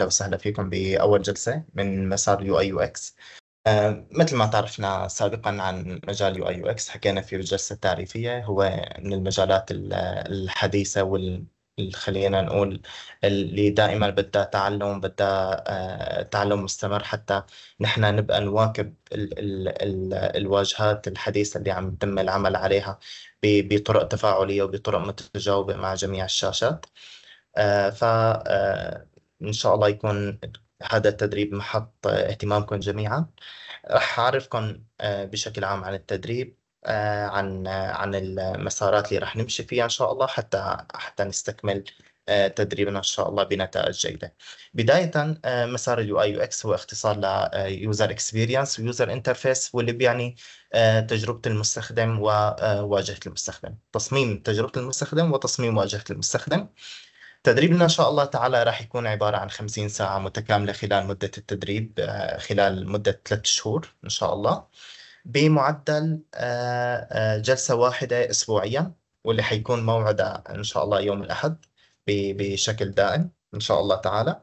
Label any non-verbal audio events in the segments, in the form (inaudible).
اهلا وسهلا فيكم باول جلسه من مسار يو اي يو اكس آه، مثل ما تعرفنا سابقا عن مجال يو اي يو اكس حكينا فيه بالجلسه التعريفيه هو من المجالات الحديثه وال خلينا نقول اللي دائما بدها تعلم بدها آه، تعلم مستمر حتى نحن نبقى نواكب الواجهات الحديثة اللي عم يتم العمل عليها بطرق تفاعلية وبطرق متجاوبة مع جميع الشاشات آه، فإن آه، شاء الله يكون هذا التدريب محط اهتمامكم جميعا رح أعرفكم بشكل عام عن التدريب آه، عن عن المسارات اللي رح نمشي فيها ان شاء الله حتى حتى نستكمل آه، تدريبنا ان شاء الله بنتائج جيده. بدايه آه، مسار اليو اي يو اكس هو اختصار ليوزر اكسبيرينس ويوزر انترفيس واللي بيعني تجربه المستخدم وواجهه المستخدم، تصميم تجربه المستخدم وتصميم واجهه المستخدم. تدريبنا ان شاء الله تعالى راح يكون عباره عن 50 ساعه متكامله خلال مده التدريب خلال مده ثلاث شهور ان شاء الله. بمعدل آه، آه، جلسة واحدة أسبوعيا واللي حيكون موعدها إن شاء الله يوم الأحد بشكل دائم إن شاء الله تعالى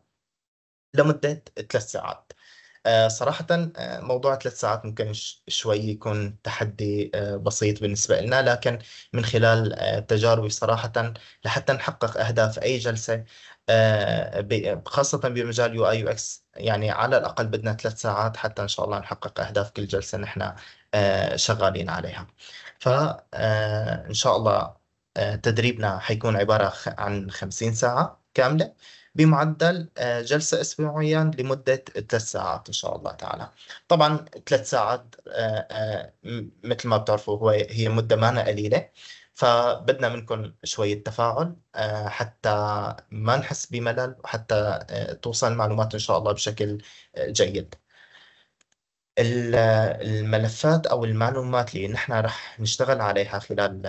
لمدة ثلاث ساعات آه، صراحة موضوع ثلاث ساعات ممكن شوي يكون تحدي بسيط بالنسبة لنا لكن من خلال تجاربي صراحة لحتى نحقق أهداف أي جلسة خاصة بمجال يو اي يو اكس يعني على الأقل بدنا ثلاث ساعات حتى إن شاء الله نحقق أهداف كل جلسة نحن آه، شغالين عليها فإن آه، شاء الله آه، تدريبنا حيكون عبارة عن 50 ساعة كاملة بمعدل جلسة أسبوعيا لمدة ثلاث ساعات إن شاء الله تعالى طبعا ثلاث ساعات مثل ما بتعرفوا هو هي مدة مانا قليلة فبدنا منكم شوية تفاعل آه، حتى ما نحس بملل وحتى آه، توصل المعلومات إن شاء الله بشكل آه، جيد الملفات أو المعلومات اللي نحن رح نشتغل عليها خلال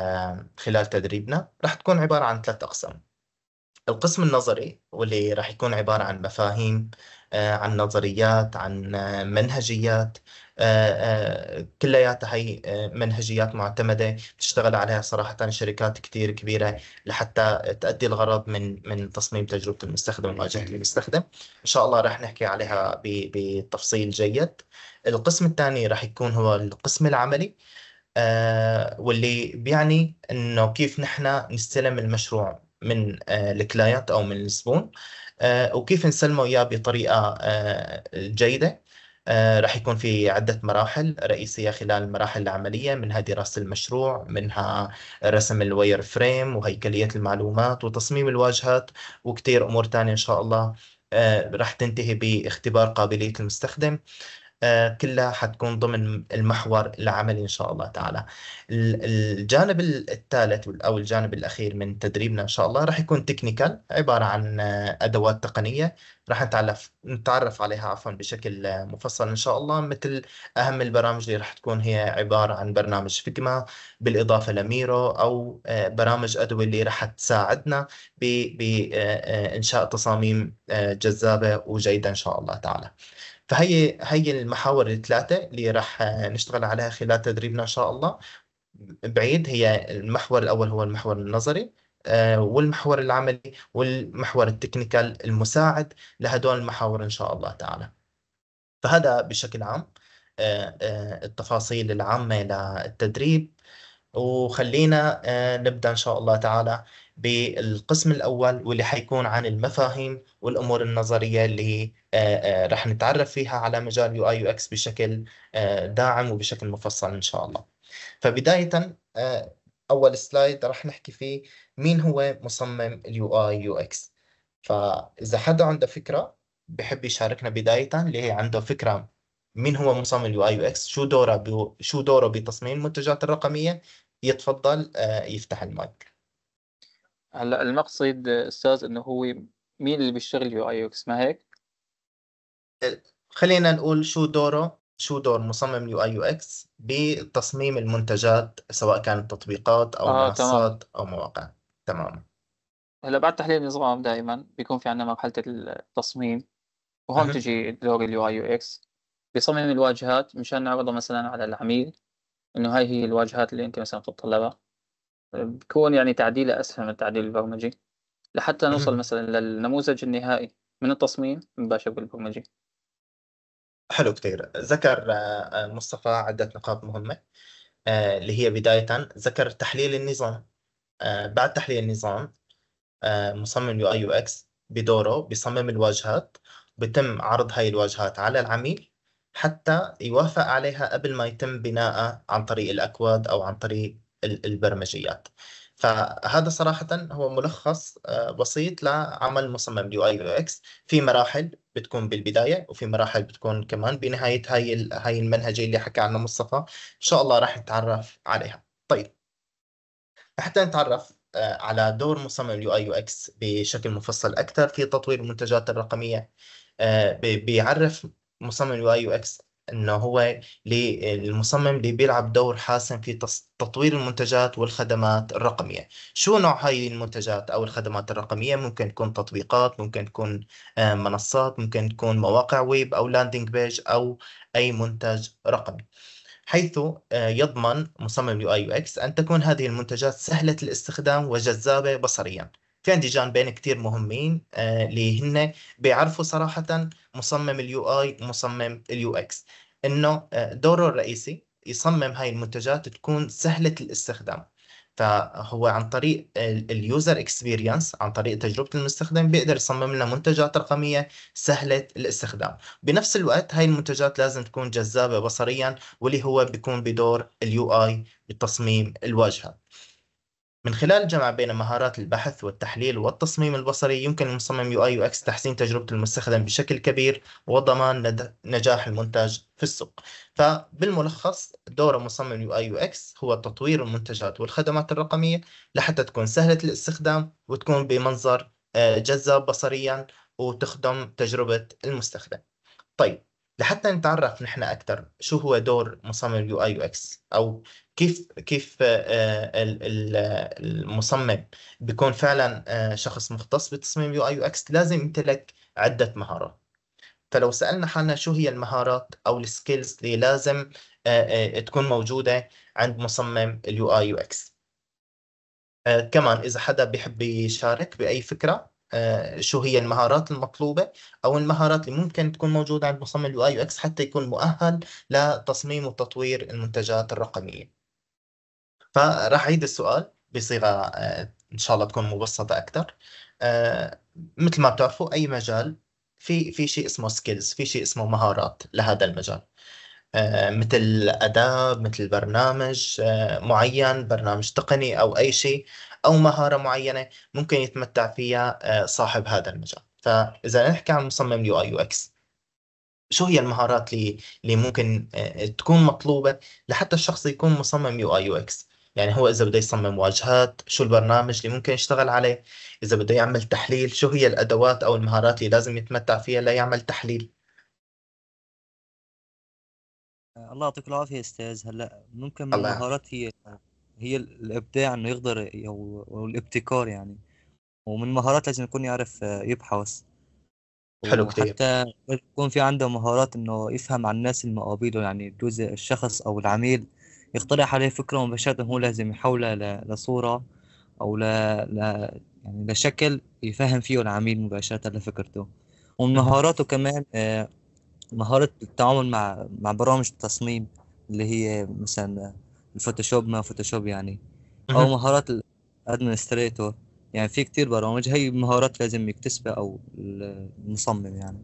خلال تدريبنا رح تكون عبارة عن ثلاث أقسام القسم النظري واللي رح يكون عبارة عن مفاهيم عن نظريات عن منهجيات آه، آه، كلياتها هي آه، منهجيات معتمده بتشتغل عليها صراحه شركات كثير كبيره لحتى تؤدي الغرض من من تصميم تجربه المستخدم وواجهه المستخدم ان شاء الله راح نحكي عليها بتفصيل جيد القسم الثاني راح يكون هو القسم العملي واللي بيعني انه كيف نحن نستلم المشروع من الكلاينت او من الزبون وكيف نسلمه اياه بطريقه جيده آه، راح يكون في عدة مراحل رئيسية خلال المراحل العملية منها دراسة المشروع منها رسم الواير فريم وهيكلية المعلومات وتصميم الواجهات وكتير أمور تانية إن شاء الله آه، راح تنتهي باختبار قابلية المستخدم آه، كلها حتكون ضمن المحور العملي إن شاء الله تعالى الجانب الثالث أو الجانب الأخير من تدريبنا إن شاء الله راح يكون تكنيكال عبارة عن آه، أدوات تقنية راح نتعرف نتعرف عليها عفوا بشكل آه، مفصل ان شاء الله مثل اهم البرامج اللي راح تكون هي عباره عن برنامج فيجما بالاضافه لميرو او برامج ادويه اللي راح تساعدنا بانشاء تصاميم جذابه وجيده ان شاء الله تعالى. فهي هي المحاور الثلاثه اللي راح نشتغل عليها خلال تدريبنا ان شاء الله بعيد هي المحور الاول هو المحور النظري آه، والمحور العملي والمحور التكنيكال المساعد لهدول المحاور ان شاء الله تعالى فهذا بشكل عام آه، آه، التفاصيل العامه للتدريب وخلينا نبدا ان شاء الله تعالى بالقسم الاول واللي حيكون عن المفاهيم والامور النظريه اللي آه، آه، رح نتعرف فيها على مجال يو اي يو اكس بشكل آه، داعم وبشكل مفصل ان شاء الله. فبدايه اول سلايد رح نحكي فيه مين هو مصمم اليو اي يو اكس. فاذا حدا عنده فكره بحب يشاركنا بدايه اللي هي عنده فكره مين هو مصمم اليو اي يو اكس شو دوره شو دوره بتصميم المنتجات الرقميه يتفضل يفتح المايك هلا المقصد استاذ انه هو مين اللي بيشتغل يو اي اكس ما هيك؟ خلينا نقول شو دوره شو دور مصمم يو اي يو اكس بتصميم المنتجات سواء كانت تطبيقات او آه منصات تمام. او مواقع تمام هلا بعد تحليل النظام دائما بيكون في عندنا مرحله التصميم وهون تجي دور اليو اي يو اكس بيصمم الواجهات مشان نعرضها مثلا على العميل انه هاي هي الواجهات اللي انت مثلا بتتطلبها بكون يعني تعديله اسهل من التعديل البرمجي لحتى نوصل مثلا للنموذج النهائي من التصميم مباشر بالبرمجي حلو كثير ذكر آه، مصطفى عدة نقاط مهمة آه، اللي هي بداية ذكر تحليل النظام آه، بعد تحليل النظام مصمم يو اي يو اكس بدوره بيصمم الواجهات بتم عرض هاي الواجهات على العميل حتى يوافق عليها قبل ما يتم بناءها عن طريق الأكواد أو عن طريق البرمجيات فهذا صراحة هو ملخص آه، بسيط لعمل مصمم يو اي يو اكس في مراحل بتكون بالبداية وفي مراحل بتكون كمان بنهاية هاي هاي المنهجية اللي حكى عنها مصطفى إن شاء الله راح نتعرف عليها طيب حتى نتعرف آه، على دور مصمم اليو اي يو اكس بشكل مفصل اكثر في تطوير المنتجات الرقميه آه، بيعرف مصمم اليو اي يو اكس انه هو للمصمم المصمم اللي بيلعب دور حاسم في تطوير المنتجات والخدمات الرقميه شو نوع هاي المنتجات او الخدمات الرقميه ممكن تكون تطبيقات ممكن تكون آه، منصات ممكن تكون مواقع ويب او لاندنج بيج او اي منتج رقمي حيث آه، يضمن مصمم يو اي يو اكس ان تكون هذه المنتجات سهله الاستخدام وجذابه بصريا في عندي جانبين كتير مهمين آه، اللي هن بيعرفوا صراحة مصمم اليو اي ومصمم اليو اكس انه آه، دوره الرئيسي يصمم هاي المنتجات تكون سهلة الاستخدام فهو عن طريق اليوزر اكسبيرينس عن طريق تجربه المستخدم بيقدر يصمم لنا منتجات رقميه سهله الاستخدام بنفس الوقت هاي المنتجات لازم تكون جذابه بصريا واللي هو بيكون بدور اليو اي بتصميم الواجهه من خلال الجمع بين مهارات البحث والتحليل والتصميم البصري يمكن لمصمم UI UX تحسين تجربة المستخدم بشكل كبير وضمان نجاح المنتج في السوق فبالملخص دور مصمم UI UX هو تطوير المنتجات والخدمات الرقمية لحتى تكون سهلة الاستخدام وتكون بمنظر آه، جذاب بصريا وتخدم تجربة المستخدم طيب لحتى نتعرف نحن أكثر شو هو دور مصمم UI UX أو كيف كيف آه، آه، المصمم بيكون فعلا آه، شخص مختص بتصميم يو اي يو اكس لازم يمتلك عده مهارات فلو سالنا حالنا شو هي المهارات او السكيلز اللي لازم تكون موجوده عند مصمم اليو اي يو اكس كمان اذا حدا بيحب يشارك باي فكره شو هي المهارات المطلوبه او المهارات اللي ممكن تكون موجوده عند مصمم اليو اي يو اكس حتى يكون مؤهل لتصميم وتطوير المنتجات الرقميه فراح أعيد السؤال بصيغة آه، إن شاء الله تكون مبسطة أكثر آه، مثل ما بتعرفوا أي مجال في في شيء اسمه سكيلز في شيء اسمه مهارات لهذا المجال آه، مثل اداب مثل برنامج معين برنامج تقني أو أي شيء أو مهارة معينة ممكن يتمتع فيها صاحب هذا المجال فإذا نحكي عن مصمم يو أي يو إكس شو هي المهارات اللي ممكن تكون مطلوبة لحتى الشخص يكون مصمم يو أي يو إكس يعني هو إذا بده يصمم واجهات شو البرنامج اللي ممكن يشتغل عليه إذا بده يعمل تحليل شو هي الأدوات أو المهارات اللي لازم يتمتع فيها ليعمل تحليل الله يعطيك العافية أستاذ هلا ممكن من المهارات هي هي الإبداع إنه يقدر أو الابتكار يعني ومن مهارات لازم يكون يعرف يبحث حلو كثير حتى يكون في عنده مهارات انه يفهم عن الناس المقابله يعني جزء الشخص او العميل يقترح عليه فكره مباشره هو لازم يحولها لصوره او ل... ل... يعني لشكل يفهم فيه العميل مباشره لفكرته ومن مهاراته كمان آه، مهاره التعامل مع مع برامج التصميم اللي هي مثلا الفوتوشوب ما فوتوشوب يعني او مهارات الادمنستريتور يعني في كتير برامج هي مهارات لازم يكتسبها او المصمم يعني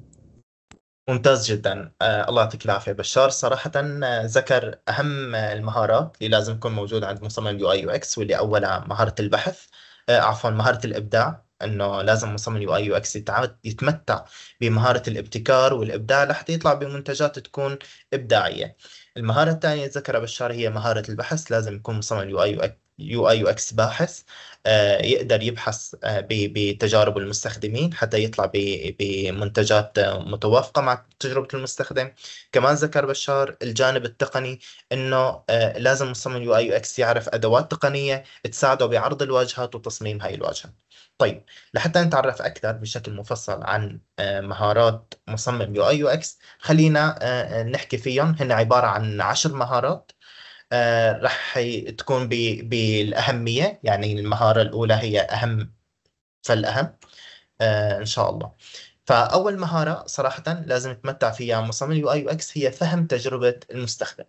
ممتاز جدا آه الله يعطيك العافية بشار صراحة آه، ذكر أهم آه، المهارات اللي لازم تكون موجودة عند مصمم يو أي يو إكس واللي أولها مهارة البحث آه، عفوا مهارة الإبداع إنه لازم مصمم يو أي يو إكس يتمتع بمهارة الابتكار والإبداع لحتى يطلع بمنتجات تكون إبداعية المهارة الثانية ذكرها بشار هي مهارة البحث لازم يكون مصمم يو أي يو يو اي يو اكس باحث آه، يقدر يبحث آه، بتجارب المستخدمين حتى يطلع بمنتجات متوافقه مع تجربه المستخدم كمان ذكر بشار الجانب التقني انه آه، لازم مصمم يو اي يو اكس يعرف ادوات تقنيه تساعده بعرض الواجهات وتصميم هاي الواجهات طيب لحتى نتعرف اكثر بشكل مفصل عن مهارات مصمم يو اي يو اكس خلينا نحكي فيهم هن عباره عن عشر مهارات آه، راح تكون بالاهميه يعني المهاره الاولى هي اهم فالاهم آه، ان شاء الله فاول مهاره صراحه لازم يتمتع فيها مصمم اليو اي يو اكس هي فهم تجربه المستخدم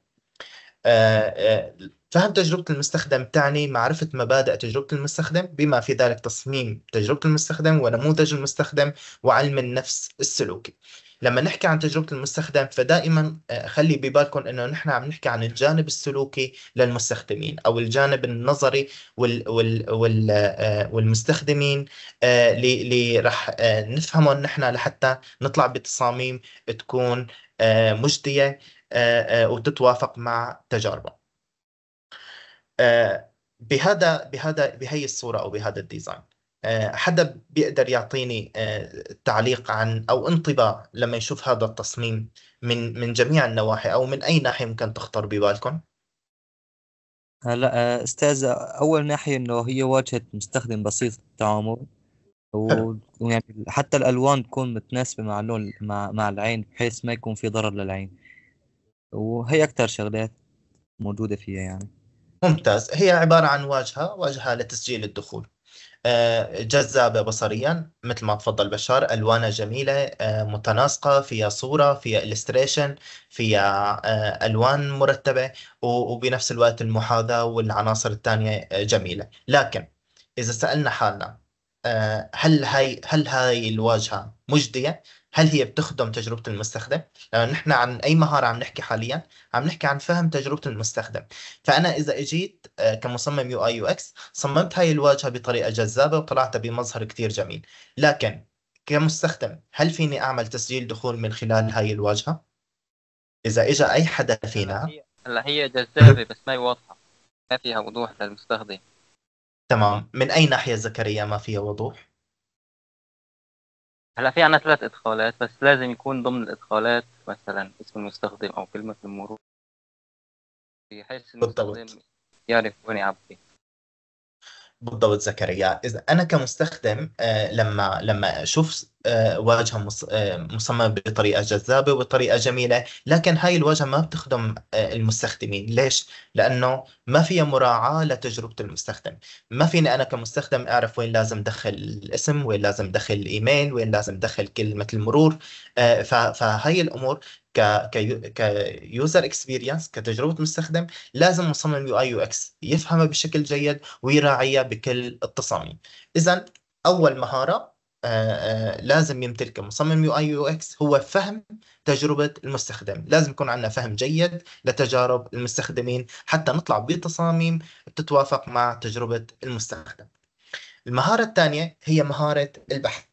آه، فهم تجربة المستخدم تعني معرفة مبادئ تجربة المستخدم بما في ذلك تصميم تجربة المستخدم ونموذج المستخدم وعلم النفس السلوكي لما نحكي عن تجربه المستخدم فدائما آه، خلي ببالكم انه نحن عم نحكي عن الجانب السلوكي للمستخدمين او الجانب النظري وال وال وال آه، والمستخدمين اللي آه، رح نفهمهم نحن لحتى نطلع بتصاميم تكون مجديه وتتوافق مع تجاربهم بهذا بهذا بهي الصوره او بهذا الديزاين آه، حدا بيقدر يعطيني آه، تعليق عن او انطباع لما يشوف هذا التصميم من من جميع النواحي او من اي ناحيه ممكن تخطر ببالكم؟ هلا آه، استاذ اول ناحيه انه هي واجهه مستخدم بسيط التعامل ويعني حتى الالوان تكون متناسبه مع اللون مع مع العين بحيث ما يكون في ضرر للعين وهي اكثر شغلات موجوده فيها يعني ممتاز هي عباره عن واجهه واجهه لتسجيل الدخول آه، جذابة بصريا مثل ما تفضل بشار ألوانها جميلة آه، متناسقة فيها صورة فيها إلستريشن فيها آه، ألوان مرتبة وبنفس الوقت المحاذاة والعناصر الثانية جميلة لكن إذا سألنا حالنا هل هاي هل هاي الواجهة مجدية هل هي بتخدم تجربه المستخدم لأن نحن عن اي مهاره عم نحكي حاليا عم نحكي عن فهم تجربه المستخدم فانا اذا اجيت آه، كمصمم يو اي يو اكس صممت هاي الواجهه بطريقه جذابه وطلعتها بمظهر كثير جميل لكن كمستخدم هل فيني اعمل تسجيل دخول من خلال هاي الواجهه اذا اجى اي حدا فينا هلا هي جذابه بس ما هي واضحه ما فيها وضوح للمستخدم تمام من اي ناحيه زكريا ما فيها وضوح هلا في عنا ثلاث ادخالات بس لازم يكون ضمن الادخالات مثلا اسم المستخدم او كلمه المرور بحيث المستخدم بالضبط. يعرف وين يعبي بالضبط زكريا اذا انا كمستخدم آه، لما لما اشوف آه، واجهه آه، مصممه بطريقه جذابه وطريقه جميله لكن هاي الواجهه ما بتخدم المستخدمين ليش لانه ما فيها مراعاه لتجربه المستخدم ما فيني انا كمستخدم اعرف وين لازم دخل الاسم وين لازم دخل الايميل وين لازم دخل كلمه المرور فهاي الامور ك كيوزر اكسبيرينس كتجربه مستخدم لازم مصمم يو اي يو اكس يفهمها بشكل جيد ويراعيها بكل التصاميم اذا اول مهاره آه، آه، لازم يمتلك مصمم يو اي يو اكس هو فهم تجربه المستخدم، لازم يكون عندنا فهم جيد لتجارب المستخدمين حتى نطلع بتصاميم تتوافق مع تجربه المستخدم. المهاره الثانيه هي مهاره البحث.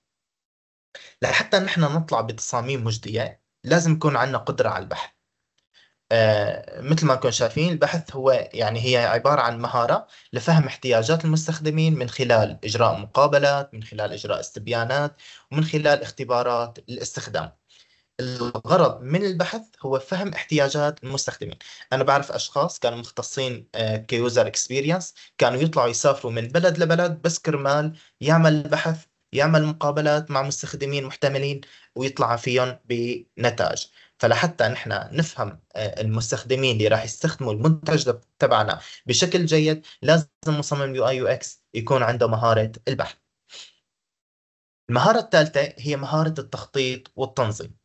لحتى نحن نطلع بتصاميم مجديه لازم يكون عندنا قدرة على البحث آه مثل ما نكون شايفين البحث هو يعني هي عبارة عن مهارة لفهم احتياجات المستخدمين من خلال إجراء مقابلات من خلال إجراء استبيانات ومن خلال اختبارات الاستخدام الغرض من البحث هو فهم احتياجات المستخدمين انا بعرف اشخاص كانوا مختصين آه، كيوزر اكسبيرينس كانوا يطلعوا يسافروا من بلد لبلد بس كرمال يعمل بحث يعمل مقابلات مع مستخدمين محتملين ويطلع فيهم بنتائج فلحتى نحن نفهم آه، المستخدمين اللي راح يستخدموا المنتج تبعنا بشكل جيد لازم مصمم يو اي يو اكس يكون عنده مهاره البحث المهاره الثالثه هي مهاره التخطيط والتنظيم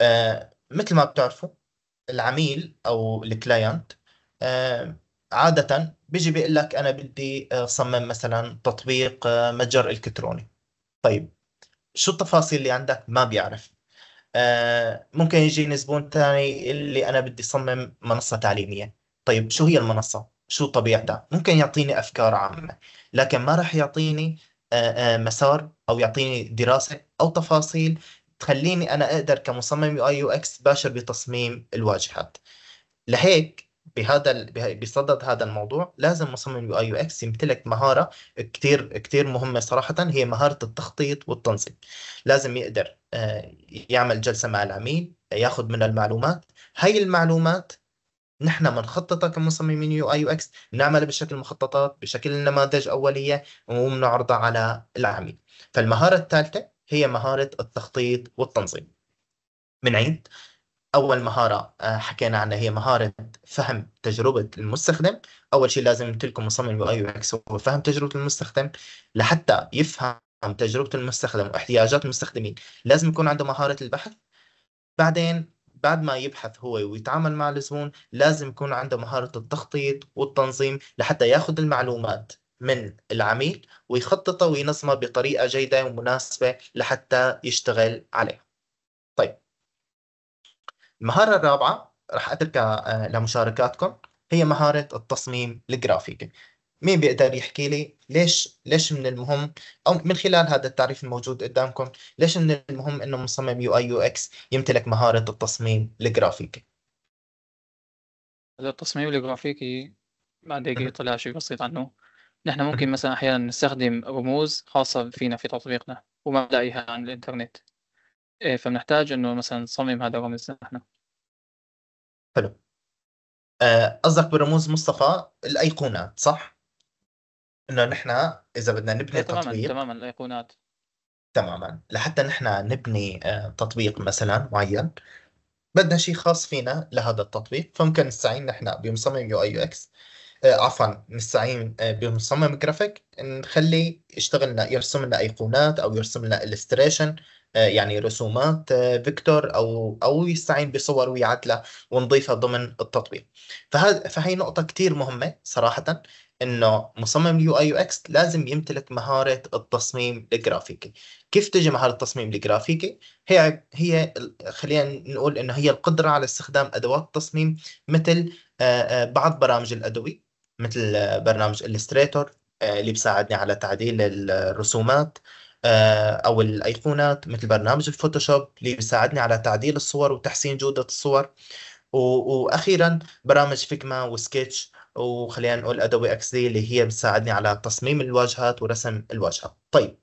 آه مثل ما بتعرفوا العميل او الكلاينت آه عاده بيجي بيقول لك انا بدي اصمم مثلا تطبيق آه، متجر الكتروني طيب شو التفاصيل اللي عندك ما بيعرف آه، ممكن يجيني زبون ثاني اللي انا بدي اصمم منصه تعليميه طيب شو هي المنصه شو طبيعتها ممكن يعطيني افكار عامه لكن ما راح يعطيني آه، آه، مسار او يعطيني دراسه او تفاصيل تخليني انا اقدر كمصمم يو اي يو اكس باشر بتصميم الواجهات لهيك بهذا بصدد هذا الموضوع لازم مصمم يو اي يو اكس يمتلك مهاره كثير كثير مهمه صراحه هي مهاره التخطيط والتنظيم لازم يقدر آه، يعمل جلسه مع العميل ياخذ منه المعلومات هاي المعلومات نحن بنخططها كمصممين يو اي يو اكس بنعملها بشكل مخططات بشكل نماذج اوليه وبنعرضها على العميل فالمهاره الثالثه هي مهاره التخطيط والتنظيم بنعيد اول مهاره آه، حكينا عنها هي مهاره فهم تجربه المستخدم اول شيء لازم لكم مصمم يو اي اكس هو فهم تجربه المستخدم لحتى يفهم تجربه المستخدم واحتياجات المستخدمين لازم يكون عنده مهاره البحث بعدين بعد ما يبحث هو ويتعامل مع الزبون لازم يكون عنده مهاره التخطيط والتنظيم لحتى ياخذ المعلومات من العميل ويخططها وينظمها بطريقه جيده ومناسبه لحتى يشتغل عليها المهارة الرابعة راح أتركها آه، لمشاركاتكم هي مهارة التصميم الجرافيكي مين بيقدر يحكي لي ليش ليش من المهم او من خلال هذا التعريف الموجود قدامكم ليش من المهم انه مصمم يو اي يو اكس يمتلك مهاره التصميم الجرافيكي هلا التصميم الجرافيكي ما دقيقة طلع شيء بسيط عنه نحن ممكن مثلا احيانا نستخدم رموز خاصه فينا في تطبيقنا وما نلاقيها عن الانترنت إيه فبنحتاج انه مثلا نصمم هذا الرمز نحن حلو آه، قصدك آه برموز مصطفى الايقونات صح؟ انه نحن اذا بدنا نبني إيه، تماما تطبيق تماما الايقونات تماما لحتى نحن نبني آه، تطبيق مثلا معين بدنا شيء خاص فينا لهذا التطبيق فممكن نستعين نحن بمصمم يو اي يو اكس آه، عفوا نستعين بمصمم جرافيك نخلي يشتغل لنا يرسم لنا ايقونات او يرسم لنا الستريشن آه، يعني رسومات آه، فيكتور او او يستعين بصور ويعدلها ونضيفها ضمن التطبيق فهذا فهي نقطه كثير مهمه صراحه انه مصمم اليو اي يو اكس لازم يمتلك مهاره التصميم الجرافيكي كيف تجي مهاره التصميم الجرافيكي هي هي خلينا نقول انه هي القدره على استخدام ادوات التصميم مثل آه، بعض برامج الادوي مثل برنامج الستريتور اللي بيساعدني على تعديل الرسومات آه، او الايقونات مثل برنامج الفوتوشوب اللي بيساعدني على تعديل الصور وتحسين جوده الصور واخيرا برامج فيجما وسكتش وخلينا نقول ادوبي اكس دي اللي هي بتساعدني على تصميم الواجهات ورسم الواجهه طيب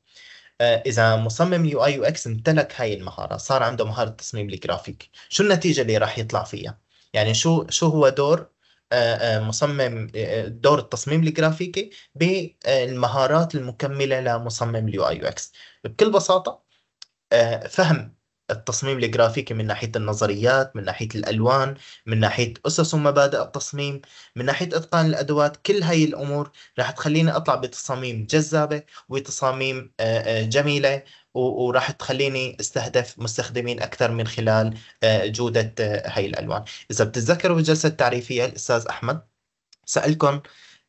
آه، اذا مصمم يو اي يو اكس امتلك هاي المهاره صار عنده مهاره تصميم الجرافيك شو النتيجه اللي راح يطلع فيها يعني شو شو هو دور آه، آه، مصمم آه، دور التصميم الجرافيكي بالمهارات المكمله لمصمم اليو اي يو اكس بكل بساطه فهم التصميم الجرافيكي من ناحيه النظريات من ناحيه الالوان من ناحيه اسس ومبادئ التصميم من ناحيه اتقان الادوات كل هاي الامور راح تخليني اطلع بتصاميم جذابه وتصاميم جميله وراح تخليني استهدف مستخدمين اكثر من خلال آه، جوده هي آه، الالوان اذا بتتذكروا بالجلسه التعريفيه الاستاذ احمد سالكم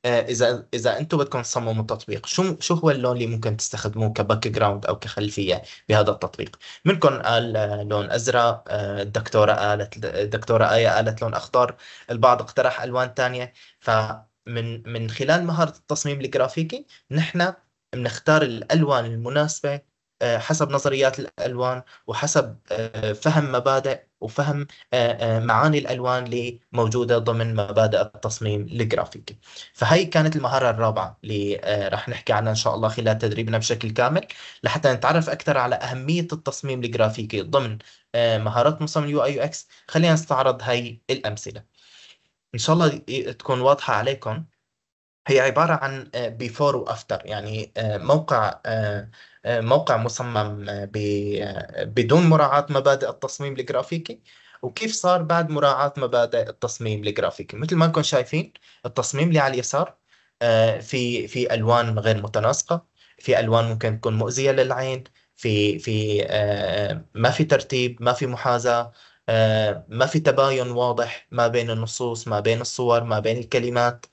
آه، اذا اذا انتم بدكم تصمموا تطبيق شو شو هو اللون اللي ممكن تستخدموه كباك جراوند او كخلفيه بهذا التطبيق منكم قال لون ازرق الدكتوره قالت الدكتوره ايه قالت لون اخضر البعض اقترح الوان ثانيه فمن من خلال مهاره التصميم الجرافيكي نحن بنختار الالوان المناسبه آه، حسب نظريات الالوان وحسب آه، فهم مبادئ وفهم آه، معاني الالوان اللي موجوده ضمن مبادئ التصميم الجرافيكي فهي كانت المهاره الرابعه اللي رح نحكي عنها ان شاء الله خلال تدريبنا بشكل كامل لحتى نتعرف اكثر على اهميه التصميم الجرافيكي ضمن مهارات مصمم اليو اي يو اكس خلينا نستعرض هي الامثله ان شاء الله تكون واضحه عليكم هي عبارة عن بيفور آه، وافتر يعني آه، موقع آه، موقع مصمم بدون مراعاة مبادئ التصميم الجرافيكي وكيف صار بعد مراعاة مبادئ التصميم الجرافيكي مثل ما انكم شايفين التصميم اللي على اليسار في في الوان غير متناسقه في الوان ممكن تكون مؤذيه للعين في في ما في ترتيب ما في محاذاه ما في تباين واضح ما بين النصوص ما بين الصور ما بين الكلمات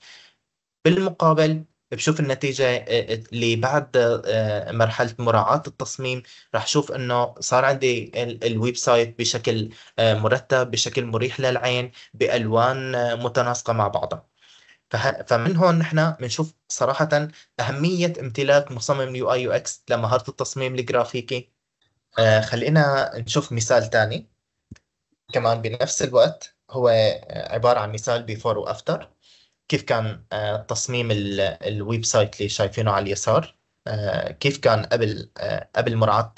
بالمقابل بشوف النتيجة اللي آه، آه، بعد آه، مرحلة مراعاة التصميم رح شوف انه صار عندي الويب سايت بشكل مرتب بشكل مريح للعين بألوان متناسقة مع بعضها فمن هون نحن بنشوف صراحة أهمية امتلاك مصمم يو اي يو اكس لمهارة التصميم الجرافيكي خلينا نشوف مثال تاني كمان بنفس الوقت هو عبارة عن مثال بيفور وافتر كيف كان آه، تصميم الويب سايت اللي شايفينه على اليسار آه، كيف كان قبل آه، قبل مراعاة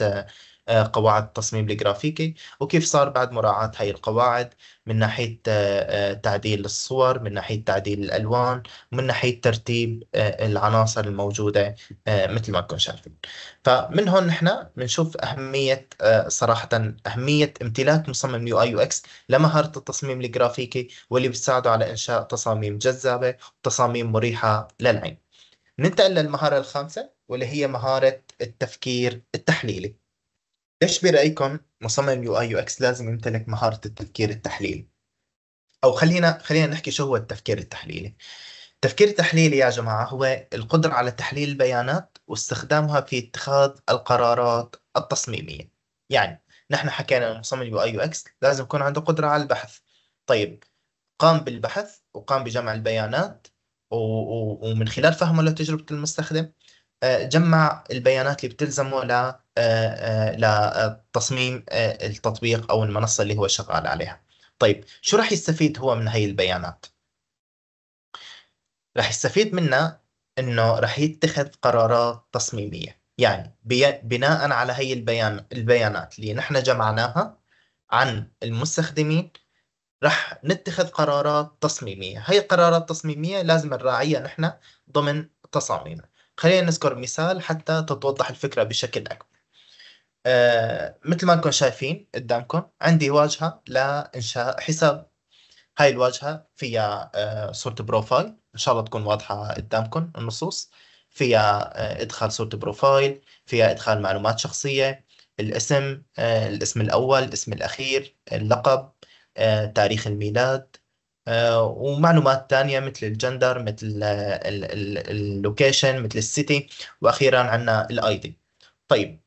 آه، قواعد التصميم الجرافيكي وكيف صار بعد مراعاة هاي القواعد من ناحية آه، آه، تعديل الصور من ناحية تعديل الألوان من ناحية ترتيب العناصر الموجودة مثل ما كنتم شايفين فمن هون نحن بنشوف أهمية صراحة أهمية امتلاك مصمم يو اي يو اكس لمهارة التصميم الجرافيكي واللي بتساعده على إنشاء تصاميم جذابة وتصاميم مريحة للعين ننتقل للمهارة الخامسة واللي هي مهارة التفكير التحليلي ليش برأيكم مصمم يو اي يو اكس لازم يمتلك مهارة التفكير التحليلي؟ أو خلينا خلينا نحكي شو هو التفكير التحليلي. التفكير التحليلي يا جماعة هو القدرة على تحليل البيانات واستخدامها في اتخاذ القرارات التصميمية. يعني نحن حكينا مصمم يو اي يو اكس لازم يكون عنده قدرة على البحث. طيب قام بالبحث وقام بجمع البيانات ومن خلال فهمه لتجربة المستخدم آه، جمع البيانات اللي بتلزمه آه، آه، لتصميم آه، التطبيق او المنصه اللي هو شغال عليها طيب شو راح يستفيد هو من هي البيانات راح يستفيد منها انه راح يتخذ قرارات تصميميه يعني بناء على هي البيان البيانات اللي نحن جمعناها عن المستخدمين رح نتخذ قرارات تصميمية هي القرارات التصميمية لازم نراعيها نحن ضمن تصاميمنا خلينا نذكر مثال حتى تتوضح الفكرة بشكل أكبر آه مثل ما انكم شايفين قدامكم عندي واجهه لانشاء حساب هاي الواجهه فيها آه صوره بروفايل ان شاء الله تكون واضحه قدامكم النصوص فيها آه ادخال صوره بروفايل فيها ادخال معلومات شخصيه الاسم آه الاسم الاول الاسم الاخير اللقب آه تاريخ الميلاد آه، ومعلومات تانية مثل الجندر مثل آه، اللوكيشن مثل السيتي واخيرا عندنا الاي دي طيب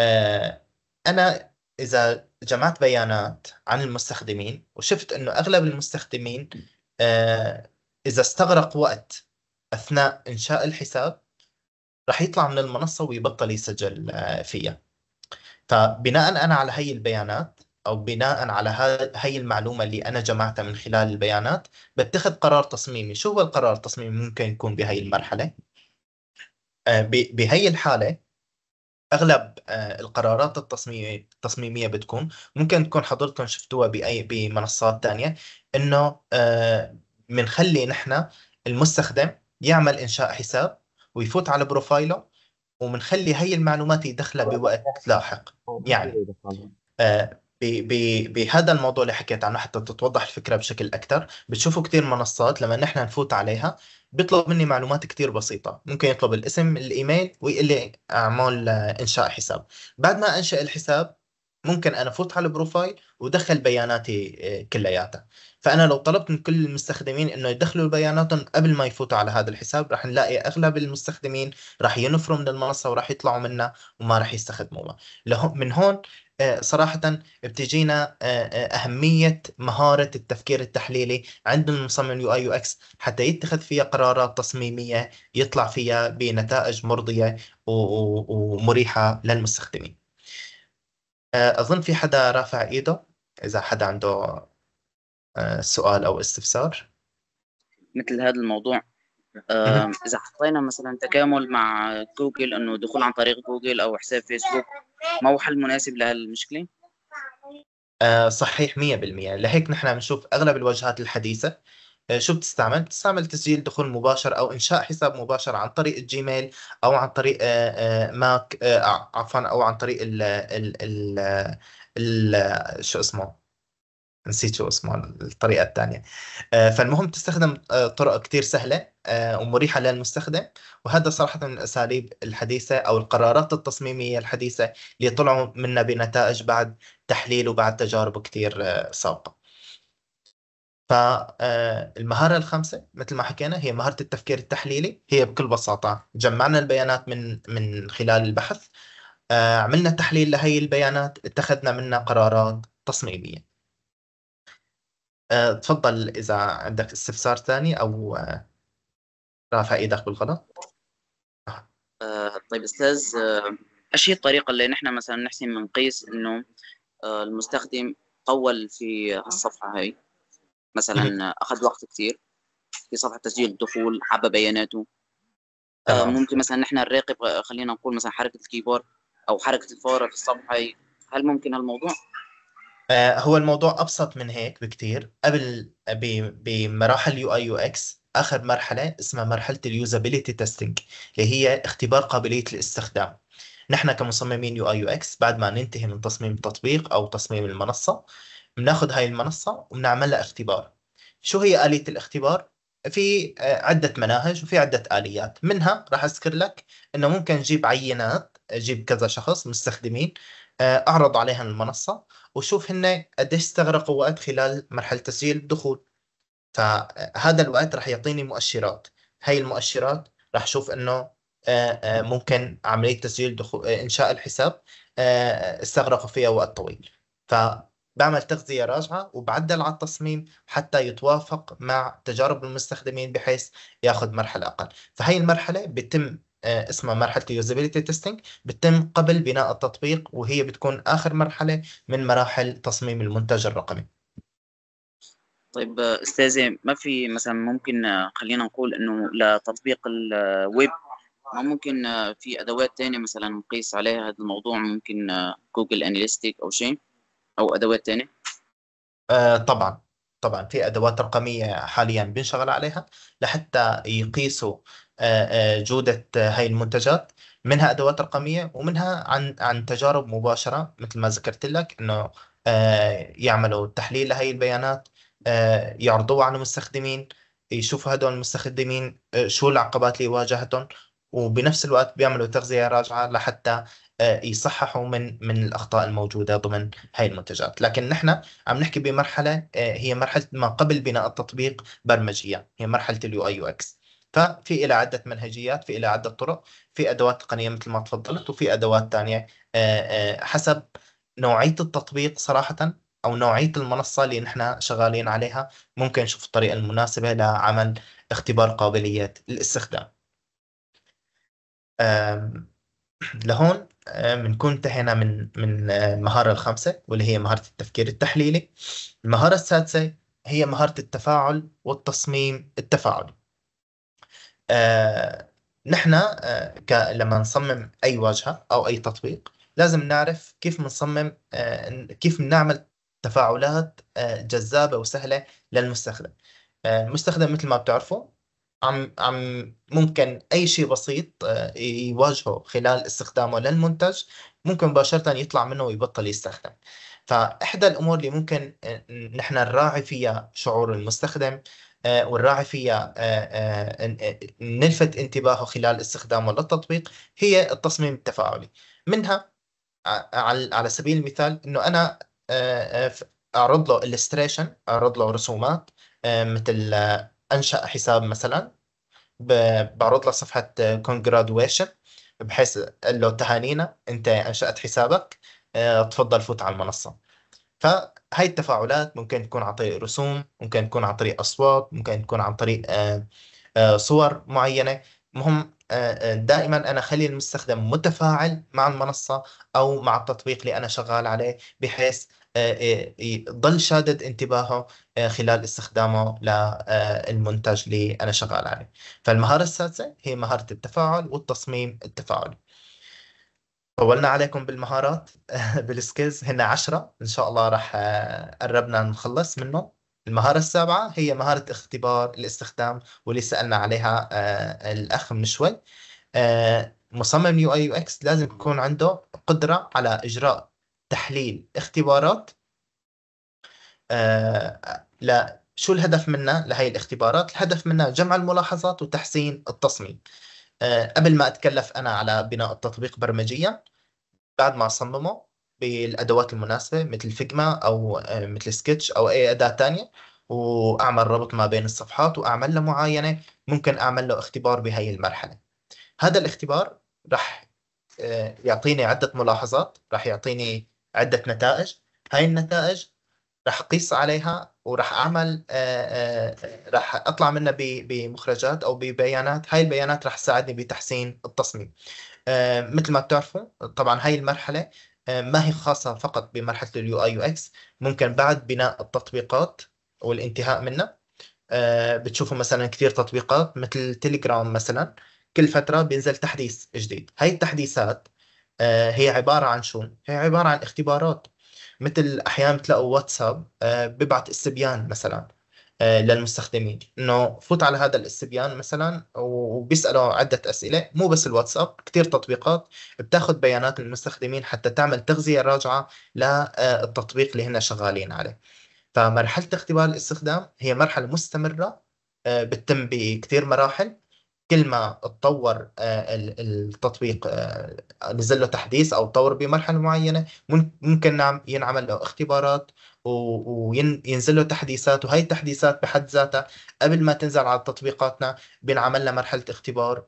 آه، انا اذا جمعت بيانات عن المستخدمين وشفت انه اغلب المستخدمين آه، اذا استغرق وقت اثناء انشاء الحساب رح يطلع من المنصه ويبطل يسجل آه، فيها فبناء انا على هي البيانات او بناء على هي المعلومه اللي انا جمعتها من خلال البيانات بتخذ قرار تصميمي شو هو القرار التصميمي ممكن يكون بهي المرحله بهي الحاله اغلب آه، القرارات التصميميه التصميميه بتكون ممكن تكون حضرتكم شفتوها باي بمنصات ثانيه انه بنخلي آه، نحن المستخدم يعمل انشاء حساب ويفوت على بروفايله ومنخلي هي المعلومات يدخلها بوقت لاحق يعني بهذا الموضوع اللي حكيت عنه حتى تتوضح الفكره بشكل اكثر بتشوفوا كثير منصات لما نحن نفوت عليها بيطلب مني معلومات كثير بسيطه ممكن يطلب الاسم الايميل ويقول لي اعمل آه، انشاء حساب بعد ما انشا الحساب ممكن انا فوت على البروفايل ودخل بياناتي آه، كلياتها فانا لو طلبت من كل المستخدمين انه يدخلوا بياناتهم قبل ما يفوتوا على هذا الحساب رح نلاقي اغلب المستخدمين رح ينفروا من المنصه وراح يطلعوا منها وما رح يستخدموها من هون آه، صراحة بتجينا آه، آه، أهمية مهارة التفكير التحليلي عند المصمم يو اي يو اكس حتى يتخذ فيها قرارات تصميمية يطلع فيها بنتائج مرضية ومريحة للمستخدمين أظن في حدا رافع إيده إذا حدا عنده سؤال أو استفسار مثل هذا الموضوع إذا حطينا مثلا تكامل مع جوجل أنه دخول عن طريق جوجل أو حساب فيسبوك ما هو حل مناسب لهالمشكله؟ آه صحيح 100% يعني لهيك نحن عم نشوف اغلب الواجهات الحديثه آه، شو بتستعمل؟ بتستعمل تسجيل دخول مباشر او انشاء حساب مباشر عن طريق الجيميل او عن طريق آه، آه، ماك عفوا او عن طريق ال ال ال, شو اسمه نسيت شو اسمه الطريقه الثانيه فالمهم تستخدم طرق كثير سهله آه، ومريحة للمستخدم وهذا صراحة من الأساليب الحديثة أو القرارات التصميمية الحديثة اللي طلعوا منا بنتائج بعد تحليل وبعد تجارب كثير آه، سابقة فالمهارة آه، الخامسة مثل ما حكينا هي مهارة التفكير التحليلي هي بكل بساطة جمعنا البيانات من من خلال البحث عملنا تحليل لهي البيانات اتخذنا منها قرارات تصميمية تفضل إذا عندك استفسار ثاني أو رافع ايدك بالغلط آه طيب استاذ آه، ايش هي الطريقه اللي نحن مثلا نحسن من قيس انه آه المستخدم طول في الصفحه هاي مثلا اخذ وقت كثير في صفحه تسجيل الدخول حب بياناته آه ممكن مثلا نحن نراقب خلينا نقول مثلا حركه الكيبورد او حركه الفاره في الصفحه هي هل ممكن هالموضوع؟ آه، هو الموضوع ابسط من هيك بكتير قبل بمراحل يو اي يو اكس اخر مرحله اسمها مرحله اليوزابيليتي تيستينج اللي هي اختبار قابليه الاستخدام نحن كمصممين يو اي يو اكس بعد ما ننتهي من تصميم التطبيق او تصميم المنصه بناخذ هاي المنصه وبنعمل لها اختبار شو هي اليه الاختبار في آه، عده مناهج وفي عده اليات منها راح اذكر لك انه ممكن نجيب عينات اجيب كذا شخص مستخدمين آه، اعرض عليهم المنصه وشوف هن قديش استغرقوا وقت خلال مرحله تسجيل الدخول فهذا الوقت رح يعطيني مؤشرات هاي المؤشرات رح شوف انه آه، آه، ممكن عمليه تسجيل دخول آه، انشاء الحساب استغرقوا فيها وقت طويل فبعمل تغذية راجعة وبعدل على التصميم حتى يتوافق مع تجارب المستخدمين بحيث ياخذ مرحلة أقل فهي المرحلة بيتم آه، اسمها مرحله اليوزابيلتي تيستينج بتتم قبل بناء التطبيق وهي بتكون اخر مرحله من مراحل تصميم المنتج الرقمي طيب آه، استاذي ما في مثلا ممكن آه، خلينا نقول انه لتطبيق الويب ما ممكن في ادوات تانية مثلا نقيس عليها هذا الموضوع ممكن جوجل اناليستيك او شيء او ادوات تانية آه طبعا طبعا في ادوات رقميه حاليا بنشغل عليها لحتى يقيسوا آه، آه، جودة آه، هاي المنتجات منها أدوات رقمية ومنها عن عن تجارب مباشرة مثل ما ذكرت لك إنه يعملوا تحليل لهي البيانات يعرضوها على المستخدمين يشوفوا هدول المستخدمين شو العقبات اللي واجهتهم وبنفس الوقت بيعملوا تغذية راجعة لحتى يصححوا من من الاخطاء الموجوده ضمن هاي المنتجات لكن نحن عم نحكي بمرحله هي مرحله ما قبل بناء التطبيق برمجيا هي مرحله اليو اي يو اكس ففي إلى عدة منهجيات في إلى عدة طرق في أدوات تقنية مثل ما تفضلت وفي أدوات ثانية آه، آه، حسب نوعية التطبيق صراحة أو نوعية المنصة اللي نحن شغالين عليها ممكن نشوف الطريقة المناسبة لعمل اختبار قابلية الاستخدام لهون بنكون آه، انتهينا من من المهارة الخامسة واللي هي مهارة التفكير التحليلي المهارة السادسة هي مهارة التفاعل والتصميم التفاعلي آه، نحن آه، لما نصمم اي واجهه او اي تطبيق لازم نعرف كيف بنصمم آه، كيف بنعمل تفاعلات جذابه وسهله للمستخدم المستخدم مثل ما بتعرفوا عم عم ممكن اي شيء بسيط يواجهه خلال استخدامه للمنتج ممكن مباشره يطلع منه ويبطل يستخدم فاحدى الامور اللي ممكن نحن نراعي فيها شعور المستخدم آه، والراعي فيها آه، آه، نلفت انتباهه خلال استخدامه للتطبيق هي التصميم التفاعلي منها على سبيل المثال انه انا اعرض له الستريشن اعرض له رسومات مثل انشا حساب مثلا بعرض له صفحه كونجرادويشن بحيث قال له تهانينا انت انشات حسابك تفضل فوت على المنصه فهي التفاعلات ممكن تكون عن طريق رسوم ممكن تكون عن طريق أصوات ممكن تكون عن طريق آه، آه، صور معينة مهم آه، دائما انا اخلي المستخدم متفاعل مع المنصه او مع التطبيق اللي انا شغال عليه بحيث يضل شادد انتباهه خلال استخدامه للمنتج اللي انا شغال عليه فالمهاره السادسه هي مهاره التفاعل والتصميم التفاعلي طولنا عليكم بالمهارات (laughs) بالسكيلز هن عشرة إن شاء الله رح آه، قربنا نخلص منهم المهارة السابعة هي مهارة اختبار الاستخدام واللي سألنا عليها آه، الأخ من شوي آه، مصمم يو اي يو اكس لازم يكون عنده قدرة على إجراء تحليل اختبارات لا شو الهدف منا لهي الاختبارات الهدف منا جمع الملاحظات وتحسين التصميم آه، قبل ما اتكلف انا على بناء التطبيق برمجيا بعد ما اصممه بالادوات المناسبه مثل فيجما او آه، مثل سكتش او اي اداه ثانيه واعمل ربط ما بين الصفحات واعمل له معاينه ممكن اعمل له اختبار بهي المرحله هذا الاختبار راح آه، يعطيني عده ملاحظات راح يعطيني عده نتائج هاي النتائج راح اقيس عليها وراح اعمل آه، آه، راح اطلع منها بمخرجات او ببيانات هاي البيانات راح تساعدني بتحسين التصميم آه، مثل ما بتعرفوا طبعا هاي المرحله ما هي خاصه فقط بمرحله اليو اي يو اكس ممكن بعد بناء التطبيقات والانتهاء منها بتشوفوا مثلا كثير تطبيقات مثل تيليجرام مثلا كل فتره بينزل تحديث جديد هاي التحديثات هي عباره عن شو هي عباره عن اختبارات مثل احيانا بتلاقوا واتساب آه، ببعت استبيان مثلا آه، للمستخدمين انه فوت على هذا الاستبيان مثلا وبيسالوا عده اسئله مو بس الواتساب كثير تطبيقات بتاخذ بيانات المستخدمين حتى تعمل تغذيه راجعه للتطبيق آه، اللي هن شغالين عليه فمرحله اختبار الاستخدام هي مرحله مستمره بتتم بكثير مراحل كل ما اتطور آه، التطبيق آه، نزل له تحديث او تطور بمرحله معينه ممكن نعم، ينعمل له اختبارات وينزل له تحديثات وهي التحديثات بحد ذاتها قبل ما تنزل على تطبيقاتنا بينعمل لها مرحله اختبار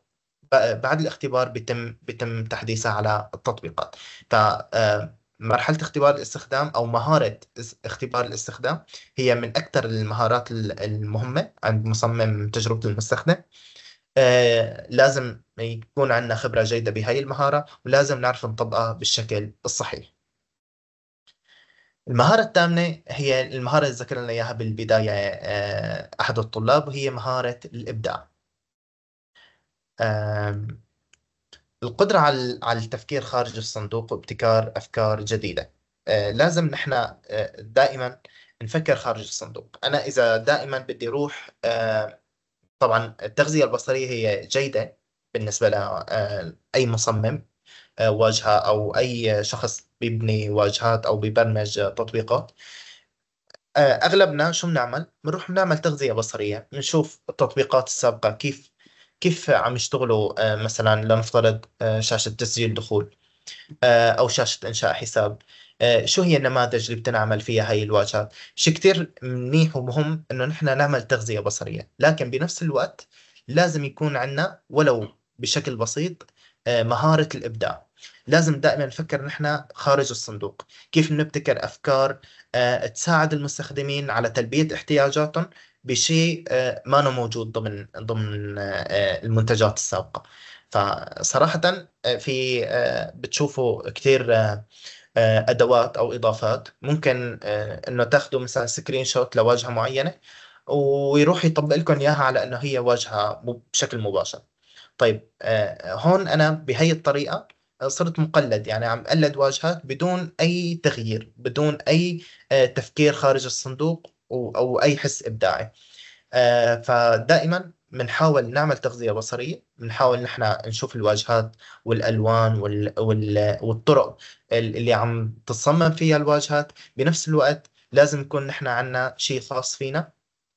بعد الاختبار بيتم بيتم تحديثها على التطبيقات ف آه، مرحله اختبار الاستخدام او مهاره اختبار الاستخدام هي من اكثر المهارات المهمه عند مصمم تجربه المستخدم آه، لازم يكون عندنا خبرة جيدة بهاي المهارة ولازم نعرف نطبقها بالشكل الصحيح المهارة الثامنة هي المهارة اللي ذكرنا إياها بالبداية آه، أحد الطلاب وهي مهارة الإبداع القدرة على التفكير خارج الصندوق وابتكار أفكار جديدة آه، لازم نحن دائما نفكر خارج الصندوق أنا إذا دائما بدي أروح طبعا التغذية البصرية هي جيدة بالنسبة لأي آه، مصمم آه، واجهة أو أي شخص بيبني واجهات أو بيبرمج تطبيقات آه، أغلبنا شو بنعمل؟ بنروح بنعمل تغذية بصرية بنشوف التطبيقات السابقة كيف كيف عم يشتغلوا مثلا لنفترض شاشة تسجيل دخول أو شاشة إنشاء حساب آه، شو هي النماذج اللي بتنعمل فيها هاي الواجهات شيء كثير منيح ومهم انه نحن نعمل تغذيه بصريه لكن بنفس الوقت لازم يكون عندنا ولو بشكل بسيط آه، مهاره الابداع لازم دائما نفكر نحن خارج الصندوق كيف نبتكر افكار آه، تساعد المستخدمين على تلبيه احتياجاتهم بشيء ما موجود ضمن ضمن المنتجات السابقه فصراحه في بتشوفوا كثير آه، ادوات او اضافات ممكن آه، انه تاخذوا مثلا سكرين شوت لواجهه معينه ويروح يطبق لكم اياها على انه هي واجهه بشكل مباشر طيب آه، هون انا بهي الطريقه صرت مقلد يعني عم قلد واجهات بدون اي تغيير بدون اي تفكير خارج الصندوق او اي حس ابداعي فدائما بنحاول نعمل تغذية بصرية بنحاول نحن نشوف الواجهات والألوان وال... وال... والطرق اللي عم تتصمم فيها الواجهات بنفس الوقت لازم نكون نحن عندنا شيء خاص فينا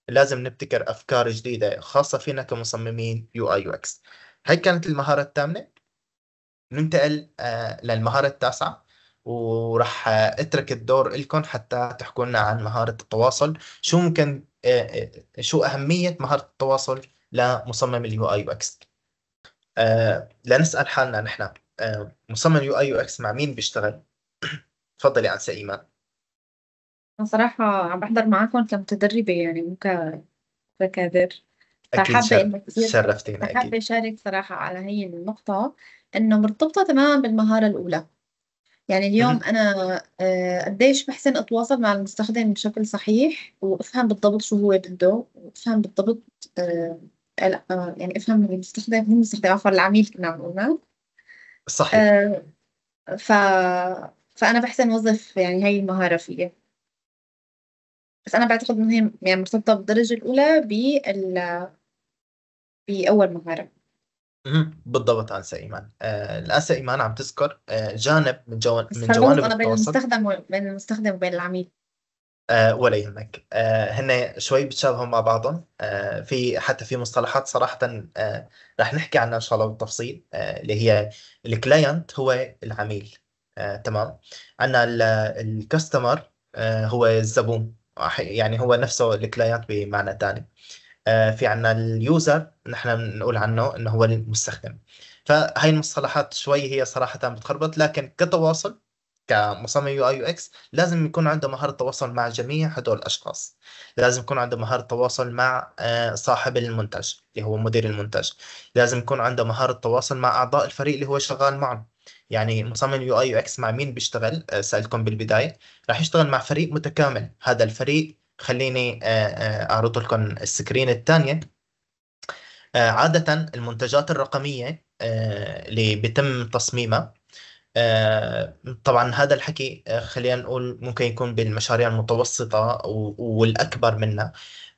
لازم نبتكر أفكار جديدة خاصة فينا كمصممين يو آي يو إكس هاي كانت المهارة الثامنة ننتقل آه، للمهارة التاسعة وراح آه، اترك الدور لكم حتى تحكوا لنا عن مهارة التواصل شو ممكن آه، شو أهمية مهارة التواصل لمصمم اليو اي يو اكس لنسال حالنا نحن آه، مصمم يو اي يو اكس مع مين بيشتغل (coughs) تفضلي عن ايمان انا صراحه عم بحضر معاكم كمتدربه يعني مو ككادر فحابه انه شرفتينا اكيد حابه اشارك صراحه على هي النقطه انه مرتبطه تماما بالمهاره الاولى يعني اليوم انا آه، قديش بحسن اتواصل مع المستخدم بشكل صحيح وافهم بالضبط شو هو بده وافهم بالضبط آه، لأ يعني أفهم المستخدم مين المستخدم عفوا العميل كنا بنقول نعم؟ صحيح. آه، ف فأنا باحسن أوظّف يعني هاي المهارة فيّا. بس أنا بعتقد انه هي يعني مرتبطة بالدرجة الأولى بال بأول مهارة. بالضبط هسه إيمان. آآ آه إيمان عم تذكر آه جانب من جوانب من جوانب أنا بين المستخدم وبين المستخدم وبين العميل. أه ولا يهمك أه هن شوي بتشابهوا مع بعضهم أه في حتى في مصطلحات صراحة أه رح نحكي عنها إن شاء الله بالتفصيل أه اللي هي الكلاينت هو العميل أه تمام عندنا الكاستمر أه هو الزبون يعني هو نفسه الكلاينت بمعنى ثاني أه في عندنا اليوزر نحن بنقول عنه انه هو المستخدم فهي المصطلحات شوي هي صراحة بتخربط لكن كتواصل كمصمم يو اي يو اكس لازم يكون عنده مهاره تواصل مع جميع هدول الاشخاص لازم يكون عنده مهاره تواصل مع آه، صاحب المنتج اللي هو مدير المنتج لازم يكون عنده مهاره تواصل مع اعضاء الفريق اللي هو شغال معه يعني مصمم يو اي يو اكس مع مين بيشتغل آه، سالتكم بالبدايه راح يشتغل مع فريق متكامل هذا الفريق خليني آه، اعرض لكم السكرين الثانيه عاده المنتجات الرقميه اللي بيتم تصميمها آه، طبعا هذا الحكي آه، خلينا نقول ممكن يكون بالمشاريع المتوسطة والأكبر منها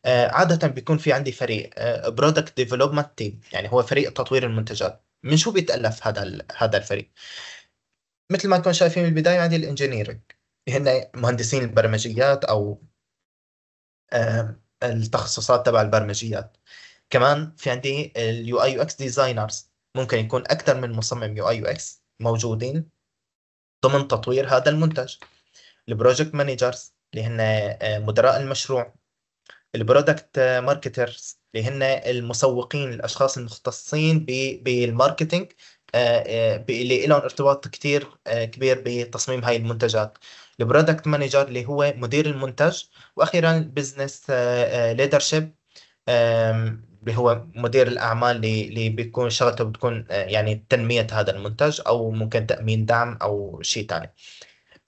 آه، عادة بيكون في عندي فريق برودكت ديفلوبمنت تيم يعني هو فريق تطوير المنتجات من شو بيتألف هذا هذا الفريق مثل ما كنتم شايفين من البداية عندي الانجينيرنج هن مهندسين البرمجيات أو التخصصات تبع البرمجيات كمان في عندي اليو اي يو اكس ديزاينرز ممكن يكون اكثر من مصمم يو اي يو اكس موجودين ضمن تطوير هذا المنتج البروجكت مانجرز اللي هن آه، مدراء المشروع البرودكت ماركترز اللي هن المسوقين الاشخاص المختصين بالماركتينج آه، آه، اللي لهم ارتباط كتير كبير بتصميم هاي المنتجات البرودكت مانجر اللي هو مدير المنتج واخيرا البزنس ليدرشيب اللي هو مدير الاعمال اللي اللي بيكون شغلته بتكون آه، يعني تنميه هذا المنتج او ممكن تامين دعم او شيء ثاني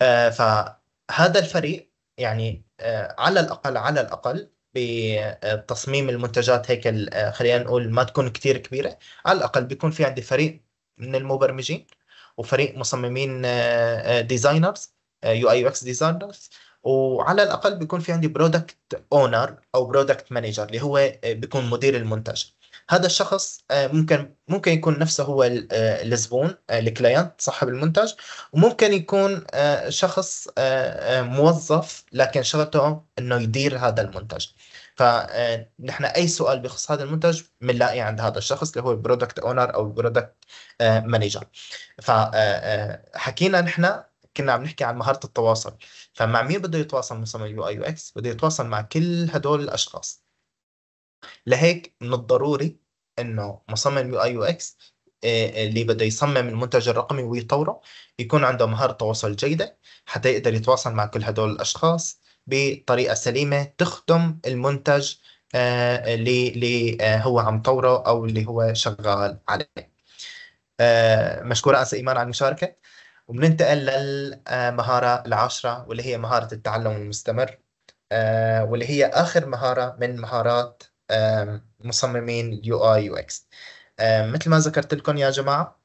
آه، فهذا الفريق يعني آه، على الاقل على الاقل بتصميم المنتجات هيك خلينا نقول ما تكون كثير كبيره على الاقل بيكون في عندي فريق من المبرمجين وفريق مصممين ديزاينرز يو اي يو اكس ديزاينرز وعلى الاقل بيكون في عندي برودكت اونر او برودكت مانجر اللي هو آه، بيكون مدير المنتج هذا الشخص آه، ممكن ممكن يكون نفسه هو آه، الزبون الكلاينت صاحب المنتج وممكن يكون شخص موظف لكن شغلته انه يدير هذا المنتج فنحن اي سؤال بخص هذا المنتج بنلاقيه عند هذا الشخص اللي هو البرودكت اونر او البرودكت مانجر فحكينا نحن كنا عم نحكي عن مهاره التواصل فمع مين بده يتواصل مصمم اليو اي يو اكس بده يتواصل مع كل هدول الاشخاص لهيك من الضروري انه مصمم يو اي يو اكس آه، آه، اللي بده يصمم المنتج الرقمي ويطوره يكون عنده مهاره تواصل جيده حتى يقدر يتواصل مع كل هدول الاشخاص بطريقه سليمه تخدم المنتج آه، اللي اللي هو عم طوره او اللي هو شغال عليه مشكوره اسا ايمان على المشاركه وبننتقل للمهارة آه، العاشرة واللي هي مهارة التعلم المستمر آه، واللي هي آخر مهارة من مهارات مصممين يو اي يو اكس مثل ما ذكرت لكم يا جماعة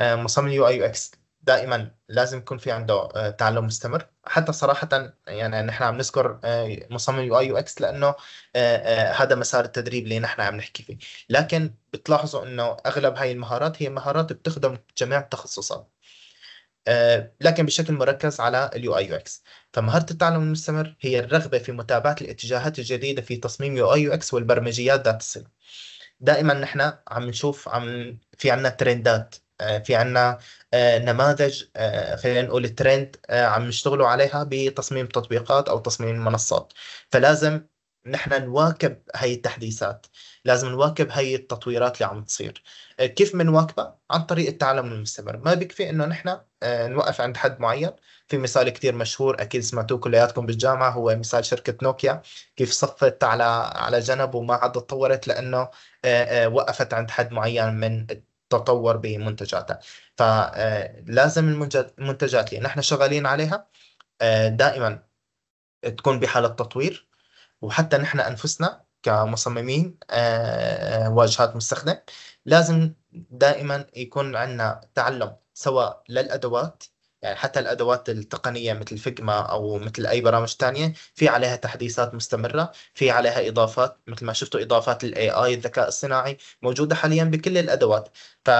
مصمم يو اي يو اكس دائما لازم يكون في عنده آه، تعلم مستمر حتى صراحة يعني نحن عم نذكر مصمم يو اي يو اكس لأنه هذا مسار التدريب اللي نحن عم نحكي فيه لكن بتلاحظوا أنه أغلب هاي المهارات هي مهارات بتخدم جميع التخصصات آه، لكن بشكل مركز على اليو اي يو اكس فمهاره التعلم المستمر هي الرغبه في متابعه الاتجاهات الجديده في تصميم يو اي يو اكس والبرمجيات ذات الصله دائما نحن عم نشوف عم في عنا ترندات آه، في عنا آه، نماذج خلينا نقول ترند عم يشتغلوا عليها بتصميم تطبيقات او تصميم منصات فلازم نحن نواكب هاي التحديثات لازم نواكب هاي التطويرات اللي عم تصير آه، كيف بنواكبها عن طريق التعلم المستمر ما بيكفي انه نحن آه، نوقف عند حد معين في مثال كتير مشهور اكيد سمعتوه كلياتكم بالجامعه هو مثال شركه نوكيا كيف صفت على على جنب وما عاد تطورت لانه آه، وقفت عند حد معين من التطور بمنتجاتها فلازم المنتجات اللي نحن شغالين عليها دائما تكون بحاله تطوير وحتى نحن انفسنا كمصممين آه، واجهات مستخدم لازم دائما يكون عندنا تعلم سواء للادوات يعني حتى الادوات التقنيه مثل فيجما او مثل اي برامج تانية في عليها تحديثات مستمره في عليها اضافات مثل ما شفتوا اضافات الاي اي الذكاء الصناعي موجوده حاليا بكل الادوات ف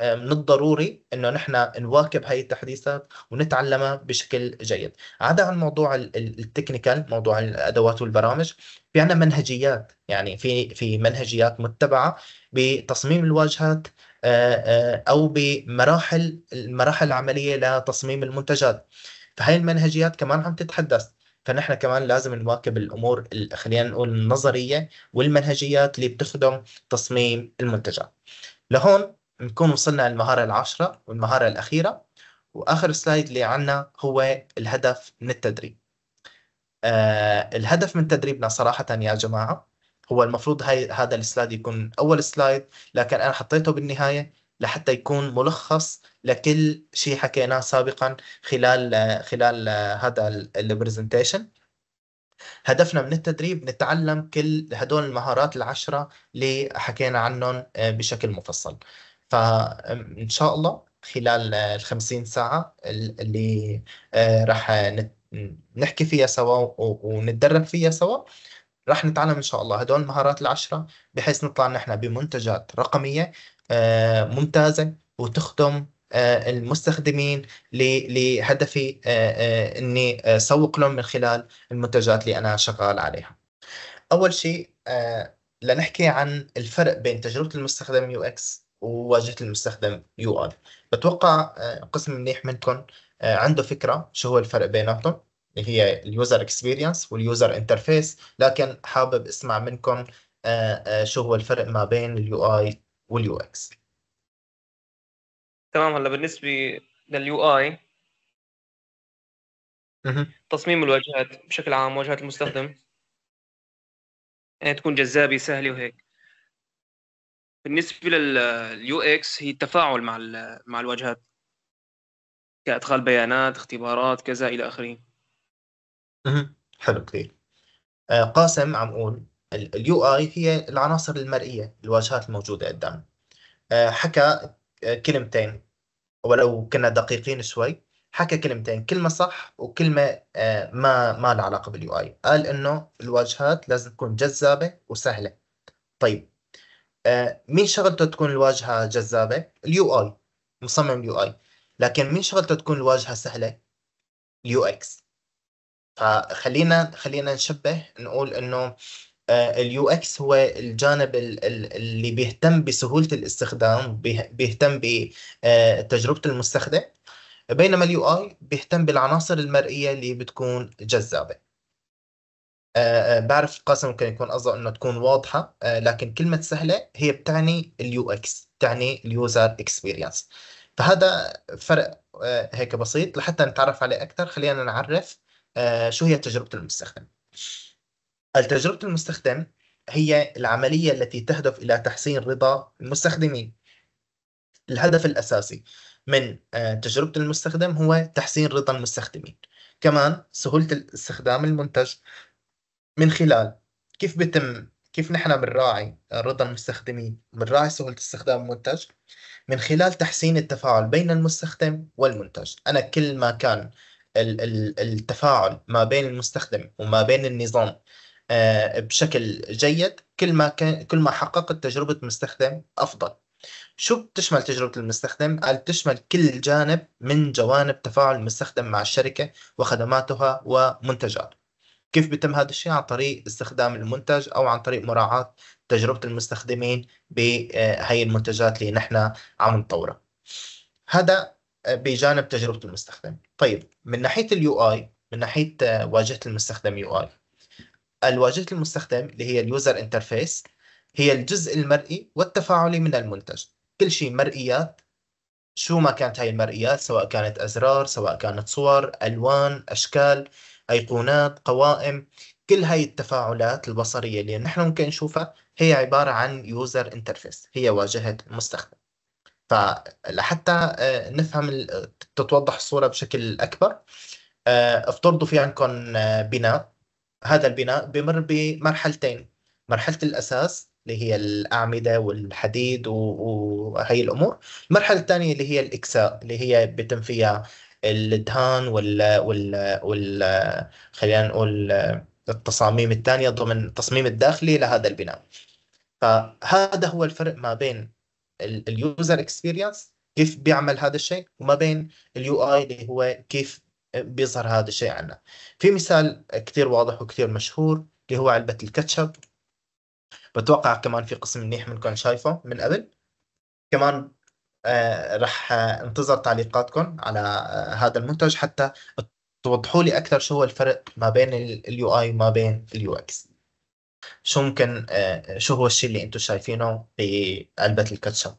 من الضروري انه نحن نواكب هاي التحديثات ونتعلمها بشكل جيد عدا عن موضوع التكنيكال موضوع الادوات والبرامج في عندنا منهجيات يعني في في منهجيات متبعه بتصميم الواجهات او بمراحل المراحل العمليه لتصميم المنتجات فهي المنهجيات كمان عم تتحدث فنحن كمان لازم نواكب الامور خلينا نقول النظريه والمنهجيات اللي بتخدم تصميم المنتجات لهون نكون وصلنا للمهارة العاشرة والمهارة الأخيرة وآخر سلايد اللي عنا هو الهدف من التدريب آه الهدف من تدريبنا صراحة يا جماعة هو المفروض هاي هذا السلايد يكون أول سلايد لكن أنا حطيته بالنهاية لحتى يكون ملخص لكل شيء حكيناه سابقا خلال آه خلال آه هذا البرزنتيشن هدفنا من التدريب نتعلم كل هدول المهارات العشرة اللي حكينا عنهم آه، بشكل مفصل فان شاء الله خلال ال 50 ساعه اللي آه، راح نحكي فيها سوا ونتدرب فيها سوا راح نتعلم ان شاء الله هدول المهارات العشره بحيث نطلع نحن بمنتجات رقميه آه، ممتازه وتخدم آه، المستخدمين لهدفي اني سوق لهم من خلال المنتجات اللي انا شغال عليها اول شيء لنحكي عن الفرق بين تجربه المستخدم يو اكس وواجهه المستخدم يو اي بتوقع آه، قسم منيح منكم آه، عنده فكره شو هو الفرق بيناتهم اللي هي اليوزر اكسبيرينس واليوزر انترفيس لكن حابب اسمع منكم آه، شو هو الفرق ما بين اليو اي واليو اكس تمام هلا بالنسبه لليو اي تصميم الواجهات بشكل عام واجهات المستخدم يعني تكون جذابه سهله وهيك بالنسبه لليو اكس هي التفاعل مع مع الواجهات كادخال بيانات اختبارات كذا الى اخره حلو كثير آه قاسم عم قول اليو اي هي العناصر المرئيه الواجهات الموجوده قدام آه حكى آه، كلمتين ولو كنا دقيقين شوي حكى كلمتين كلمه صح وكلمه آه، ما ما لها علاقه باليو اي قال انه الواجهات لازم تكون جذابه وسهله طيب آه، مين شغلته تكون الواجهه جذابه اليو اي مصمم اليو اي لكن مين شغلته تكون الواجهه سهله اليو اكس فخلينا خلينا نشبه نقول انه آه، اليو اكس هو الجانب اللي بيهتم بسهوله الاستخدام بيهتم بتجربه آه، المستخدم بينما اليو اي بيهتم بالعناصر المرئيه اللي بتكون جذابه آه، آه، بعرف قاسم ممكن يكون قصده انه تكون واضحه آه، لكن كلمه سهله هي بتعني اليو اكس بتعني اليوزر اكسبيرينس فهذا فرق هيك بسيط لحتى نتعرف عليه اكثر خلينا نعرف شو هي تجربه المستخدم التجربة المستخدم هي العمليه التي تهدف الى تحسين رضا المستخدمين الهدف الاساسي من تجربه المستخدم هو تحسين رضا المستخدمين كمان سهوله استخدام المنتج من خلال كيف بتم كيف نحن بنراعي رضا المستخدمين بنراعي سهولة استخدام المنتج من خلال تحسين التفاعل بين المستخدم والمنتج أنا كل ما كان التفاعل ما بين المستخدم وما بين النظام آه، بشكل جيد كل ما كان كل ما حققت تجربة مستخدم أفضل شو بتشمل تجربة المستخدم؟ قال بتشمل كل جانب من جوانب تفاعل المستخدم مع الشركة وخدماتها ومنتجاتها كيف بيتم هذا الشيء عن طريق استخدام المنتج او عن طريق مراعاه تجربه المستخدمين بهي آه، المنتجات اللي نحن عم نطورها هذا آه، بجانب تجربه المستخدم طيب من ناحيه اليو اي من ناحيه آه، واجهه المستخدم يو اي الواجهه المستخدم اللي هي اليوزر انترفيس هي الجزء المرئي والتفاعلي من المنتج كل شيء مرئيات شو ما كانت هاي المرئيات سواء كانت أزرار سواء كانت صور ألوان أشكال أيقونات قوائم كل هاي التفاعلات البصرية اللي نحن ممكن نشوفها هي عبارة عن يوزر انترفيس هي واجهة المستخدم فلحتى آه، نفهم تتوضح الصورة بشكل أكبر آه، افترضوا في عندكم آه، بناء هذا البناء بمر بمرحلتين مرحلة الأساس اللي هي الأعمدة والحديد وهي الأمور المرحلة الثانية اللي هي الإكساء اللي هي بيتم فيها الدهان وال وال وال خلينا نقول التصاميم الثانية ضمن التصميم الداخلي لهذا البناء فهذا هو الفرق ما بين اليوزر اكسبيرينس كيف بيعمل هذا الشيء وما بين اليو اي اللي هو كيف بيظهر هذا الشيء عنا في مثال كثير واضح وكثير مشهور اللي هو علبة الكاتشب بتوقع كمان في قسم منيح منكم شايفه من قبل كمان آه، رح انتظر تعليقاتكم على آه، هذا المنتج حتى توضحوا لي اكثر شو هو الفرق ما بين اليو اي وما بين اليو اكس شو ممكن آه، شو هو الشيء اللي انتم شايفينه بعلبه الكاتشب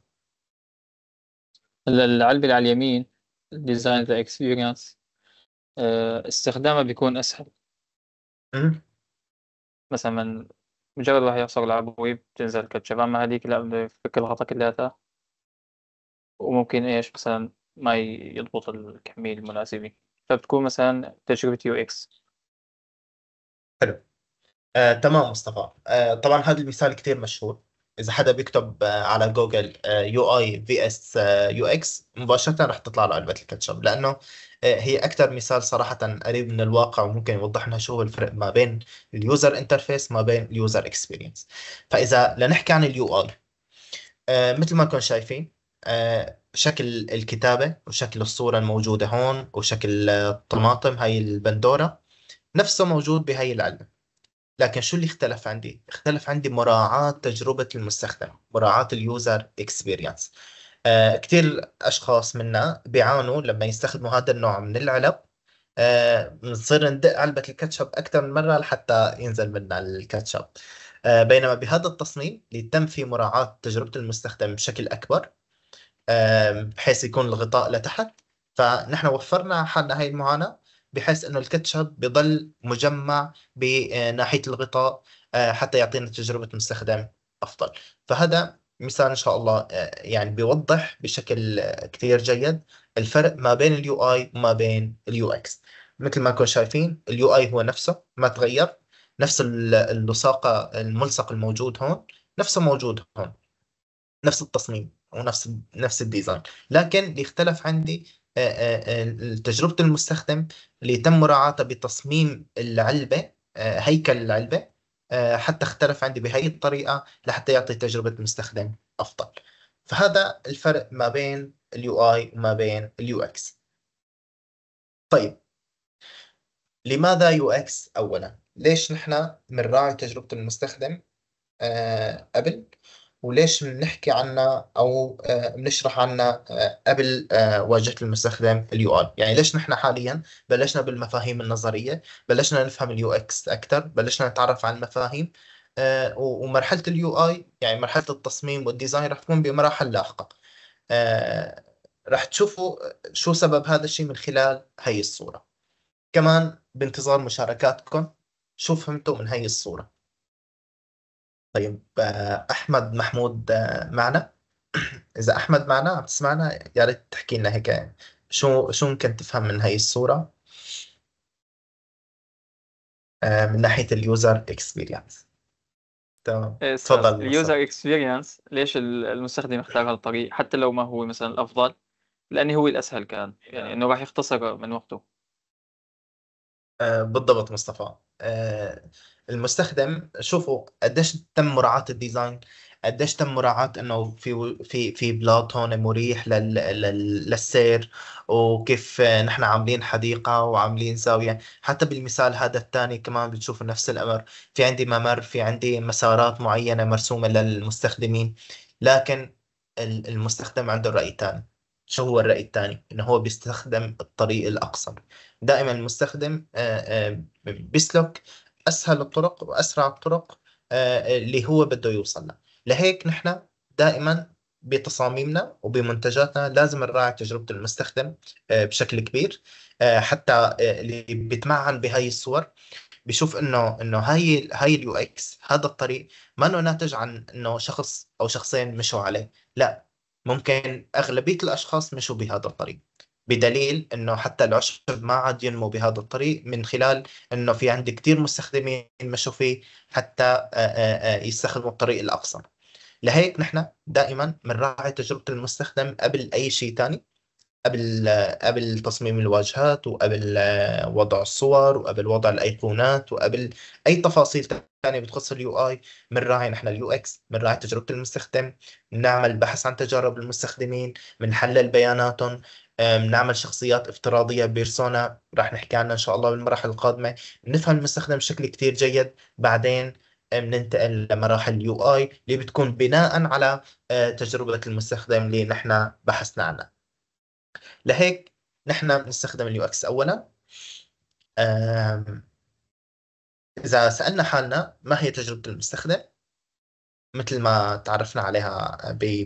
العلبه اللي على اليمين ديزاين ذا اكسبيرينس استخدامها بيكون اسهل م? مثلا مجرد راح على ويب بتنزل كاتشب اما هذيك لا بفك الغطا الغطاء كلياتها وممكن ايش مثلا ما يضبط الكميه المناسبه فبتكون مثلا تجربه يو اكس حلو آه، تمام مصطفى آه، طبعا هذا المثال كثير مشهور اذا حدا بيكتب آه، على جوجل آه، يو اي في اس آه، يو اكس مباشره رح تطلع له علبه الكاتشب لانه آه، هي اكثر مثال صراحه قريب من الواقع وممكن يوضح لنا شو هو الفرق ما بين اليوزر انترفيس ما بين اليوزر اكسبيرينس فاذا لنحكي عن اليو اي مثل ما كنتم شايفين آه، شكل الكتابة وشكل الصورة الموجودة هون وشكل آه، الطماطم هاي البندورة نفسه موجود بهاي العلبة لكن شو اللي اختلف عندي؟ اختلف عندي مراعاة تجربة المستخدم مراعاة اليوزر اكسبيرينس آه، كثير كتير أشخاص منا بيعانوا لما يستخدموا هذا النوع من العلب بنصير آه ندق علبة الكاتشب أكثر من مرة لحتى ينزل منا الكاتشب آه بينما بهذا التصميم اللي تم فيه مراعاة تجربة المستخدم بشكل أكبر بحيث يكون الغطاء لتحت فنحن وفرنا حالنا هاي المعاناه بحيث انه الكاتشب بضل مجمع بناحيه الغطاء آه، حتى يعطينا تجربه مستخدم افضل فهذا مثال ان شاء الله آه، يعني بيوضح بشكل آه، كثير جيد الفرق ما بين اليو اي وما بين اليو اكس مثل ما كنتم شايفين اليو اي هو نفسه ما تغير نفس اللصاقه الملصق الموجود هون نفسه موجود هون نفس التصميم ونفس نفس الديزاين لكن اللي اختلف عندي آه، آه، آه، تجربة المستخدم اللي تم مراعاته بتصميم العلبة هيكل العلبة حتى اختلف عندي بهي الطريقة لحتى يعطي تجربة مستخدم أفضل فهذا الفرق ما بين اليو اي وما بين اليو اكس طيب لماذا يو اكس اولا ليش نحن بنراعي تجربه المستخدم آه قبل وليش بنحكي عنها او بنشرح آه، عنها آه، قبل آه، واجهه المستخدم اليو اي يعني ليش نحن حاليا بلشنا بالمفاهيم النظريه بلشنا نفهم اليو اكس اكثر بلشنا نتعرف على المفاهيم ومرحله اليو اي يعني مرحله التصميم والديزاين رح تكون بمراحل لاحقه رح تشوفوا شو سبب هذا الشيء من خلال هي الصوره كمان بانتظار مشاركاتكم شو فهمتوا من هي الصوره طيب آه، احمد محمود آه، معنا (clears throat) اذا احمد معنا عم تسمعنا يا ريت تحكي لنا هيك شو شو ممكن تفهم من هاي الصوره آه، من ناحيه اليوزر اكسبيرينس تمام إيه، تفضل اليوزر اكسبيرينس ليش المستخدم اختار هالطريق حتى لو ما هو مثلا الافضل لانه هو الاسهل كان يعني انه راح يختصر من وقته بالضبط مصطفى المستخدم شوفوا قديش تم مراعاه الديزاين قديش تم مراعاه انه في في في بلاط هون مريح لل للسير وكيف نحن عاملين حديقه وعاملين زاويه حتى بالمثال هذا الثاني كمان بتشوفوا نفس الامر في عندي ممر في عندي مسارات معينه مرسومه للمستخدمين لكن المستخدم عنده راي ثاني شو هو الرأي الثاني؟ إنه هو بيستخدم الطريق الأقصر دائما المستخدم آه، آه، بيسلك اسهل الطرق واسرع الطرق آه، اللي هو بده يوصل لها لهيك نحن دائما بتصاميمنا وبمنتجاتنا لازم نراعي تجربة المستخدم آه، بشكل كبير آه، حتى اللي بيتمعن بهاي الصور بشوف انه انه هاي هاي اليو اكس هذا الطريق ما انه ناتج عن انه شخص او شخصين مشوا عليه لا ممكن اغلبيه الاشخاص مشوا بهذا الطريق بدليل انه حتى العشب ما عاد ينمو بهذا الطريق من خلال انه في عندي كثير مستخدمين مشوا فيه حتى آه، آه، آه، يستخدموا الطريق الاقصى لهيك نحن دائما بنراعي تجربه المستخدم قبل اي شيء ثاني قبل قبل تصميم الواجهات وقبل وضع الصور وقبل وضع الايقونات وقبل اي تفاصيل ثانيه بتخص اليو اي بنراعي نحن اليو اكس بنراعي تجربه المستخدم بنعمل بحث عن تجارب المستخدمين بنحلل بياناتهم بنعمل شخصيات افتراضيه بيرسونا رح نحكي عنها ان شاء الله بالمراحل القادمه نفهم المستخدم بشكل كتير جيد بعدين بننتقل لمراحل اليو اي اللي بتكون بناء على أه، تجربه المستخدم اللي نحن بحثنا عنها لهيك نحن بنستخدم اليو اكس اولا اذا سالنا حالنا ما هي تجربه المستخدم مثل ما تعرفنا عليها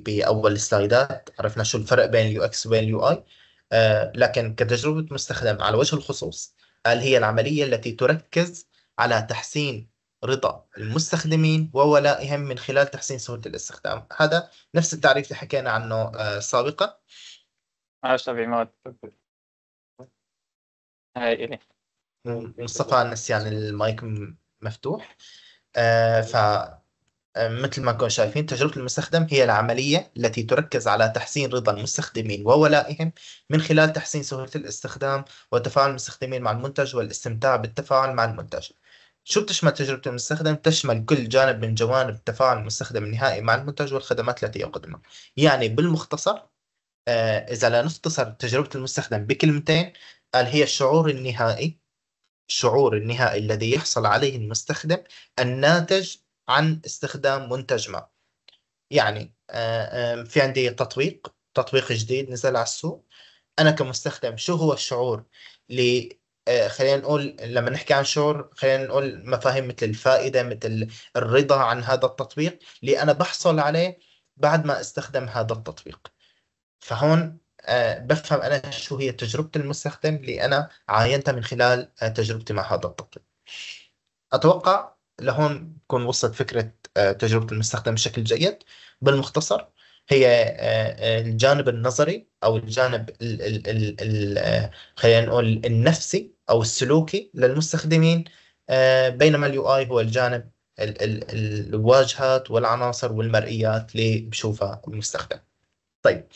باول السلايدات عرفنا شو الفرق بين اليو اكس وبين اليو اي آه، لكن كتجربة مستخدم على وجه الخصوص هل هي العملية التي تركز على تحسين رضا المستخدمين وولائهم من خلال تحسين سهولة الاستخدام هذا نفس التعريف اللي حكينا عنه آه، سابقا عاش طبيعي ما هاي إلي مصطفى نسيان المايك مفتوح آه، ف مثل ما كنتم شايفين تجربة المستخدم هي العملية التي تركز على تحسين رضا المستخدمين وولائهم من خلال تحسين سهولة الاستخدام وتفاعل المستخدمين مع المنتج والاستمتاع بالتفاعل مع المنتج شو بتشمل تجربة المستخدم؟ تشمل كل جانب من جوانب تفاعل المستخدم النهائي مع المنتج والخدمات التي يقدمها يعني بالمختصر آه، إذا لا نختصر تجربة المستخدم بكلمتين قال هي الشعور النهائي الشعور النهائي الذي يحصل عليه المستخدم الناتج عن استخدام منتج ما يعني آه، في عندي تطبيق تطبيق جديد نزل على السوق انا كمستخدم شو هو الشعور ل آه، خلينا نقول لما نحكي عن شعور خلينا نقول مفاهيم مثل الفائده مثل الرضا عن هذا التطبيق اللي انا بحصل عليه بعد ما استخدم هذا التطبيق فهون آه، بفهم انا شو هي تجربه المستخدم اللي انا عاينتها من خلال تجربتي مع هذا التطبيق اتوقع لهون تكون وصلت فكرة آه، تجربة المستخدم بشكل جيد بالمختصر هي آه، آه، الجانب النظري او الجانب خلينا نقول النفسي او السلوكي للمستخدمين بينما اليو اي هو الجانب الواجهات والعناصر والمرئيات اللي بشوفها المستخدم. طيب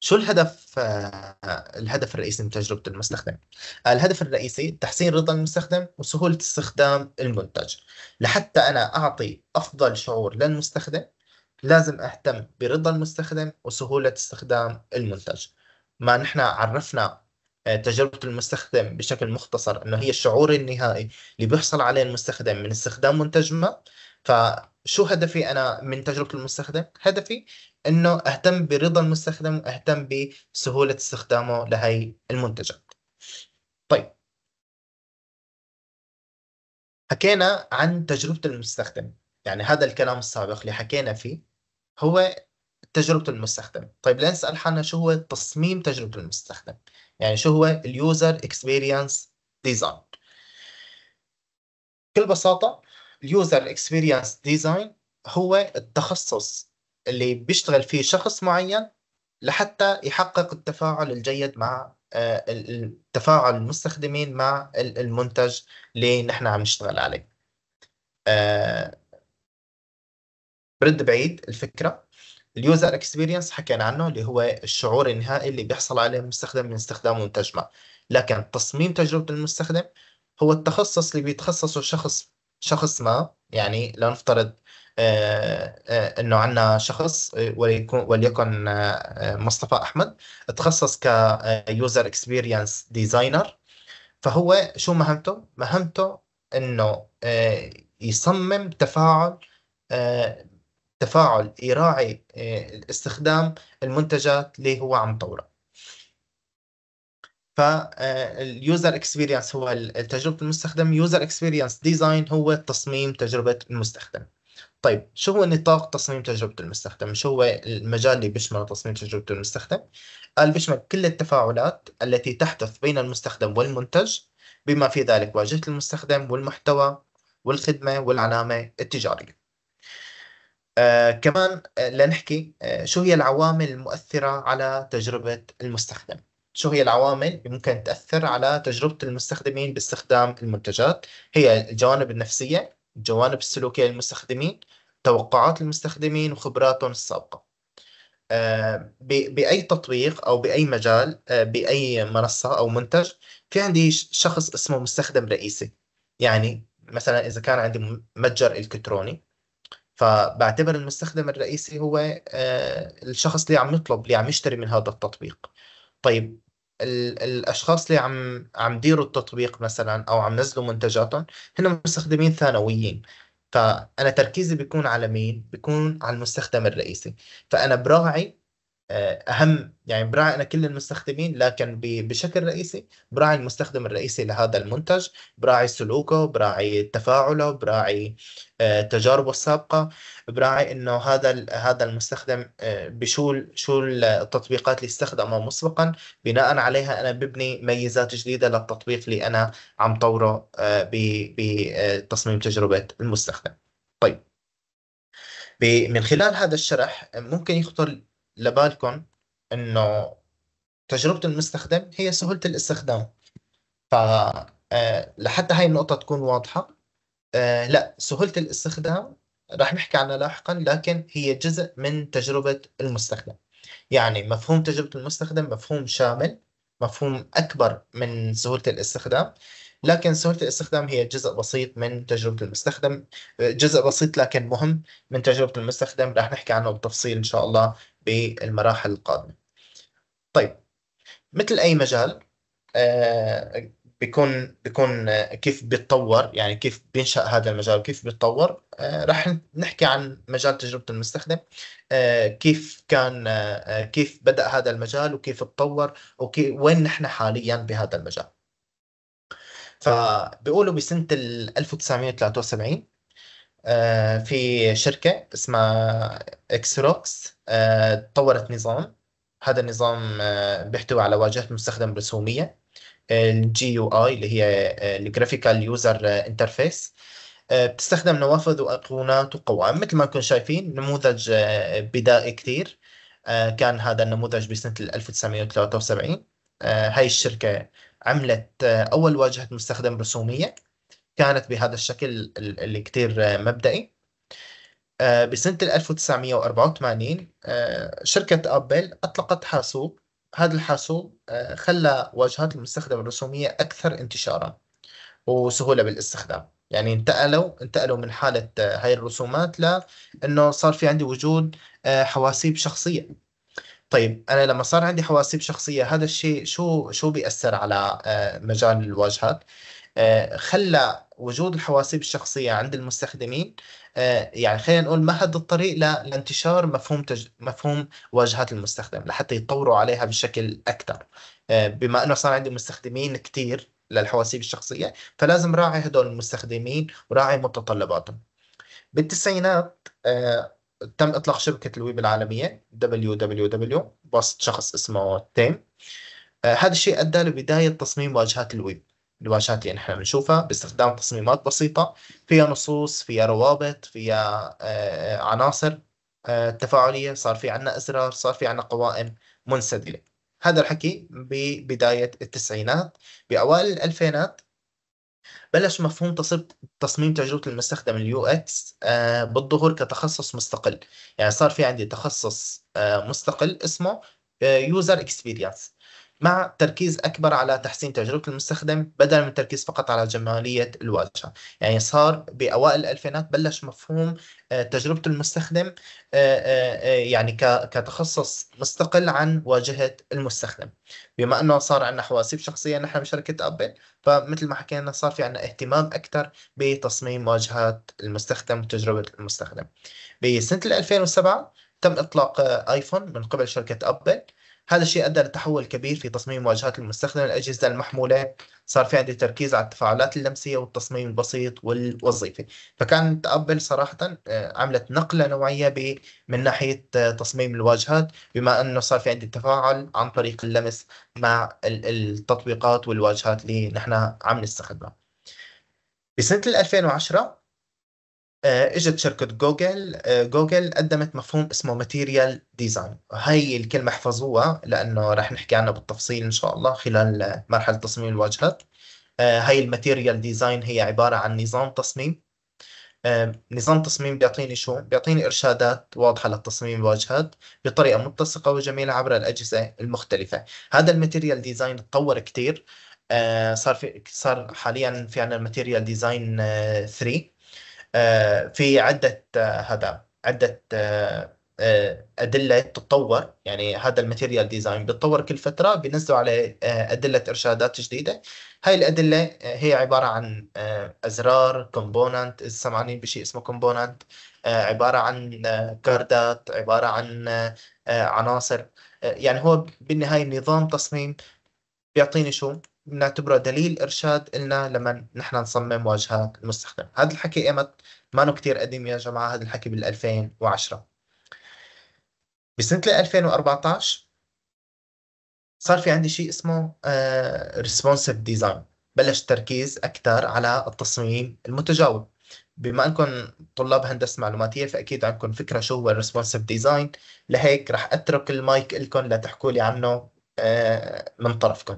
شو الهدف آه، الهدف الرئيسي من تجربه المستخدم؟ آه، الهدف الرئيسي تحسين رضا المستخدم وسهوله استخدام المنتج لحتى انا اعطي افضل شعور للمستخدم لازم اهتم برضا المستخدم وسهوله استخدام المنتج ما نحن عرفنا آه، تجربه المستخدم بشكل مختصر انه هي الشعور النهائي اللي بيحصل عليه المستخدم من استخدام منتج ما فشو هدفي انا من تجربه المستخدم؟ هدفي انه اهتم برضا المستخدم واهتم بسهوله استخدامه لهي المنتجات طيب حكينا عن تجربه المستخدم يعني هذا الكلام السابق اللي حكينا فيه هو تجربه المستخدم طيب لنسال حالنا شو هو تصميم تجربه المستخدم يعني شو هو اليوزر اكسبيرينس ديزاين بكل بساطه اليوزر اكسبيرينس ديزاين هو التخصص اللي بيشتغل فيه شخص معين لحتى يحقق التفاعل الجيد مع آه، تفاعل المستخدمين مع المنتج اللي نحن عم نشتغل عليه آه، برد بعيد الفكره اليوزر اكسبيرينس حكينا عنه اللي هو الشعور النهائي اللي بيحصل عليه المستخدم من استخدام منتج ما لكن تصميم تجربه المستخدم هو التخصص اللي بيتخصصه شخص شخص ما يعني لنفترض آه، آه، انه عندنا شخص آه، وليكن وليكن مصطفى احمد تخصص كيوزر اكسبيرينس ديزاينر فهو شو مهمته؟ مهمته انه يصمم تفاعل تفاعل يراعي استخدام المنتجات اللي هو عم طوره فاليوزر اكسبيرينس هو تجربه المستخدم يوزر اكسبيرينس ديزاين هو تصميم تجربه المستخدم طيب شو هو نطاق تصميم تجربة المستخدم؟ شو هو المجال اللي بيشمل تصميم تجربة المستخدم؟ قال بيشمل كل التفاعلات التي تحدث بين المستخدم والمنتج بما في ذلك واجهة المستخدم والمحتوى والخدمة والعلامة التجارية. آه كمان آه لنحكي آه شو هي العوامل المؤثرة على تجربة المستخدم شو هي العوامل اللي ممكن تأثر على تجربة المستخدمين باستخدام المنتجات هي الجوانب النفسية جوانب السلوكية للمستخدمين توقعات المستخدمين وخبراتهم السابقة آه، بأي تطبيق أو بأي مجال آه، بأي منصة أو منتج في عندي شخص اسمه مستخدم رئيسي يعني مثلا إذا كان عندي متجر إلكتروني فبعتبر المستخدم الرئيسي هو آه، الشخص اللي عم يطلب اللي عم يشتري من هذا التطبيق طيب ال الاشخاص اللي عم عم ديروا التطبيق مثلا او عم نزلوا منتجاتهم هن مستخدمين ثانويين فانا تركيزي بيكون على مين بيكون على المستخدم الرئيسي فانا براعي آه، اهم يعني براعي كل المستخدمين لكن بشكل رئيسي براعي المستخدم الرئيسي لهذا المنتج براعي سلوكه براعي تفاعله براعي آه، تجاربه السابقه براعي انه هذا هذا المستخدم آه، بشو شو التطبيقات اللي استخدمها مسبقا بناء عليها انا ببني ميزات جديده للتطبيق اللي انا عم طوره بتصميم تجربه المستخدم طيب من خلال هذا الشرح ممكن يخطر لبالكم انه تجربه المستخدم هي سهوله الاستخدام ف آه، لحتى هاي النقطه تكون واضحه آه، لا سهوله الاستخدام رح نحكي عنها لاحقا لكن هي جزء من تجربه المستخدم يعني مفهوم تجربه المستخدم مفهوم شامل مفهوم اكبر من سهوله الاستخدام لكن سهوله الاستخدام هي جزء بسيط من تجربه المستخدم آه، جزء بسيط لكن مهم من تجربه المستخدم رح نحكي عنه بالتفصيل ان شاء الله بالمراحل القادمة طيب مثل أي مجال آه، بيكون بيكون آه، كيف بيتطور يعني كيف بينشا هذا المجال وكيف بيتطور آه، رح نحكي عن مجال تجربه المستخدم كيف كان كيف بدا هذا المجال وكيف تطور وين نحن حاليا بهذا المجال فبيقولوا بسنه 1973 آه، في شركة اسمها اكسروكس آه، طورت نظام هذا النظام آه، بيحتوي على واجهة مستخدم رسومية الجي يو اي اللي هي الجرافيكال يوزر انترفيس بتستخدم نوافذ وايقونات وقوائم مثل ما كنتم شايفين نموذج بدائي كثير كان هذا النموذج بسنة 1973 هاي الشركة عملت أول واجهة مستخدم رسومية كانت بهذا الشكل اللي كتير آه، مبدئي آه، بسنة 1984 آه، شركة أبل أطلقت حاسوب هذا الحاسوب خلى واجهات المستخدم الرسومية أكثر انتشارا وسهولة بالاستخدام يعني انتقلوا انتقلوا من حالة هاي الرسومات لأنه صار في عندي وجود حواسيب شخصية طيب أنا لما صار عندي حواسيب شخصية هذا الشيء شو شو بيأثر على مجال الواجهات خلى وجود الحواسيب الشخصية عند المستخدمين آه، يعني خلينا نقول مهد الطريق لانتشار مفهوم تج... مفهوم واجهات المستخدم لحتى يطوروا عليها بشكل أكثر آه، بما أنه صار عندي مستخدمين كثير للحواسيب الشخصية فلازم راعي هدول المستخدمين وراعي متطلباتهم بالتسعينات آه، تم إطلاق شبكة الويب العالمية www بوسط شخص اسمه تيم هذا الشيء أدى لبداية تصميم واجهات الويب اللي نحن بنشوفها باستخدام تصميمات بسيطة فيها نصوص فيها روابط فيها آه، آه، عناصر آه، تفاعلية صار في عنا أزرار صار في عنا قوائم منسدلة هذا الحكي ببداية التسعينات بأوائل الألفينات بلش مفهوم تصميم تجربة المستخدم اليو اكس بالظهور كتخصص مستقل يعني صار في عندي تخصص مستقل اسمه يوزر اكسبيرينس مع تركيز أكبر على تحسين تجربة المستخدم بدلا من التركيز فقط على جمالية الواجهة يعني صار بأوائل الألفينات بلش مفهوم آه، تجربة المستخدم آه، آه، يعني كتخصص مستقل عن واجهة المستخدم بما أنه صار عندنا حواسيب شخصية نحن بشركة أبل فمثل ما حكينا صار في عندنا اهتمام أكثر بتصميم واجهات المستخدم وتجربة المستخدم بسنة 2007 تم إطلاق آيفون من قبل شركة أبل هذا الشيء أدى لتحول كبير في تصميم واجهات المستخدم الأجهزة المحمولة صار في عندي تركيز على التفاعلات اللمسية والتصميم البسيط والوظيفي فكانت أبل صراحة آه، عملت نقلة نوعية من ناحية آه، تصميم الواجهات بما أنه صار في عندي تفاعل عن طريق اللمس مع التطبيقات والواجهات اللي نحن عم نستخدمها بسنة 2010 آه، اجت شركة جوجل آه، جوجل قدمت مفهوم اسمه ماتيريال ديزاين هاي الكلمة احفظوها لأنه رح نحكي عنها بالتفصيل إن شاء الله خلال مرحلة تصميم الواجهات آه، هاي الماتيريال ديزاين هي عبارة عن نظام تصميم نظام تصميم بيعطيني شو؟ بيعطيني إرشادات واضحة للتصميم الواجهات بطريقة متسقة وجميلة عبر الأجهزة المختلفة هذا الماتيريال ديزاين تطور كتير صار في صار حاليا في عندنا الماتيريال ديزاين 3 آه، في عده آه، هذا عده آه، ادله تتطور يعني هذا الماتيريال ديزاين بتطور كل فتره بينزلوا عليه ادله ارشادات جديده هاي الادله هي عباره عن ازرار كومبوننت اذا سمعانين بشيء اسمه كومبوننت عباره عن كاردات عباره عن عناصر يعني هو بالنهايه نظام تصميم بيعطيني شو بنعتبره دليل إرشاد لنا لما نحن نصمم واجهات المستخدم هذا الحكي إيمت مانو كتير قديم يا جماعة هذا الحكي بال2010 بسنة 2014 صار في عندي شيء اسمه ريسبونسيف آه، ديزاين بلش تركيز أكثر على التصميم المتجاوب بما انكم طلاب هندسه معلوماتيه فاكيد عندكم فكره شو هو الريسبونسيف ديزاين لهيك رح اترك المايك لكم لتحكوا لي عنه آه، من طرفكم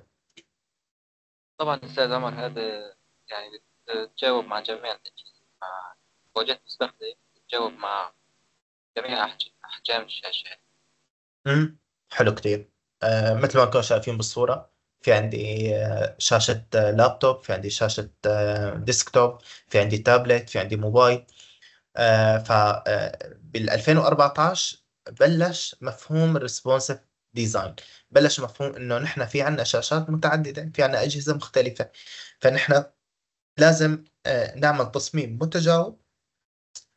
طبعا استاذ عمر هذا يعني تجاوب مع جميع التجهيز مع واجهة مستخدم تجاوب مع جميع أحجام الشاشه امم حلو كثير آه مثل ما كنتم شايفين بالصورة في عندي آه، شاشة آه، لابتوب في عندي شاشة آه، ديسكتوب في عندي تابلت في عندي موبايل ف بال 2014 بلش مفهوم الريسبونسيف ديزاين بلش مفهوم انه نحن في عنا شاشات متعدده في عنا اجهزه مختلفه فنحن لازم آه، نعمل تصميم متجاوب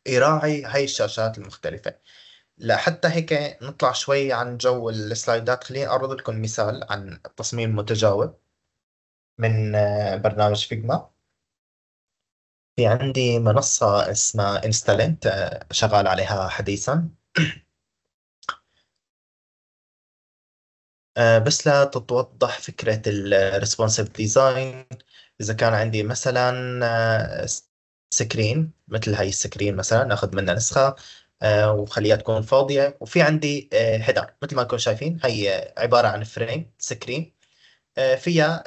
يراعي هاي الشاشات المختلفه لحتى هيك نطلع شوي عن جو السلايدات خليني أعرض لكم مثال عن التصميم المتجاوب من آه، برنامج فيجما في عندي منصة اسمها انستالنت آه، شغال عليها حديثا (clears throat) آه، بس لا تتوضح فكرة الريسبونسيف ديزاين إذا كان عندي مثلا سكرين آه، مثل هاي السكرين مثلا أخذ منها نسخة آه، وخليها تكون فاضية وفي عندي هيدر مثل ما تكون شايفين هي عبارة عن فريم سكرين فيها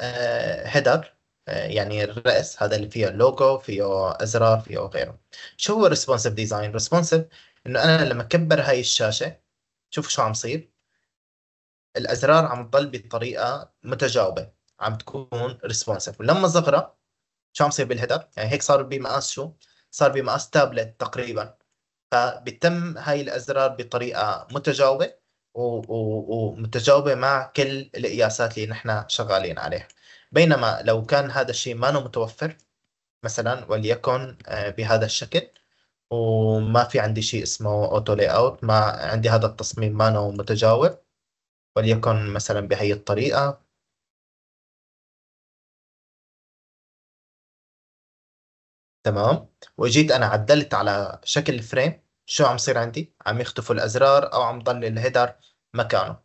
هيدر يعني الرأس هذا اللي فيه اللوجو فيه أزرار فيه غيره شو هو الريسبونسيف ديزاين responsive إنه أنا لما أكبر هاي الشاشة شوفوا شو عم صير الازرار عم تضل بطريقه متجاوبه عم تكون ريسبونسيف ولما صغرة شو عم يصير بالهدف يعني هيك صار بمقاس شو صار بمقاس تابلت تقريبا فبتم هاي الازرار بطريقه متجاوبه ومتجاوبه مع كل القياسات اللي نحن شغالين عليها بينما لو كان هذا الشيء ما متوفر مثلا وليكن آه، بهذا الشكل وما في عندي شيء اسمه اوتو لاي اوت ما عندي هذا التصميم ما متجاوب وليكن مثلا بهي الطريقة تمام واجيت انا عدلت على شكل الفريم شو عم يصير عندي عم يختفوا الازرار او عم ضل الهيدر مكانه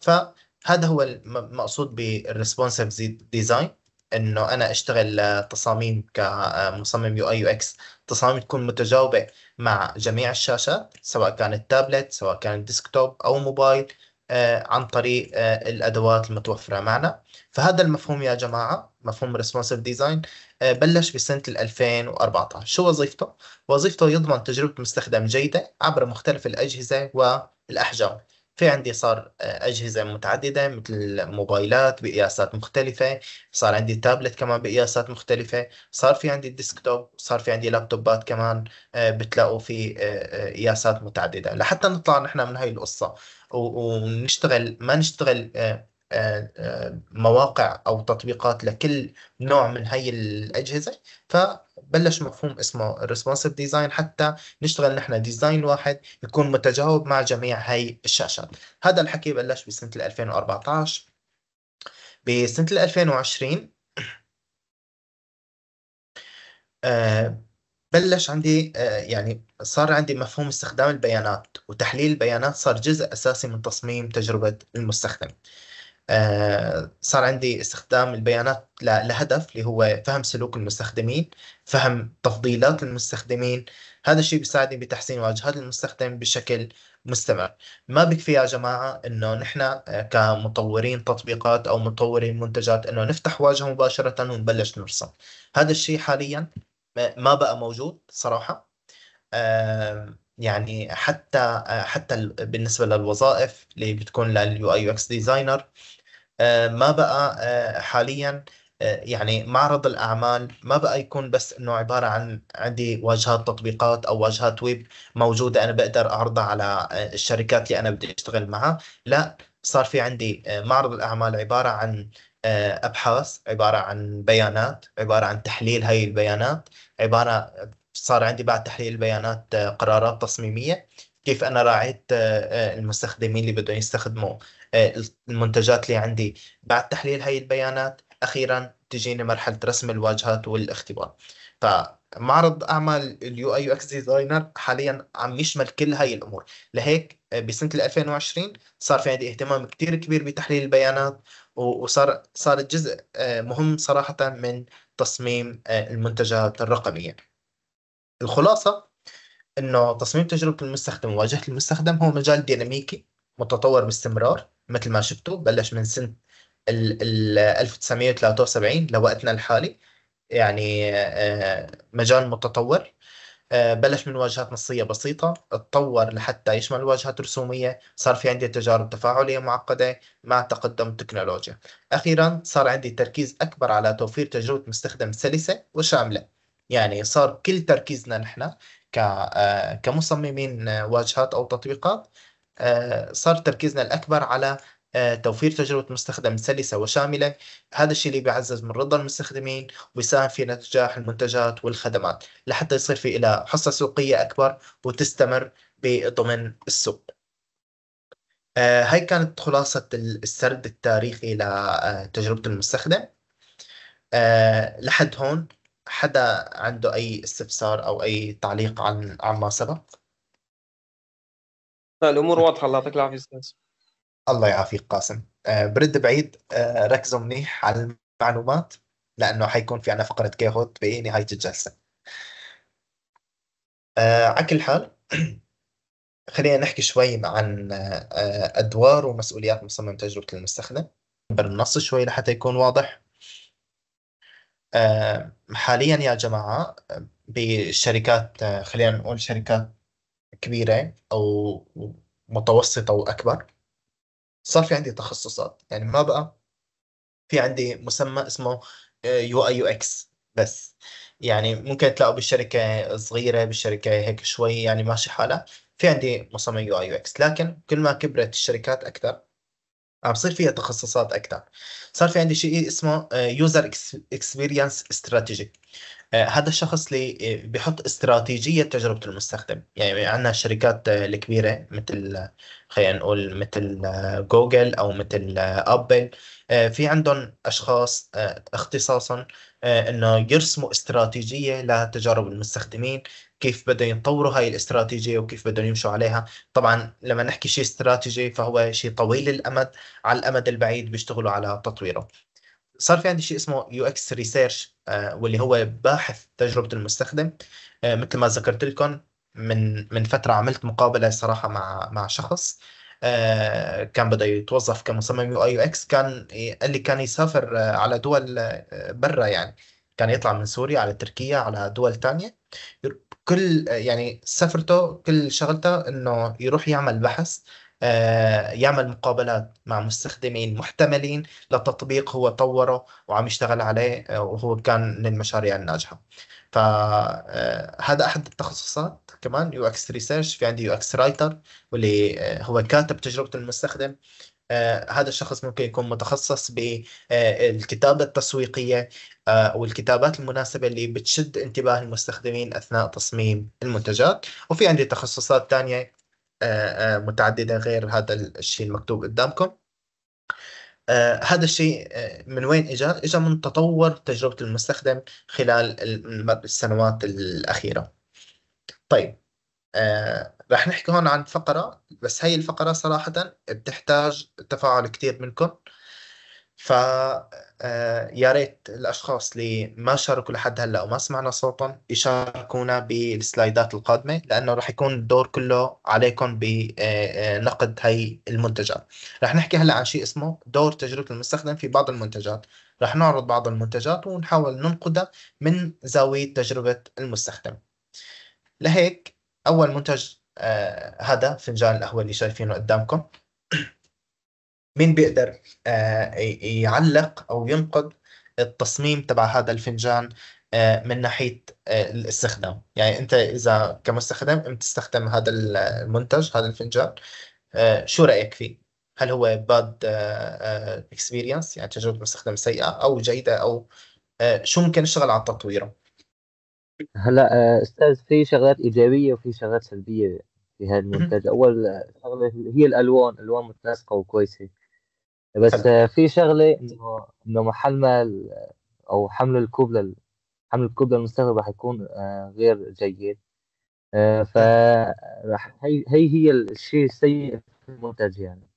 فهذا هو المقصود بالريسبونسيف ديزاين انه انا اشتغل تصاميم كمصمم يو اي يو اكس تصاميم تكون متجاوبه مع جميع الشاشات سواء كانت تابلت سواء كانت ديسكتوب او موبايل آه، عن طريق آه، الادوات المتوفره معنا فهذا المفهوم يا جماعه مفهوم ريسبونسيف ديزاين آه، بلش بسنه 2014 شو وظيفته وظيفته يضمن تجربه مستخدم جيده عبر مختلف الاجهزه والاحجام في عندي صار أجهزة متعددة مثل موبايلات بقياسات مختلفة صار عندي تابلت كمان بقياسات مختلفة صار في عندي ديسكتوب صار في عندي لابتوبات كمان بتلاقوا في قياسات متعددة لحتى نطلع نحن من هاي القصة ونشتغل ما نشتغل آه، آه، آه، مواقع او تطبيقات لكل نوع من هي الاجهزه فبلش مفهوم اسمه ريسبونسيف ديزاين حتى نشتغل نحن ديزاين واحد يكون متجاوب مع جميع هي الشاشات هذا الحكي بلش بسنه 2014 بسنه 2020 بلش عندي آه، يعني صار عندي مفهوم استخدام البيانات وتحليل البيانات صار جزء أساسي من تصميم تجربة المستخدم آه، صار عندي استخدام البيانات لهدف اللي هو فهم سلوك المستخدمين فهم تفضيلات المستخدمين هذا الشيء بيساعدني بتحسين واجهات المستخدم بشكل مستمر ما بكفي يا جماعة انه نحن آه، كمطورين تطبيقات او مطورين منتجات انه نفتح واجهة مباشرة ونبلش نرسم هذا الشيء حاليا ما بقى موجود صراحه يعني حتى حتى بالنسبه للوظائف اللي بتكون لليو اي يو اكس ديزاينر ما بقى آه، حاليا آه، يعني معرض الاعمال ما بقى يكون بس انه عباره عن عندي واجهات تطبيقات او واجهات ويب موجوده انا بقدر اعرضها على آه، الشركات اللي انا بدي اشتغل معها لا صار في عندي معرض الاعمال عباره عن ابحاث عباره عن بيانات عباره عن تحليل هاي البيانات عباره صار عندي بعد تحليل البيانات آه، قرارات تصميميه كيف انا راعيت آه، آه، المستخدمين اللي بدهم يستخدموا المنتجات اللي عندي بعد تحليل هاي البيانات اخيرا تجيني مرحله رسم الواجهات والاختبار فمعرض اعمال اليو اي يو اكس ديزاينر حاليا عم يشمل كل هاي الامور لهيك بسنه 2020 صار في عندي اهتمام كتير كبير بتحليل البيانات وصار صارت جزء آه، مهم صراحة من تصميم آه، المنتجات الرقمية الخلاصة أنه تصميم تجربة المستخدم وواجهة المستخدم هو مجال ديناميكي متطور باستمرار مثل ما شفتوا بلش من سنة ال 1973 لوقتنا الحالي يعني آه، مجال متطور آه، بلش من واجهات نصية بسيطة اتطور لحتى يشمل واجهات رسومية صار في عندي تجارب تفاعلية معقدة مع تقدم التكنولوجيا أخيرا صار عندي تركيز أكبر على توفير تجربة مستخدم سلسة وشاملة يعني صار كل تركيزنا نحن آه، كمصممين واجهات أو تطبيقات آه، صار تركيزنا الأكبر على آه، توفير تجربة مستخدم سلسة وشاملة هذا الشيء اللي بيعزز من رضا المستخدمين ويساهم في نجاح المنتجات والخدمات لحتى يصير في إلى حصة سوقية أكبر وتستمر بضمن السوق آه، هاي كانت خلاصة السرد التاريخي لتجربة آه، المستخدم لحد هون حدا عنده أي استفسار أو أي تعليق عن عما سبق؟ الأمور واضحة الله يعطيك العافية أستاذ الله يعافيك قاسم آه، برد بعيد آه، ركزوا منيح على المعلومات لانه حيكون في عنا فقره كيهوت بنهايه الجلسه آه، على كل حال (clears throat) خلينا نحكي شوي عن ادوار ومسؤوليات مصمم تجربه المستخدم بالنص شوي لحتى يكون واضح حاليا يا جماعه بشركات خلينا نقول شركات كبيره او متوسطه واكبر صار في عندي تخصصات يعني ما بقى في عندي مسمى اسمه يو اي يو اكس بس يعني ممكن تلاقوا بالشركه صغيره بالشركه هيك شوي يعني ماشي حالها في عندي مسمى يو اي يو اكس لكن كل ما كبرت الشركات اكثر عم بصير فيها تخصصات اكثر صار في عندي شيء اسمه يوزر اكسبيرينس استراتيجي هذا الشخص اللي آه، بيحط استراتيجيه تجربه المستخدم يعني عندنا الشركات آه، الكبيره مثل آه، خلينا نقول مثل جوجل او مثل ابل في عندهم اشخاص اختصاصا انه يرسموا استراتيجيه لتجارب المستخدمين كيف بدهم يطوروا هاي الاستراتيجية وكيف بدهم يمشوا عليها طبعا لما نحكي شيء استراتيجي فهو شيء طويل الأمد على الأمد البعيد بيشتغلوا على تطويره صار في عندي شيء اسمه يو اكس ريسيرش آه، واللي هو باحث تجربة المستخدم آه مثل ما ذكرت لكم من من فترة عملت مقابلة صراحة مع مع شخص آه كان بده يتوظف كمصمم يو اي يو اكس كان قال لي كان يسافر آه، على دول آه، برا يعني كان يطلع من سوريا على تركيا على دول تانية كل يعني سفرته كل شغلته انه يروح يعمل بحث آه، يعمل مقابلات مع مستخدمين محتملين لتطبيق هو طوره وعم يشتغل عليه آه، وهو كان من المشاريع الناجحه فهذا آه، احد التخصصات كمان يو اكس ريسيرش في عندي يو اكس رايتر واللي هو كاتب تجربه المستخدم آه، هذا الشخص ممكن يكون متخصص بالكتابة آه، التسويقية أو آه، الكتابات المناسبة اللي بتشد انتباه المستخدمين أثناء تصميم المنتجات وفي عندي تخصصات تانية متعددة غير هذا الشيء المكتوب قدامكم هذا الشيء من وين إجا؟ إجا من تطور تجربة المستخدم خلال السنوات الأخيرة طيب رح نحكي هون عن فقرة بس هاي الفقرة صراحة بتحتاج تفاعل كتير منكم ف آه، يا ريت الاشخاص اللي ما شاركوا لحد هلا وما سمعنا صوتهم يشاركونا بالسلايدات القادمه لانه رح يكون الدور كله عليكم بنقد آه، آه، هي المنتجات رح نحكي هلا عن شيء اسمه دور تجربه المستخدم في بعض المنتجات رح نعرض بعض المنتجات ونحاول ننقدها من زاويه تجربه المستخدم لهيك اول منتج آه هذا فنجان القهوه اللي شايفينه قدامكم مين بيقدر آه يعلق او ينقد التصميم تبع هذا الفنجان آه من ناحيه آه الاستخدام يعني انت اذا كمستخدم قمت تستخدم هذا المنتج هذا الفنجان آه شو رايك فيه هل هو باد اكسبيرينس آه، آه، يعني تجربه مستخدم سيئه او جيده او آه، شو ممكن نشتغل على تطويره هلا آه، استاذ في شغلات ايجابيه وفي شغلات سلبيه في هذا المنتج اول شغله هي الالوان الوان متناسقه وكويسه بس حلو. آه، في شغله انه انه محل ما آه، او حمل الكوب لل حمل الكوب للمستخدم راح يكون غير جيد ف راح هي هي الشيء السيء في المنتج يعني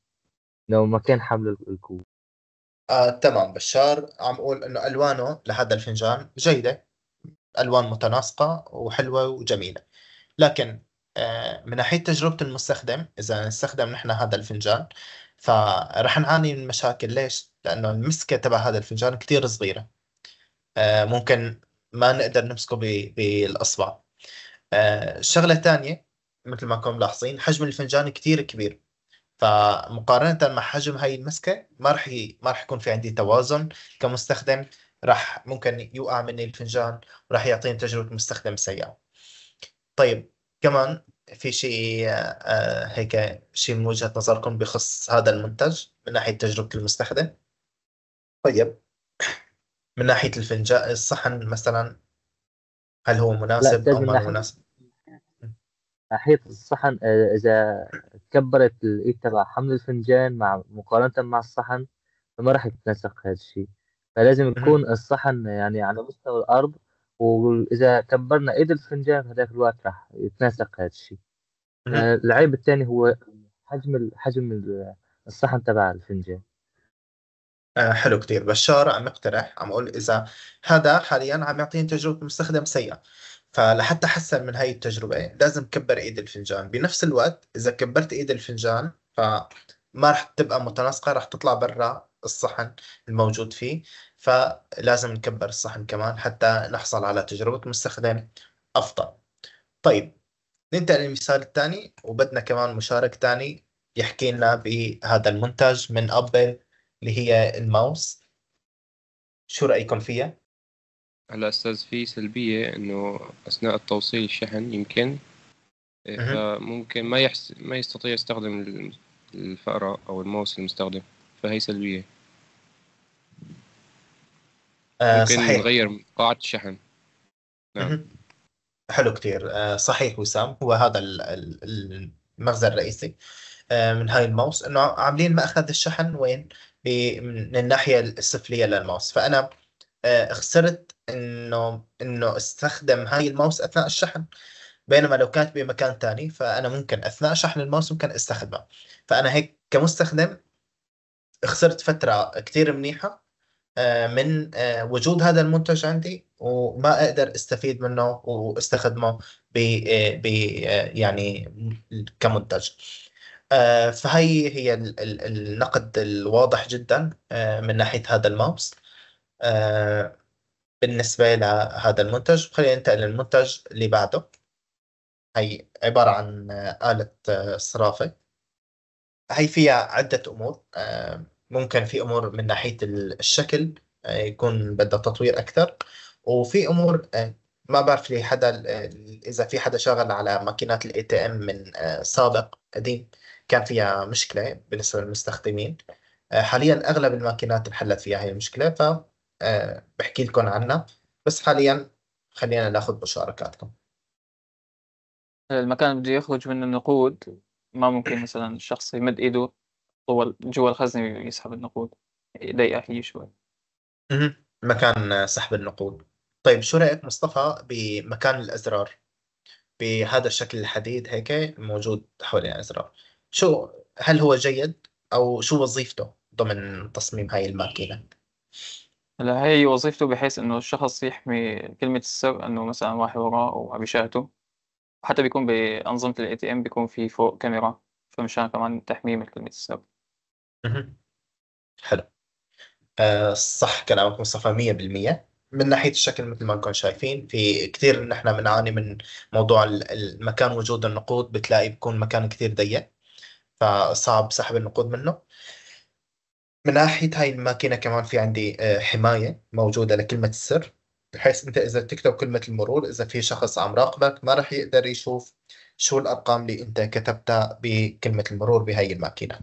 لو ما كان حمل الكوب آه، تمام بشار عم اقول انه الوانه لهذا الفنجان جيده الوان متناسقه وحلوه وجميله لكن آه، من ناحيه تجربه المستخدم اذا استخدم نحن هذا الفنجان فرح نعاني من مشاكل ليش؟ لانه المسكه تبع هذا الفنجان كثير صغيره آه، ممكن ما نقدر نمسكه بالاصبع الشغله آه، الثانيه مثل ما كنتم ملاحظين حجم الفنجان كثير كبير فمقارنه مع حجم هاي المسكه ما رح ي... ما رح يكون في عندي توازن كمستخدم راح ممكن يوقع مني الفنجان وراح يعطيني تجربه مستخدم سيئه طيب كمان في شيء آه، آه، هيك شيء من وجهه نظركم بخص هذا المنتج من ناحيه تجربه المستخدم طيب من ناحيه الفنجان الصحن مثلا هل هو مناسب او ما مناسب ناحيه الصحن آه، اذا كبرت الايد تبع حمل الفنجان مع مقارنه مع الصحن فما راح يتنسق هذا الشيء فلازم يكون الصحن يعني على مستوى الارض واذا كبرنا ايد الفنجان هذاك الوقت راح يتناسق هذا الشيء آه، العيب الثاني هو حجم حجم الصحن تبع الفنجان آه، حلو كثير بشار عم يقترح عم اقول اذا هذا حاليا عم يعطيني تجربه مستخدم سيئه فلحتى احسن من هاي التجربه يعني لازم كبر ايد الفنجان بنفس الوقت اذا كبرت ايد الفنجان فما رح تبقى متناسقه رح تطلع برا الصحن الموجود فيه فلازم نكبر الصحن كمان حتى نحصل على تجربة مستخدم أفضل طيب ننتقل للمثال الثاني وبدنا كمان مشارك ثاني يحكي لنا بهذا المنتج من أبل اللي هي الماوس شو رأيكم فيها؟ هلا استاذ في سلبيه انه اثناء التوصيل الشحن يمكن ممكن ما يحس ما يستطيع يستخدم الفأرة او الماوس المستخدم فهي سلبيه آه، ممكن صحيح نغير قاعة الشحن نعم حلو كثير آه، صحيح وسام هو هذا المغزى الرئيسي آه، من هاي الماوس انه عاملين مأخذ الشحن وين من الناحية السفلية للماوس فأنا خسرت انه انه استخدم هاي الماوس اثناء الشحن بينما لو كانت بمكان ثاني فانا ممكن اثناء شحن الماوس ممكن استخدمها فانا هيك كمستخدم خسرت فتره كثير منيحه آه، من آه، وجود هذا المنتج عندي وما اقدر استفيد منه واستخدمه ب آه، يعني كمنتج فهي هي النقد الواضح جدا من ناحيه هذا الماوس بالنسبه لهذا المنتج خلينا ننتقل للمنتج اللي بعده هي عباره عن اله صرافه هي فيها عده امور ممكن في امور من ناحيه الشكل آه، يكون بدها تطوير اكثر وفي امور آه، ما بعرف لي حدا آه، اذا في حدا شغل على ماكينات الاي تي ام من سابق قديم كان فيها مشكله بالنسبه للمستخدمين حاليا اغلب الماكينات انحلت فيها هي المشكله ف بحكي لكم عنها بس حاليا خلينا ناخذ مشاركاتكم المكان بده يخرج منه النقود ما ممكن مثلا الشخص يمد ايده جوا جوا الخزنة يسحب النقود يضيق هي شوي مكان سحب النقود طيب شو رأيك مصطفى بمكان الأزرار بهذا الشكل الحديد هيك موجود حوالين الأزرار شو هل هو جيد أو شو وظيفته ضمن تصميم هاي الماكينة هلا هي وظيفته بحيث إنه الشخص يحمي كلمة السر إنه مثلا واحد وراه وعم يشاهده حتى بيكون بأنظمة الاي تي ام بيكون في فوق كاميرا فمشان كمان تحميه من كلمة السر حلو آه صح كلامك مصطفى 100% من ناحيه الشكل مثل ما نكون شايفين في كثير نحن بنعاني من موضوع المكان وجود النقود بتلاقي بكون مكان كثير ضيق فصعب سحب النقود منه من ناحيه هاي الماكينه كمان في عندي آه، حمايه موجوده لكلمه السر بحيث انت اذا تكتب كلمه المرور اذا في شخص عم راقبك ما راح يقدر يشوف شو الارقام اللي انت كتبتها بكلمه المرور بهاي الماكينه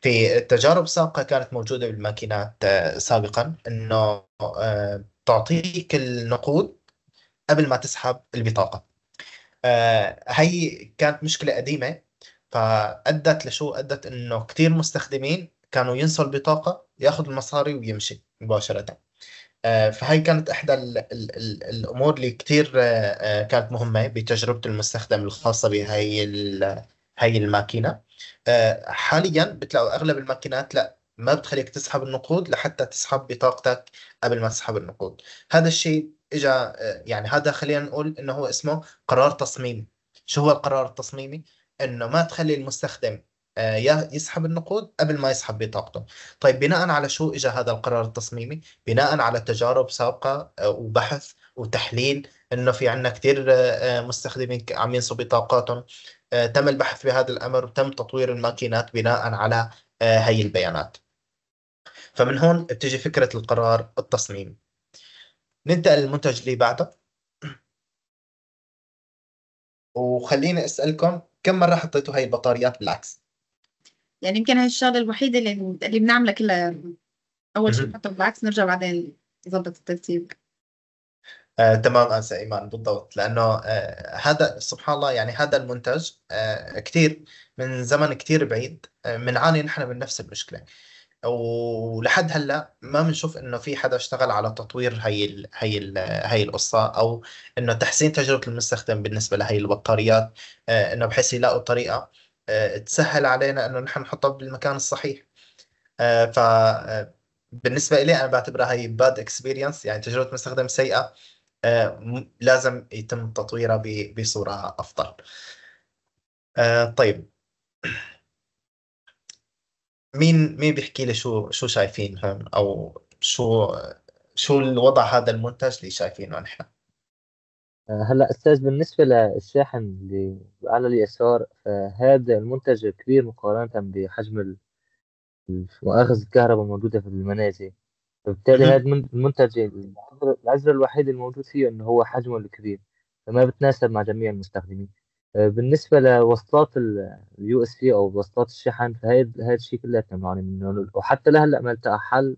في تجارب سابقه كانت موجوده بالماكينات آه، سابقا انه آه، تعطيك النقود قبل ما تسحب البطاقه آه، هي كانت مشكله قديمه فادت لشو ادت انه كثير مستخدمين كانوا ينسوا البطاقه ياخذ المصاري ويمشي مباشره فهي كانت احدى الـ الـ الـ الامور اللي كثير كانت مهمه بتجربه المستخدم الخاصه بهي هي الماكينه آه، حاليا بتلاقوا اغلب الماكينات لا ما بتخليك تسحب النقود لحتى تسحب بطاقتك قبل ما تسحب النقود هذا الشيء اجى آه، يعني هذا خلينا نقول انه هو اسمه قرار تصميمي شو هو القرار التصميمي انه ما تخلي المستخدم آه، يسحب النقود قبل ما يسحب بطاقته طيب بناء على شو اجى هذا القرار التصميمي بناء على تجارب سابقه وبحث وتحليل انه في عندنا كثير مستخدمين عم ينسوا بطاقاتهم آه، تم البحث بهذا الامر وتم تطوير الماكينات بناء على هي آه، البيانات فمن هون بتجي فكره القرار التصميم ننتقل للمنتج اللي بعده وخليني اسالكم كم مره حطيتوا هاي البطاريات بالعكس يعني يمكن هاي الشغله الوحيده اللي اللي بنعملها كلها اول شيء نحطها بالعكس نرجع بعدين نظبط الترتيب آه تمام انسى ايمان بالضبط لانه آه هذا سبحان الله يعني هذا المنتج آه كثير من زمن كثير بعيد بنعاني آه نحن من نفس المشكله ولحد هلا ما بنشوف انه في حدا اشتغل على تطوير هي الـ هي الـ هي القصه او انه تحسين تجربه المستخدم بالنسبه لهي البطاريات آه انه بحيث يلاقوا طريقه آه تسهل علينا انه نحن نحطها بالمكان الصحيح آه ف آه، بالنسبه لي انا بعتبرها هي باد اكسبيرينس يعني تجربه مستخدم سيئه آه، لازم يتم تطويرها بصورة أفضل آه، طيب مين مين بيحكي لي شو شو شايفين هم او شو شو الوضع هذا المنتج اللي شايفينه نحن آه، هلا استاذ بالنسبه للشاحن اللي على اليسار فهذا المنتج كبير مقارنه بحجم مؤاخذ الكهرباء الموجوده في المنازل فبالتالي هذا المنتج العذر الوحيد الموجود فيه انه هو حجمه الكبير فما بتناسب مع جميع المستخدمين آه، بالنسبة لوصلات اليو اس بي او وصلات الشحن فهذا هذا الشيء كله بنعاني منه وحتى لهلا ما التقى حل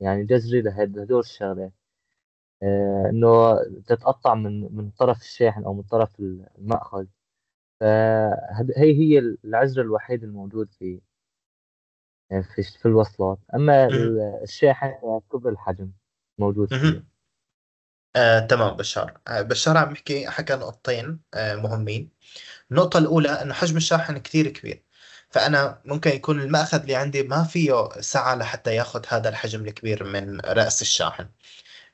يعني جذري لهدول الشغلات آه، انه تتقطع من من طرف الشاحن او من طرف المأخذ فهي هي العذر الوحيد الموجود فيه يعني في في الوصلات اما الشاحن يعني كبر الحجم موجود فيه آه، تمام بشار آه، بشار عم يحكي حكى نقطتين آه، مهمين النقطة الأولى أنه حجم الشاحن كثير كبير فأنا ممكن يكون المأخذ اللي عندي ما فيه سعة لحتى ياخذ هذا الحجم الكبير من رأس الشاحن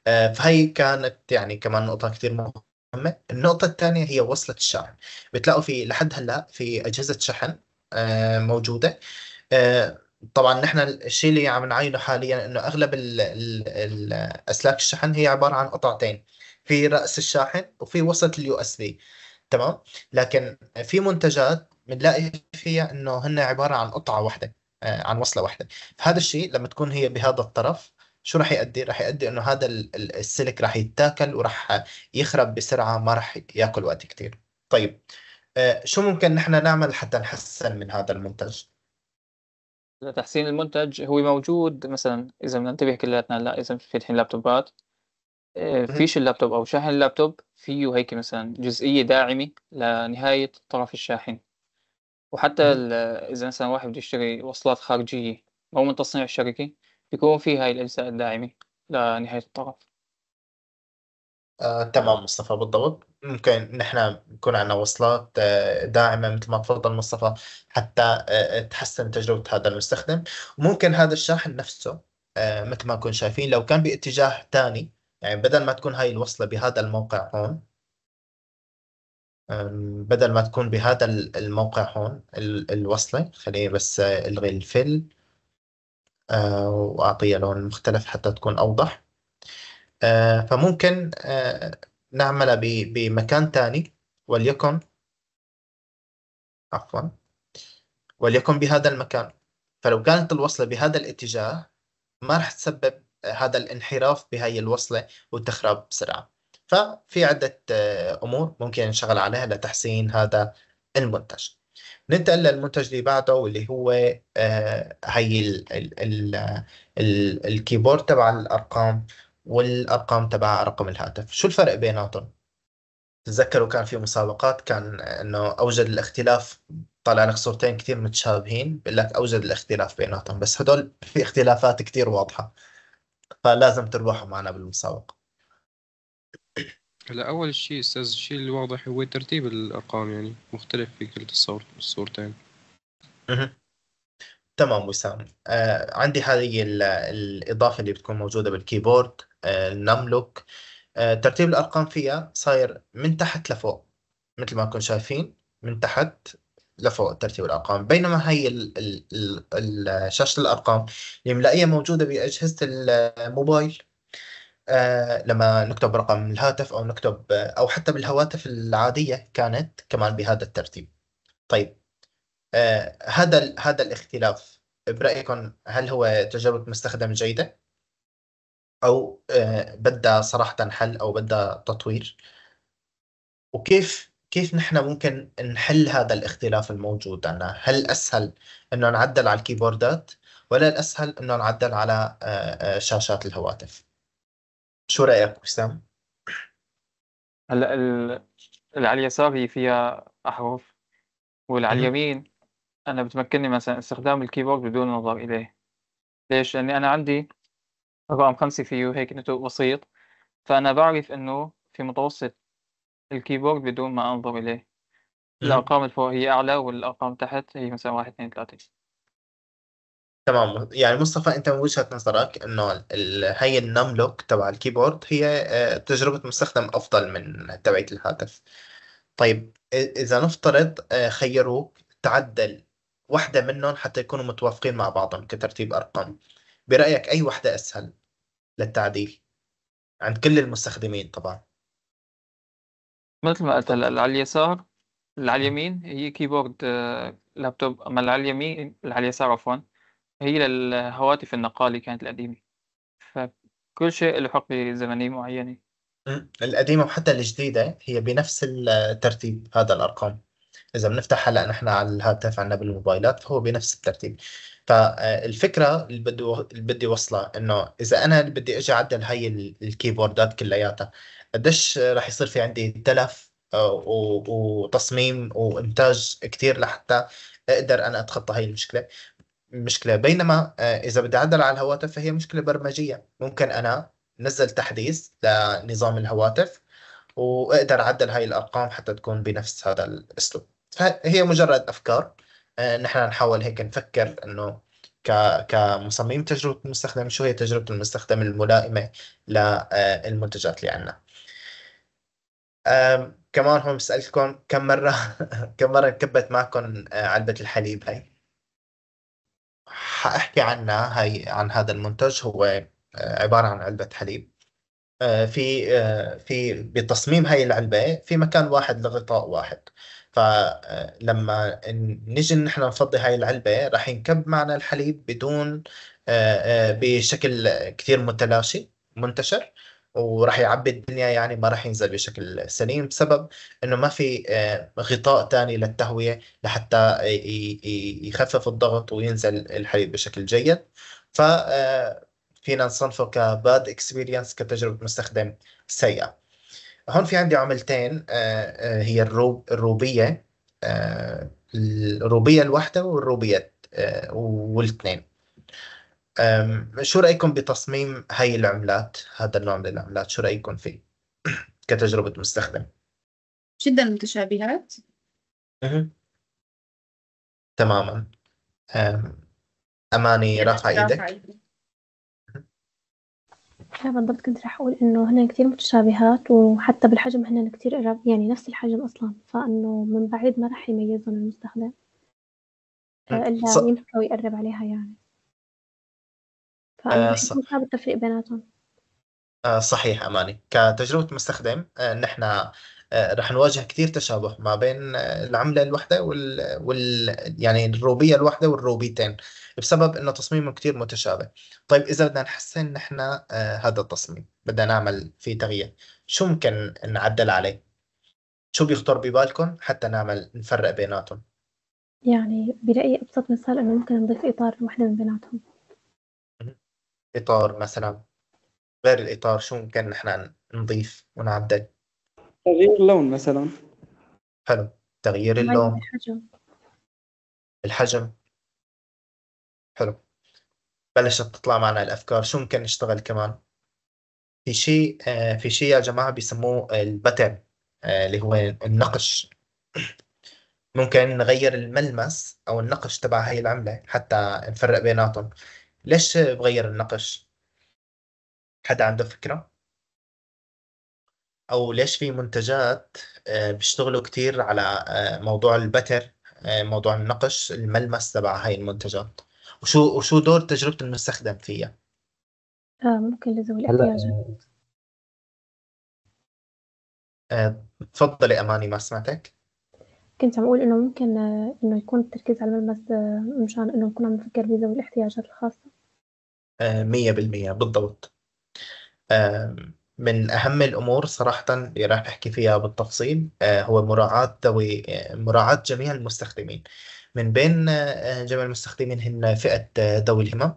آه، فهي كانت يعني كمان نقطة كثير مهمة النقطة الثانية هي وصلة الشاحن بتلاقوا في لحد هلا في أجهزة شحن آه، موجودة آه، طبعا نحن الشيء اللي عم نعينه حاليا انه اغلب ال اسلاك الشحن هي عباره عن قطعتين في راس الشاحن وفي وسط اليو اس بي تمام لكن في منتجات بنلاقي فيها انه هن عباره عن قطعه واحده آه، عن وصله واحده فهذا الشيء لما تكون هي بهذا الطرف شو راح يؤدي راح يؤدي انه هذا السلك راح يتاكل وراح يخرب بسرعه ما راح ياكل وقت كثير طيب آه، شو ممكن نحن نعمل حتى نحسن من هذا المنتج لتحسين المنتج هو موجود مثلا اذا بدنا ننتبه كلياتنا لا اذا فاتحين لابتوبات إيه، فيش اللابتوب او شاحن اللابتوب فيه هيك مثلا جزئيه داعمه لنهايه طرف الشاحن وحتى اذا مثلا واحد بده يشتري وصلات خارجيه او من تصنيع الشركه بيكون في هاي الاجزاء الداعمه لنهايه الطرف آه، تمام مصطفى بالضبط ممكن نحن يكون عندنا وصلات آه، داعمة مثل ما تفضل مصطفى حتى آه، آه، تحسن تجربة هذا المستخدم وممكن هذا الشاحن نفسه مثل ما كنا شايفين لو كان باتجاه ثاني يعني بدل ما تكون هاي الوصلة بهذا الموقع هون بدل ما تكون بهذا الموقع هون الوصلة خليني بس ألغي الفل وأعطيها لون مختلف حتى تكون أوضح آه، فممكن آه، نعمل بمكان ثاني وليكن عفوا وليكن بهذا المكان فلو كانت الوصلة بهذا الاتجاه ما راح تسبب هذا الانحراف بهاي الوصلة وتخرب بسرعة ففي عدة آه، أمور ممكن نشغل عليها لتحسين هذا المنتج ننتقل للمنتج اللي بعده واللي هو هي الكيبورد تبع الأرقام والارقام تبع رقم الهاتف شو الفرق بيناتهم تذكروا كان في مسابقات كان انه اوجد الاختلاف طلع لك صورتين كثير متشابهين بقول لك اوجد الاختلاف بيناتهم بس هدول في اختلافات كثير واضحه فلازم تربحوا معنا بالمسابقه هلا اول شيء استاذ الشيء الواضح هو ترتيب الارقام يعني مختلف في كل الصورتين تمام وسام آه عندي هذه الإضافة اللي بتكون موجودة بالكيبورد آه، لوك آه، ترتيب الارقام فيها صاير من تحت لفوق مثل ما كنتم شايفين من تحت لفوق ترتيب الارقام بينما هي شاشه الارقام اللي بنلاقيها موجوده باجهزه الموبايل آه، لما نكتب رقم الهاتف او نكتب او حتى بالهواتف العاديه كانت كمان بهذا الترتيب طيب هذا هذا الاختلاف برايكم هل هو تجربه مستخدم جيده او آه، بدها صراحه حل او بدها تطوير وكيف كيف نحن ممكن نحل هذا الاختلاف الموجود عندنا هل اسهل انه نعدل على الكيبوردات ولا الاسهل انه نعدل على آه، آه، شاشات الهواتف شو رايك وسام هلا اللي على اليسار هي فيها احرف واللي على اليمين انا بتمكنني مثلا استخدام الكيبورد بدون نظر اليه ليش لاني انا عندي رقم خمسة فيه هيك نتوء بسيط فأنا بعرف إنه في متوسط الكيبورد بدون ما أنظر إليه الأرقام اللي فوق هي أعلى والأرقام تحت هي مثلا واحد اثنين ثلاثة تمام يعني مصطفى أنت من وجهة نظرك إنه هي النم لوك تبع الكيبورد هي آه، تجربة مستخدم أفضل من تبعية الهاتف طيب إذا نفترض آه، خيروك تعدل واحدة منهم حتى يكونوا متوافقين مع بعضهم كترتيب أرقام برايك اي وحده اسهل للتعديل عند كل المستخدمين طبعا مثل ما قلت هلا على اليسار اللي على اليمين هي كيبورد لابتوب آه، اما اللي على اليمين اللي على اليسار عفوا هي للهواتف النقالي كانت القديمه فكل شيء له حقبه زمنيه معينه القديمه وحتى الجديده هي بنفس الترتيب هذا الارقام اذا بنفتح هلا نحن على الهاتف عندنا بالموبايلات فهو بنفس الترتيب فالفكره آه، اللي بده اللي بدي وصلها انه اذا انا بدي اجي اعدل هي الكيبوردات كلياتها قديش رح يصير في عندي تلف آه، وتصميم وانتاج كثير لحتى اقدر انا اتخطى هي المشكله مشكله بينما آه، اذا بدي اعدل على الهواتف فهي مشكله برمجيه ممكن انا نزل تحديث لنظام الهواتف واقدر اعدل هاي الارقام حتى تكون بنفس هذا الاسلوب هي مجرد افكار آه، نحن نحاول هيك نفكر انه ك تجربه المستخدم شو هي تجربه المستخدم الملائمه للمنتجات آه، اللي عندنا كمان هون بسالكم كم مره (laughs) كم مره كبت معكم آه، علبه الحليب هي حاحكي عنها هي عن هذا المنتج هو عباره عن علبه حليب آه، في آه، في بتصميم هاي العلبة في مكان واحد لغطاء واحد فلما آه، نجي نحن نفضي هاي العلبة راح ينكب معنا الحليب بدون بشكل كثير متلاشي منتشر وراح يعبي الدنيا يعني ما راح ينزل بشكل سليم بسبب انه ما في غطاء ثاني للتهويه لحتى يخفف الضغط وينزل الحليب بشكل جيد ف فينا نصنفه كباد اكسبيرينس كتجربه مستخدم سيئه هون في عندي عملتين آه، آه، هي الروب الروبيه آه، الروبيه الواحده والروبيه والاثنين شو رايكم بتصميم هاي العملات هذا النوع من العملات شو رايكم فيه (clears throat) كتجربه مستخدم جدا متشابهات تماما اماني يعني رافعه ايدك بالضبط كنت راح أقول إنه هنا كتير متشابهات وحتى بالحجم هنا كتير قراب يعني نفس الحجم أصلًا، فإنه من بعيد ما راح يميزهم المستخدم. إلا ص إلا يمسكها ويقرب عليها يعني. فأنا أه صعب التفريق بيناتهم. أه صحيح أماني، كتجربة مستخدم أه نحن آه، رح نواجه كثير تشابه ما بين آه، العملة الواحدة وال وال يعني الروبية الواحدة والروبيتين. بسبب انه تصميمه كثير متشابه طيب اذا بدنا نحسن نحن آه، هذا التصميم بدنا نعمل فيه تغيير شو ممكن نعدل عليه شو بيخطر ببالكم حتى نعمل نفرق بيناتهم يعني برأيي أبسط مثال إنه ممكن نضيف إطار لوحدة من بيناتهم إطار مثلا غير الإطار شو ممكن نحن نضيف ونعدل تغيير اللون مثلا حلو تغيير اللون الحجم الحجم حلو بلشت تطلع معنا الافكار شو ممكن نشتغل كمان في شيء آه، في شيء يا جماعه بيسموه البتن آه، اللي هو النقش ممكن نغير الملمس او النقش تبع هاي العمله حتى نفرق بيناتهم ليش بغير النقش حدا عنده فكره او ليش في منتجات آه، بيشتغلوا كتير على موضوع البتر موضوع النقش الملمس تبع هاي المنتجات وشو وشو دور تجربة المستخدم فيها آه ممكن لذوي الاحتياجات آه، تفضلي اماني ما سمعتك كنت عم اقول انه ممكن آه، انه يكون التركيز على الملمس آه، مشان انه نكون عم نفكر بذوي الاحتياجات الخاصه مية بالمية بالضبط من أهم الأمور صراحة اللي راح نحكي فيها بالتفصيل هو مراعاة ذوي مراعاة جميع المستخدمين من بين آه، جميع المستخدمين هن فئة آه، ذوي الهمم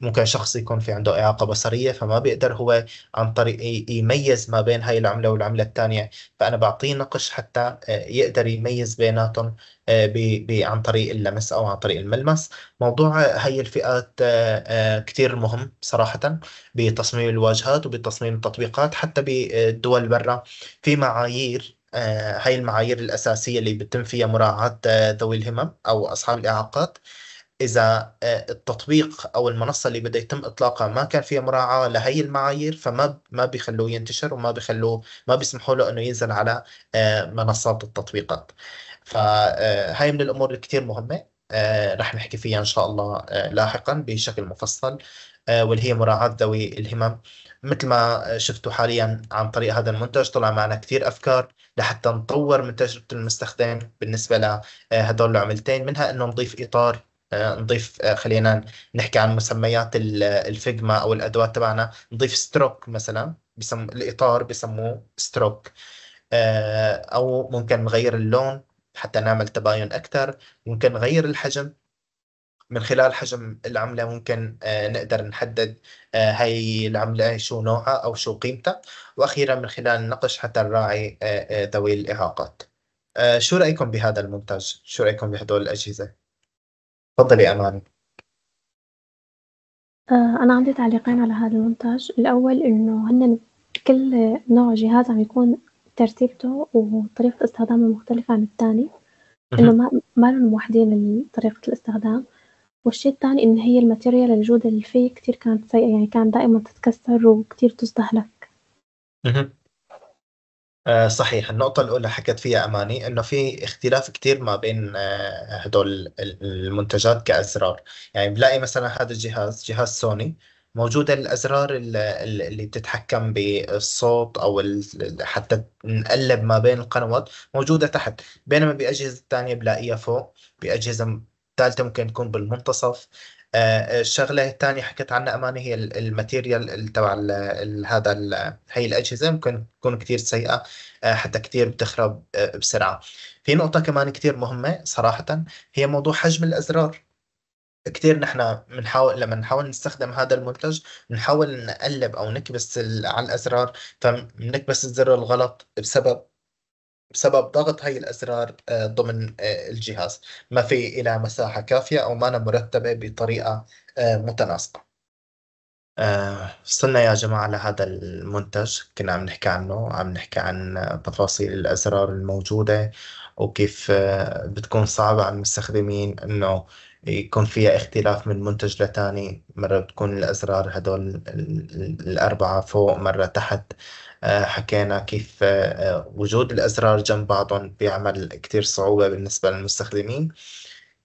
ممكن شخص يكون في عنده إعاقة بصرية فما بيقدر هو عن طريق يميز ما بين هاي العملة والعملة الثانية فأنا بعطيه نقش حتى آه، يقدر يميز بيناتهم عن طريق اللمس أو عن طريق الملمس موضوع هاي الفئات كتير مهم صراحة بتصميم الواجهات وبتصميم التطبيقات حتى بالدول برا في معايير آه، هاي المعايير الأساسية اللي بتم فيها مراعاة آه، ذوي الهمم أو أصحاب الإعاقات إذا آه، التطبيق أو المنصة اللي بده يتم إطلاقها ما كان فيها مراعاة لهي المعايير فما ما بيخلوه ينتشر وما بيخلوه ما بيسمحوا له إنه ينزل على منصات التطبيقات فهاي من الأمور الكتير مهمة رح نحكي فيها إن شاء الله لاحقا بشكل مفصل واللي هي مراعاة ذوي الهمم مثل ما شفتوا حاليا عن طريق هذا المنتج طلع معنا كثير افكار لحتى نطور من تجربه المستخدم بالنسبه لهدول آه، العملتين منها انه نضيف اطار آه، نضيف آه، خلينا نحكي عن مسميات الفيجما او الادوات تبعنا نضيف ستروك مثلا بسم الاطار بسموه ستروك او ممكن نغير اللون حتى نعمل تباين اكثر ممكن نغير الحجم من خلال حجم العملة ممكن آه، نقدر نحدد آه، هاي العملة شو نوعها أو شو قيمتها وأخيرا من خلال النقش حتى نراعي آه، ذوي الإعاقات شو رأيكم بهذا المنتج؟ شو رأيكم بهدول الأجهزة؟ تفضلي أماني أنا عندي تعليقين على هذا المنتج الأول إنه هن كل نوع جهاز عم يكون ترتيبته وطريقة استخدامه مختلفة عن الثاني إنه ما ما لهم موحدين طريقة الاستخدام والشيء الثاني إن هي الماتيريال الجودة اللي فيه كتير كانت سيئة يعني كان دائما تتكسر وكتير تستهلك آه، صحيح النقطة الأولى حكيت فيها أماني إنه في اختلاف كتير ما بين آه، هدول المنتجات كأزرار يعني بلاقي مثلا هذا الجهاز جهاز سوني موجودة الأزرار اللي بتتحكم بالصوت أو حتى نقلب ما بين القنوات موجودة تحت بينما بأجهزة تانية بلاقيها فوق بأجهزة الثالثه ممكن تكون بالمنتصف آه، آه، الشغله الثانيه حكيت عنها امانه هي الماتيريال تبع هذا هي الاجهزه ممكن تكون كثير سيئه آه، حتى كثير بتخرب بسرعه في نقطه كمان كثير مهمه صراحه هي موضوع حجم الازرار كثير نحن بنحاول لما نحاول نستخدم هذا المنتج بنحاول نقلب او نكبس على الازرار فبنكبس الزر الغلط بسبب بسبب ضغط هاي الأزرار آه، ضمن آه، الجهاز ما في إلى مساحة كافية أو ما أنا مرتبة بطريقة آه، متناسقة وصلنا يا جماعة لهذا المنتج كنا عم نحكي عنه عم نحكي عن تفاصيل الأزرار الموجودة وكيف بتكون صعبة على المستخدمين إنه يكون فيها اختلاف من منتج لتاني مرة بتكون الأزرار هدول الأربعة فوق مرة تحت آه، حكينا كيف آه، آه، وجود الأزرار جنب بعضهم بيعمل كتير صعوبة بالنسبة للمستخدمين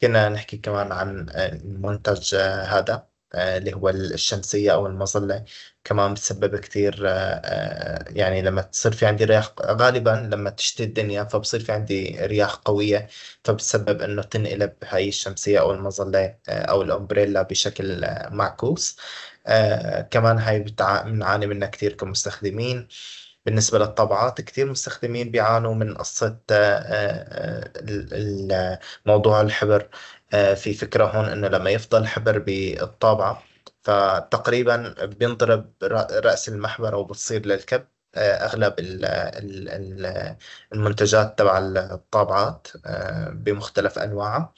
كنا نحكي كمان عن المنتج هذا اللي هو الشمسية أو المظلة كمان بتسبب كتير يعني لما تصير في عندي رياح غالبا لما تشتي الدنيا فبصير في عندي رياح قوية فبتسبب إنه تنقلب هاي الشمسية أو المظلة أو الأمبريلا بشكل معكوس آه كمان بنعاني منها كثير كمستخدمين بالنسبة للطبعات كثير مستخدمين بيعانوا من قصة آه، آه، آه، موضوع الحبر في فكرة هون إنه لما يفضل حبر بالطابعة فتقريبا بينضرب رأس المحبر أو بتصير للكب أغلب المنتجات تبع الطابعات بمختلف أنواعها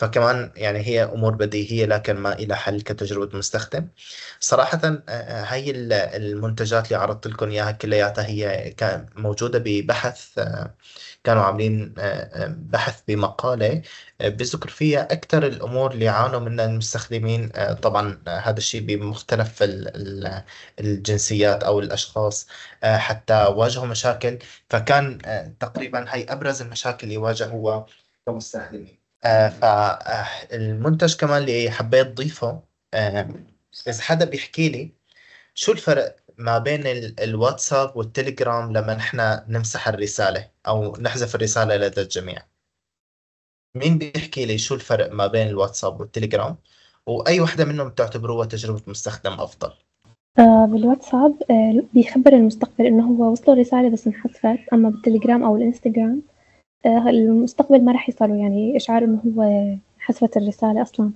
فكمان يعني هي امور بديهيه لكن ما الى حل كتجربه مستخدم صراحه آه، آه، هاي المنتجات اللي عرضت لكم اياها كلياتها هي موجوده ببحث آه، كانوا عاملين بحث بمقاله بذكر فيها اكثر الامور اللي عانوا منها المستخدمين طبعا هذا الشيء بمختلف الجنسيات او الاشخاص حتى واجهوا مشاكل فكان تقريبا هي ابرز المشاكل اللي واجهوها كمستخدمين آه، فالمنتج آه، كمان اللي حبيت ضيفه آه، اذا حدا بيحكي لي شو الفرق ما بين الواتساب والتليجرام لما نحن نمسح الرساله او نحذف الرساله لدى الجميع مين بيحكي لي شو الفرق ما بين الواتساب والتليجرام واي وحده منهم بتعتبروها تجربه مستخدم افضل بالواتساب بيخبر المستقبل انه هو وصله رساله بس انحذفت اما بالتليجرام او الانستغرام آه، المستقبل ما راح يصلوا يعني إشعار إنه هو حسبة الرسالة أصلا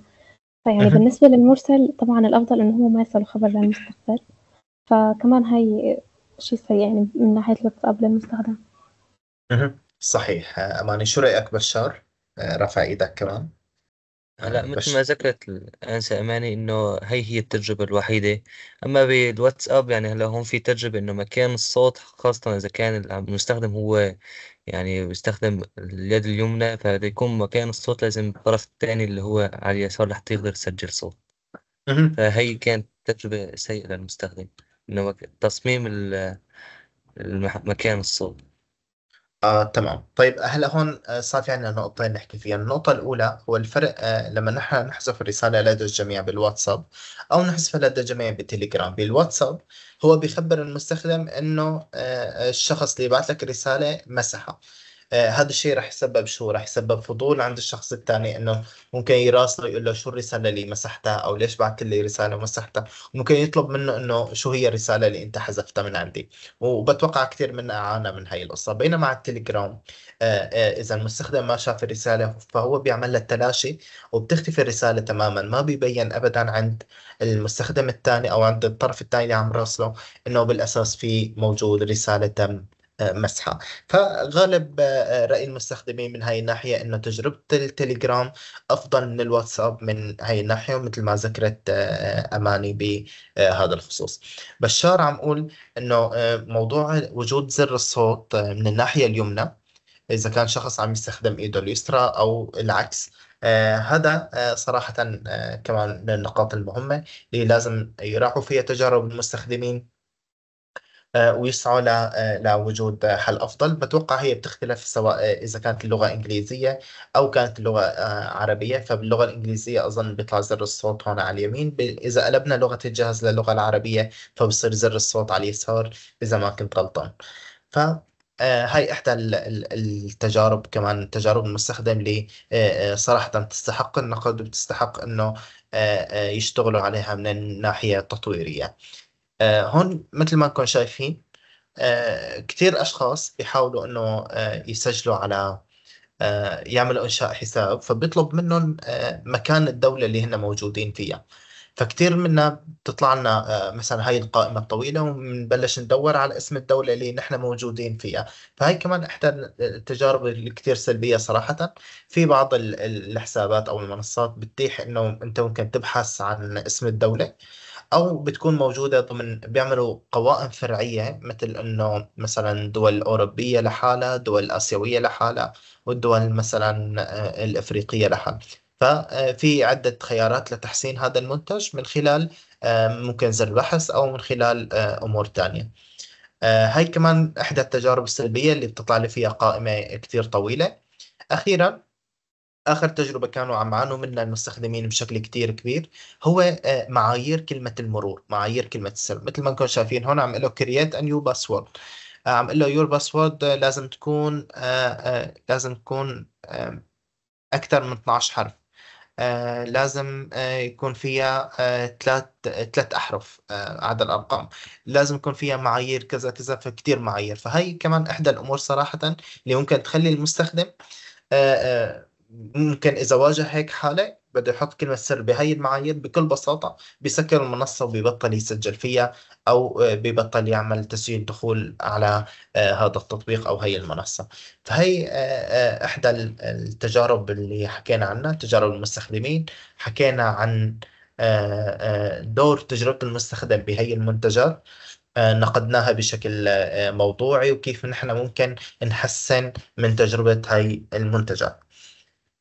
فيعني بالنسبة للمرسل طبعا الأفضل إنه هو ما يصل خبر للمستقبل فكمان هاي شيء سيء يعني من ناحية الوقت قبل المستخدم صحيح آه، أماني شو رأيك بشار؟ آه، رفع إيدك كمان هلا آه، مثل ما ذكرت انسه أماني إنه هي هي التجربة الوحيدة أما بالواتساب يعني هلا هون في تجربة إنه مكان الصوت خاصة إذا كان المستخدم هو يعني بيستخدم اليد اليمنى فهذا يكون مكان الصوت لازم الطرف الثاني اللي هو على اليسار لحتى يقدر يسجل صوت فهي كانت تجربة سيئة للمستخدم إنه تصميم ال- مكان الصوت آه، تمام طيب هلا هون آه، صار في عندنا نقطتين نحكي فيها النقطة الأولى هو الفرق آه، لما نحن نحذف الرسالة لدى الجميع بالواتساب أو نحذفها لدى الجميع بالتليجرام بالواتساب هو بيخبر المستخدم إنه آه،, آه، الشخص اللي بعث لك الرسالة مسحها آه، هذا الشيء رح يسبب شو رح يسبب فضول عند الشخص الثاني انه ممكن يراسله يقول له شو الرساله اللي مسحتها او ليش بعت لي رساله ومسحتها ممكن يطلب منه انه شو هي الرساله اللي انت حذفتها من عندي وبتوقع كثير منا عانى من هي القصه بينما على التليجرام آه، آه، اذا المستخدم ما شاف الرساله فهو بيعمل لها التلاشي وبتختفي الرساله تماما ما بيبين ابدا عند المستخدم الثاني او عند الطرف الثاني اللي عم راسله انه بالاساس في موجود رساله تم آه، مسحه فغالب آه، آه، راي المستخدمين من هاي الناحيه انه تجربه التليجرام افضل من الواتساب من هاي الناحيه ومثل ما ذكرت اماني بهذا الخصوص بشار عم قول انه موضوع وجود زر الصوت من الناحيه اليمنى اذا كان شخص عم يستخدم ايده اليسرى او العكس آه هذا آه صراحة آه كمان من النقاط المهمة اللي لازم يراحوا فيها تجارب المستخدمين آه، ويسعوا آه، لوجود حل آه، افضل بتوقع هي بتختلف سواء اذا كانت اللغه انجليزيه او كانت اللغه عربيه فباللغه الانجليزيه اظن بيطلع زر الصوت هون على اليمين اذا قلبنا لغه الجهاز للغه العربيه فبصير زر الصوت على اليسار اذا ما كنت غلطان ف هاي احدى التجارب كمان تجارب المستخدم اللي صراحه تستحق النقد وبتستحق انه يشتغلوا عليها من الناحيه التطويريه آه، هون مثل ما كنتم شايفين آه، كثير اشخاص بيحاولوا انه آه، يسجلوا على يعملوا انشاء حساب فبيطلب منهم مكان الدوله اللي هن موجودين فيها فكتير منا بتطلع لنا مثلا هاي القائمة الطويلة وبنبلش ندور على اسم الدولة اللي نحن موجودين فيها فهي كمان إحدى التجارب الكتير سلبية صراحة في بعض الحسابات أو المنصات بتتيح إنه أنت ممكن تبحث عن اسم الدولة او بتكون موجوده ضمن بيعملوا قوائم فرعيه مثل انه مثلا دول اوروبيه لحالها دول اسيويه لحالها والدول مثلا آه، الافريقيه لحالها ففي آه، عدة خيارات لتحسين هذا المنتج من خلال آه، ممكن زر بحث أو من خلال أمور ثانيه. هاي كمان إحدى التجارب السلبية اللي بتطلع لي فيها قائمة كثير طويلة أخيرا اخر تجربه كانوا عم عانوا منها المستخدمين بشكل كتير كبير هو آه، معايير كلمه المرور معايير كلمه السر مثل ما انكم شايفين هون عم له كرييت ا نيو باسورد عم له يور باسورد لازم تكون آه، آه، لازم تكون اكثر من 12 حرف لازم يكون فيها ثلاث ثلاث احرف عدد الارقام لازم يكون فيها معايير كذا كذا فكتير معايير فهي كمان احدى الامور صراحه اللي ممكن تخلي المستخدم ممكن اذا واجه هيك حاله بده يحط كلمه سر بهي المعايير بكل بساطه بسكر المنصه وبيبطل يسجل فيها او آه، ببطل يعمل تسجيل دخول على آه، هذا التطبيق او هي المنصه فهي آه، احدى التجارب اللي حكينا عنها تجارب المستخدمين حكينا عن دور تجربه المستخدم بهي المنتجات نقدناها بشكل موضوعي وكيف نحن ممكن نحسن من تجربه هي المنتجات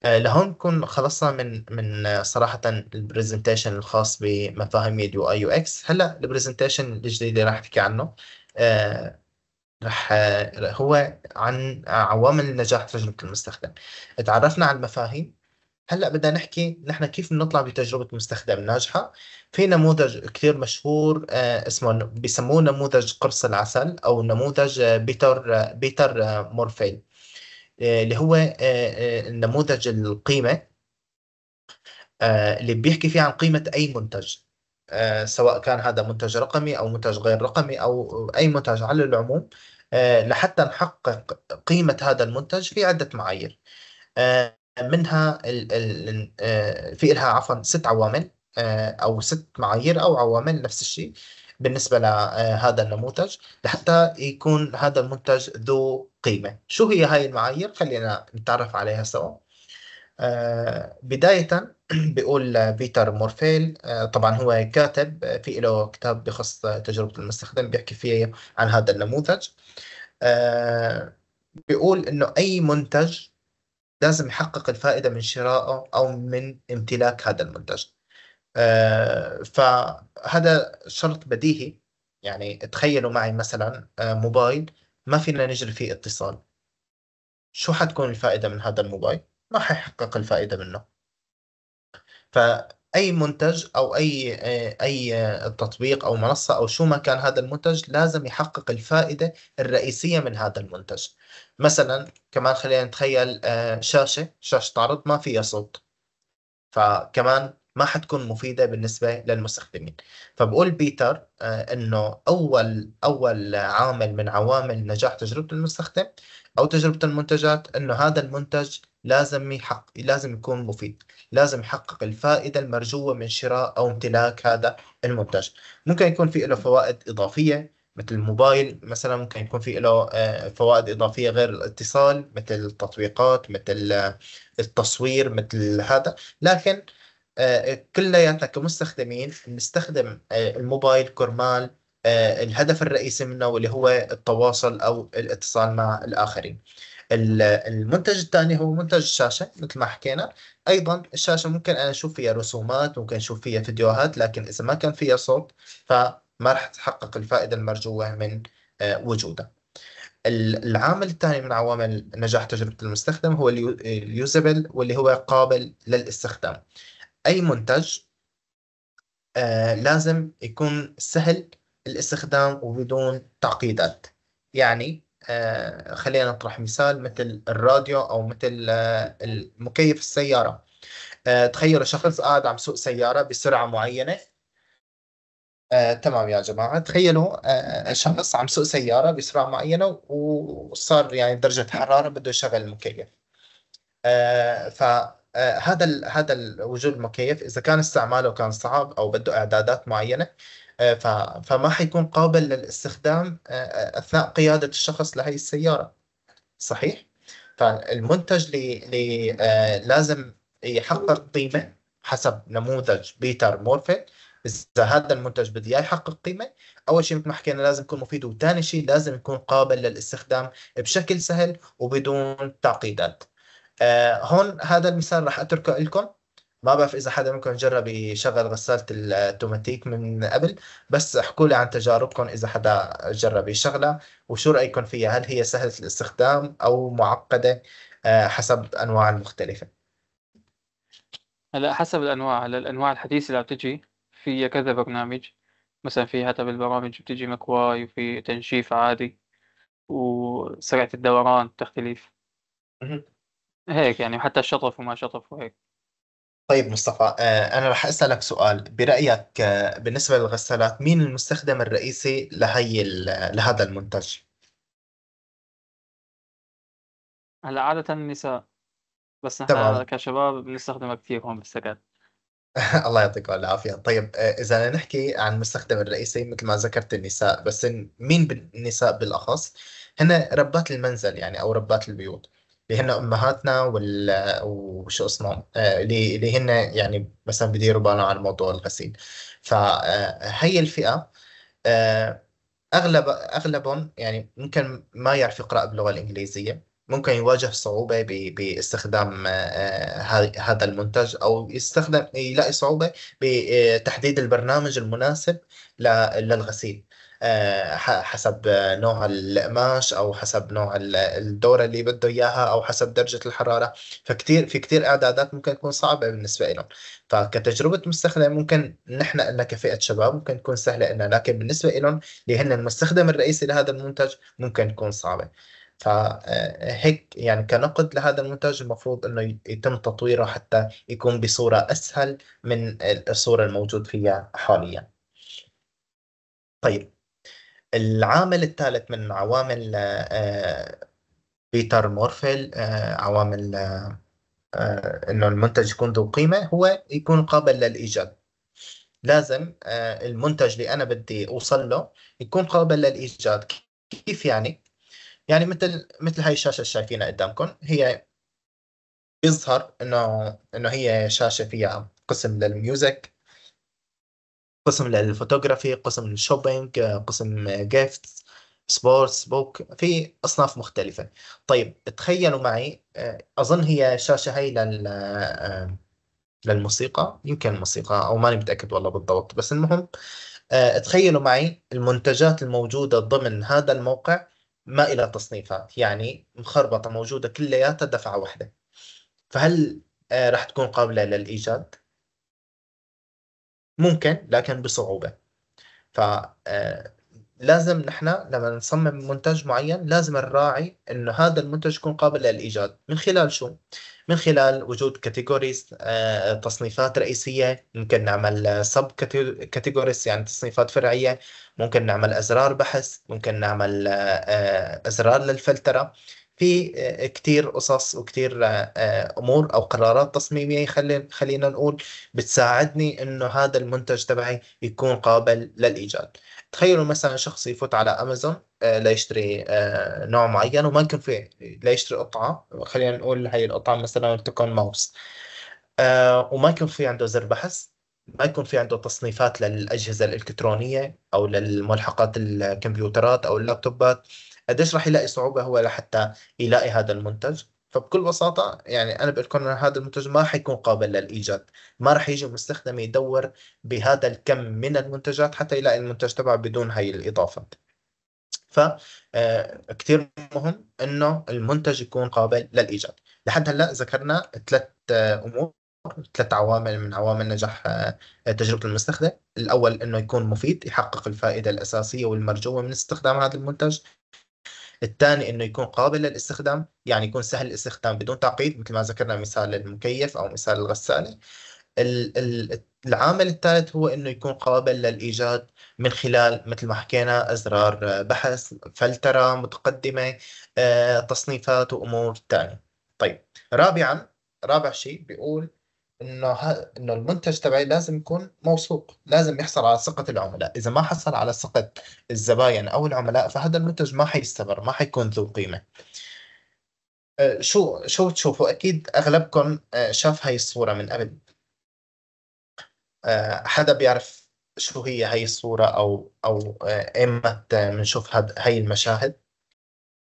آه، لهون نكون خلصنا من من آه، صراحة البرزنتيشن الخاص بمفاهيم يو اي يو اكس هلا البرزنتيشن الجديد اللي راح احكي عنه آه، رح هو عن عوامل نجاح تجربة المستخدم تعرفنا على المفاهيم هلا بدنا نحكي نحن كيف بنطلع بتجربة مستخدم ناجحة في نموذج كثير مشهور اسمه بسموه نموذج قرص العسل او نموذج بيتر بيتر مورفيل آه، اللي هو آه، آه، نموذج القيمه اللي بيحكي فيه عن قيمه اي منتج سواء كان هذا منتج رقمي او منتج غير رقمي او اي منتج على العموم لحتى نحقق قيمه هذا المنتج في عده معايير منها في لها عفوا ست عوامل او ست معايير او عوامل نفس الشيء بالنسبه لهذا النموذج لحتى يكون هذا المنتج ذو قيمة شو هي هاي المعايير خلينا نتعرف عليها سوا آه بداية (clears throat) بيقول بيتر مورفيل آه طبعا هو كاتب آه، في له كتاب بخص تجربة المستخدم بيحكي فيه عن هذا النموذج آه بيقول انه اي منتج لازم يحقق الفائدة من شرائه او من امتلاك هذا المنتج آه، فهذا شرط بديهي يعني تخيلوا معي مثلا آه، موبايل ما فينا نجري فيه اتصال شو حتكون الفائدة من هذا الموبايل؟ ما حيحقق الفائدة منه فأي منتج أو أي أي تطبيق أو منصة أو شو ما كان هذا المنتج لازم يحقق الفائدة الرئيسية من هذا المنتج مثلا كمان خلينا نتخيل آه، شاشة شاشة عرض ما فيها صوت فكمان ما حتكون مفيده بالنسبه للمستخدمين فبقول بيتر آه، انه اول اول عامل من عوامل نجاح تجربه المستخدم او تجربه المنتجات انه هذا المنتج لازم يحق لازم يكون مفيد لازم يحقق الفائده المرجوه من شراء او امتلاك هذا المنتج ممكن يكون في له فوائد اضافيه مثل الموبايل مثلا ممكن يكون في له آه، فوائد اضافيه غير الاتصال مثل التطبيقات مثل آه، التصوير مثل هذا لكن كلياتنا كمستخدمين بنستخدم آه، الموبايل كرمال آه، الهدف الرئيسي منه واللي هو التواصل او الاتصال مع الاخرين المنتج الثاني هو منتج الشاشه مثل ما حكينا ايضا الشاشه ممكن انا اشوف فيها رسومات ممكن اشوف فيها فيديوهات لكن اذا ما كان فيها صوت فما راح تحقق الفائده المرجوه من آه، وجودها العامل الثاني من عوامل نجاح تجربه المستخدم هو اليوزبل واللي هو قابل للاستخدام أي منتج آه، لازم يكون سهل الاستخدام وبدون تعقيدات يعني آه، خلينا نطرح مثال مثل الراديو أو مثل آه، المكيف مكيف السيارة تخيل تخيلوا شخص قاعد عم سوق سيارة بسرعة معينة آه، تمام يا جماعة تخيلوا آه، شخص عم سوق سيارة بسرعة معينة وصار يعني درجة حرارة بده يشغل المكيف آه، ف آه، هذا هذا وجود المكيف اذا كان استعماله كان صعب او بده اعدادات معينه آه، فما حيكون قابل للاستخدام آه، اثناء قياده الشخص لهي السياره صحيح فالمنتج اللي لي, لازم يحقق قيمه حسب نموذج بيتر مورفيل اذا هذا المنتج بدي اياه يحقق قيمه اول شيء مثل ما حكينا لازم يكون مفيد وثاني شيء لازم يكون قابل للاستخدام بشكل سهل وبدون تعقيدات آه، هون هذا المثال راح اتركه لكم ما بعرف اذا حدا منكم جرب يشغل غساله التوماتيك من قبل بس احكوا لي عن تجاربكم اذا حدا جرب يشغلها وشو رايكم فيها هل هي سهله الاستخدام او معقده آه، حسب انواع المختلفه هلا حسب الانواع هلا الانواع الحديثه اللي عم تجي في كذا برنامج مثلا في هذا بالبرامج بتجي مكواي وفي تنشيف عادي وسرعه الدوران تختلف هيك يعني حتى شطف وما شطف وهيك طيب مصطفى آه، أنا رح أسألك سؤال برأيك آه، بالنسبة للغسالات مين المستخدم الرئيسي لهي لهذا المنتج؟ هلا عادة النساء بس نحن تمام. كشباب بنستخدمها كثير هون بالسكن (laughs) الله يعطيكم العافية طيب آه، إذا نحكي عن المستخدم الرئيسي مثل ما ذكرت النساء بس مين بالنساء بالأخص هن ربات المنزل يعني أو ربات البيوت اللي هن امهاتنا وال وشو اسمه اللي آه، هن يعني مثلا بديروا بالهم على موضوع الغسيل فهي آه، الفئه آه، اغلب اغلبهم يعني ممكن ما يعرف يقرا باللغه الانجليزيه ممكن يواجه صعوبة باستخدام هذا المنتج أو يستخدم يلاقي صعوبة بتحديد البرنامج المناسب للغسيل آه، حسب نوع القماش او حسب نوع الدوره اللي بده اياها او حسب درجه الحراره فكتير في كتير اعدادات ممكن تكون صعبه بالنسبه لهم فكتجربه مستخدم ممكن نحن لنا كفئه شباب ممكن تكون سهله لنا لكن بالنسبه لهم اللي هن المستخدم الرئيسي لهذا المنتج ممكن تكون صعبه فهيك آه، يعني كنقد لهذا المنتج المفروض انه يتم تطويره حتى يكون بصوره اسهل من الصوره الموجود فيها حاليا. طيب العامل الثالث من عوامل آه، بيتر مورفيل آه، عوامل آه، انه المنتج يكون ذو قيمه هو يكون قابل للايجاد لازم المنتج اللي انا بدي اوصل له يكون قابل للايجاد كيف يعني يعني مثل مثل هاي الشاشه اللي شايفينها قدامكم هي يظهر انه انه هي شاشه فيها قسم للميوزك قسم للفوتوغرافي قسم للشوبينج قسم جيفت سبورتس بوك في اصناف مختلفه طيب تخيلوا معي آه، اظن هي الشاشه هي لل آه، للموسيقى يمكن الموسيقى او ماني متاكد والله بالضبط بس المهم آه، تخيلوا معي المنتجات الموجوده ضمن هذا الموقع ما إلى تصنيفات يعني مخربطه موجوده كلياتها دفعه واحده فهل راح تكون قابله للايجاد ممكن لكن بصعوبة ف آه، لازم نحن لما نصمم منتج معين لازم نراعي انه هذا المنتج يكون قابل للايجاد من خلال شو؟ من خلال وجود كاتيجوريز آه، تصنيفات رئيسيه ممكن نعمل سب كاتيجوريز يعني تصنيفات فرعيه ممكن نعمل ازرار بحث ممكن نعمل آه، ازرار للفلتره في آه، كتير قصص وكتير آه، آه، امور او قرارات تصميميه خلينا خلينا نقول بتساعدني انه هذا المنتج تبعي يكون قابل للايجاد تخيلوا مثلا شخص يفوت على امازون ليشتري نوع معين وما يكون في ليشتري قطعه خلينا نقول هي القطعه مثلا تكون ماوس وما يكون في عنده زر بحث ما يكون في عنده تصنيفات للأجهزة الإلكترونية أو للملحقات الكمبيوترات أو اللابتوبات قديش راح يلاقي صعوبه هو لحتى يلاقي هذا المنتج فبكل بساطة يعني أنا بقول لكم أن هذا المنتج ما حيكون قابل للإيجاد ما رح يجي مستخدم يدور بهذا الكم من المنتجات حتى يلاقي المنتج تبعه بدون هاي الإضافة فكتير آه، مهم أنه المنتج يكون قابل للإيجاد لحد هلأ ذكرنا ثلاث آه، أمور ثلاث عوامل من عوامل نجاح آه، تجربة المستخدم الأول أنه يكون مفيد يحقق الفائدة الأساسية والمرجوة من استخدام هذا المنتج الثاني انه يكون قابل للاستخدام يعني يكون سهل الاستخدام بدون تعقيد مثل ما ذكرنا مثال المكيف او مثال الغساله العامل الثالث هو انه يكون قابل للايجاد من خلال مثل ما حكينا ازرار بحث فلتره متقدمه آه، تصنيفات وامور ثانيه طيب رابعا رابع شيء بيقول انه انه المنتج تبعي لازم يكون موثوق، لازم يحصل على ثقه العملاء، اذا ما حصل على ثقه الزباين او العملاء فهذا المنتج ما حيستمر، ما حيكون ذو قيمه. أه، شو شو تشوفوا اكيد اغلبكم أه، شاف هاي الصوره من قبل. أه، حدا بيعرف شو هي هاي الصوره او او ايمت بنشوف هاي المشاهد؟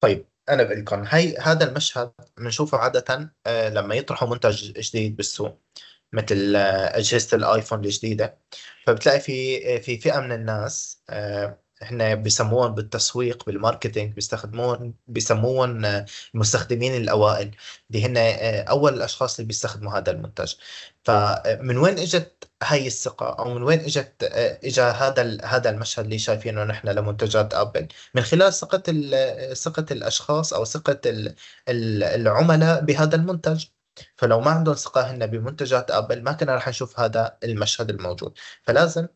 طيب انا بقول لكم هي هذا المشهد بنشوفه عاده آه، لما يطرحوا منتج جديد بالسوق مثل آه، اجهزه الايفون الجديده فبتلاقي في آه، في فئه من الناس احنا بسموهم بالتسويق بالماركتينج بيستخدمون بسموهم المستخدمين الاوائل اللي هن اول الاشخاص اللي بيستخدموا هذا المنتج فمن وين اجت هاي الثقة أو من وين إجت آه، إجا هذا هذا المشهد اللي شايفينه نحن لمنتجات أبل من خلال ثقة ثقة الأشخاص أو ثقة العملاء بهذا المنتج فلو ما عندهم ثقة هن بمنتجات أبل ما كنا رح نشوف هذا المشهد الموجود فلازم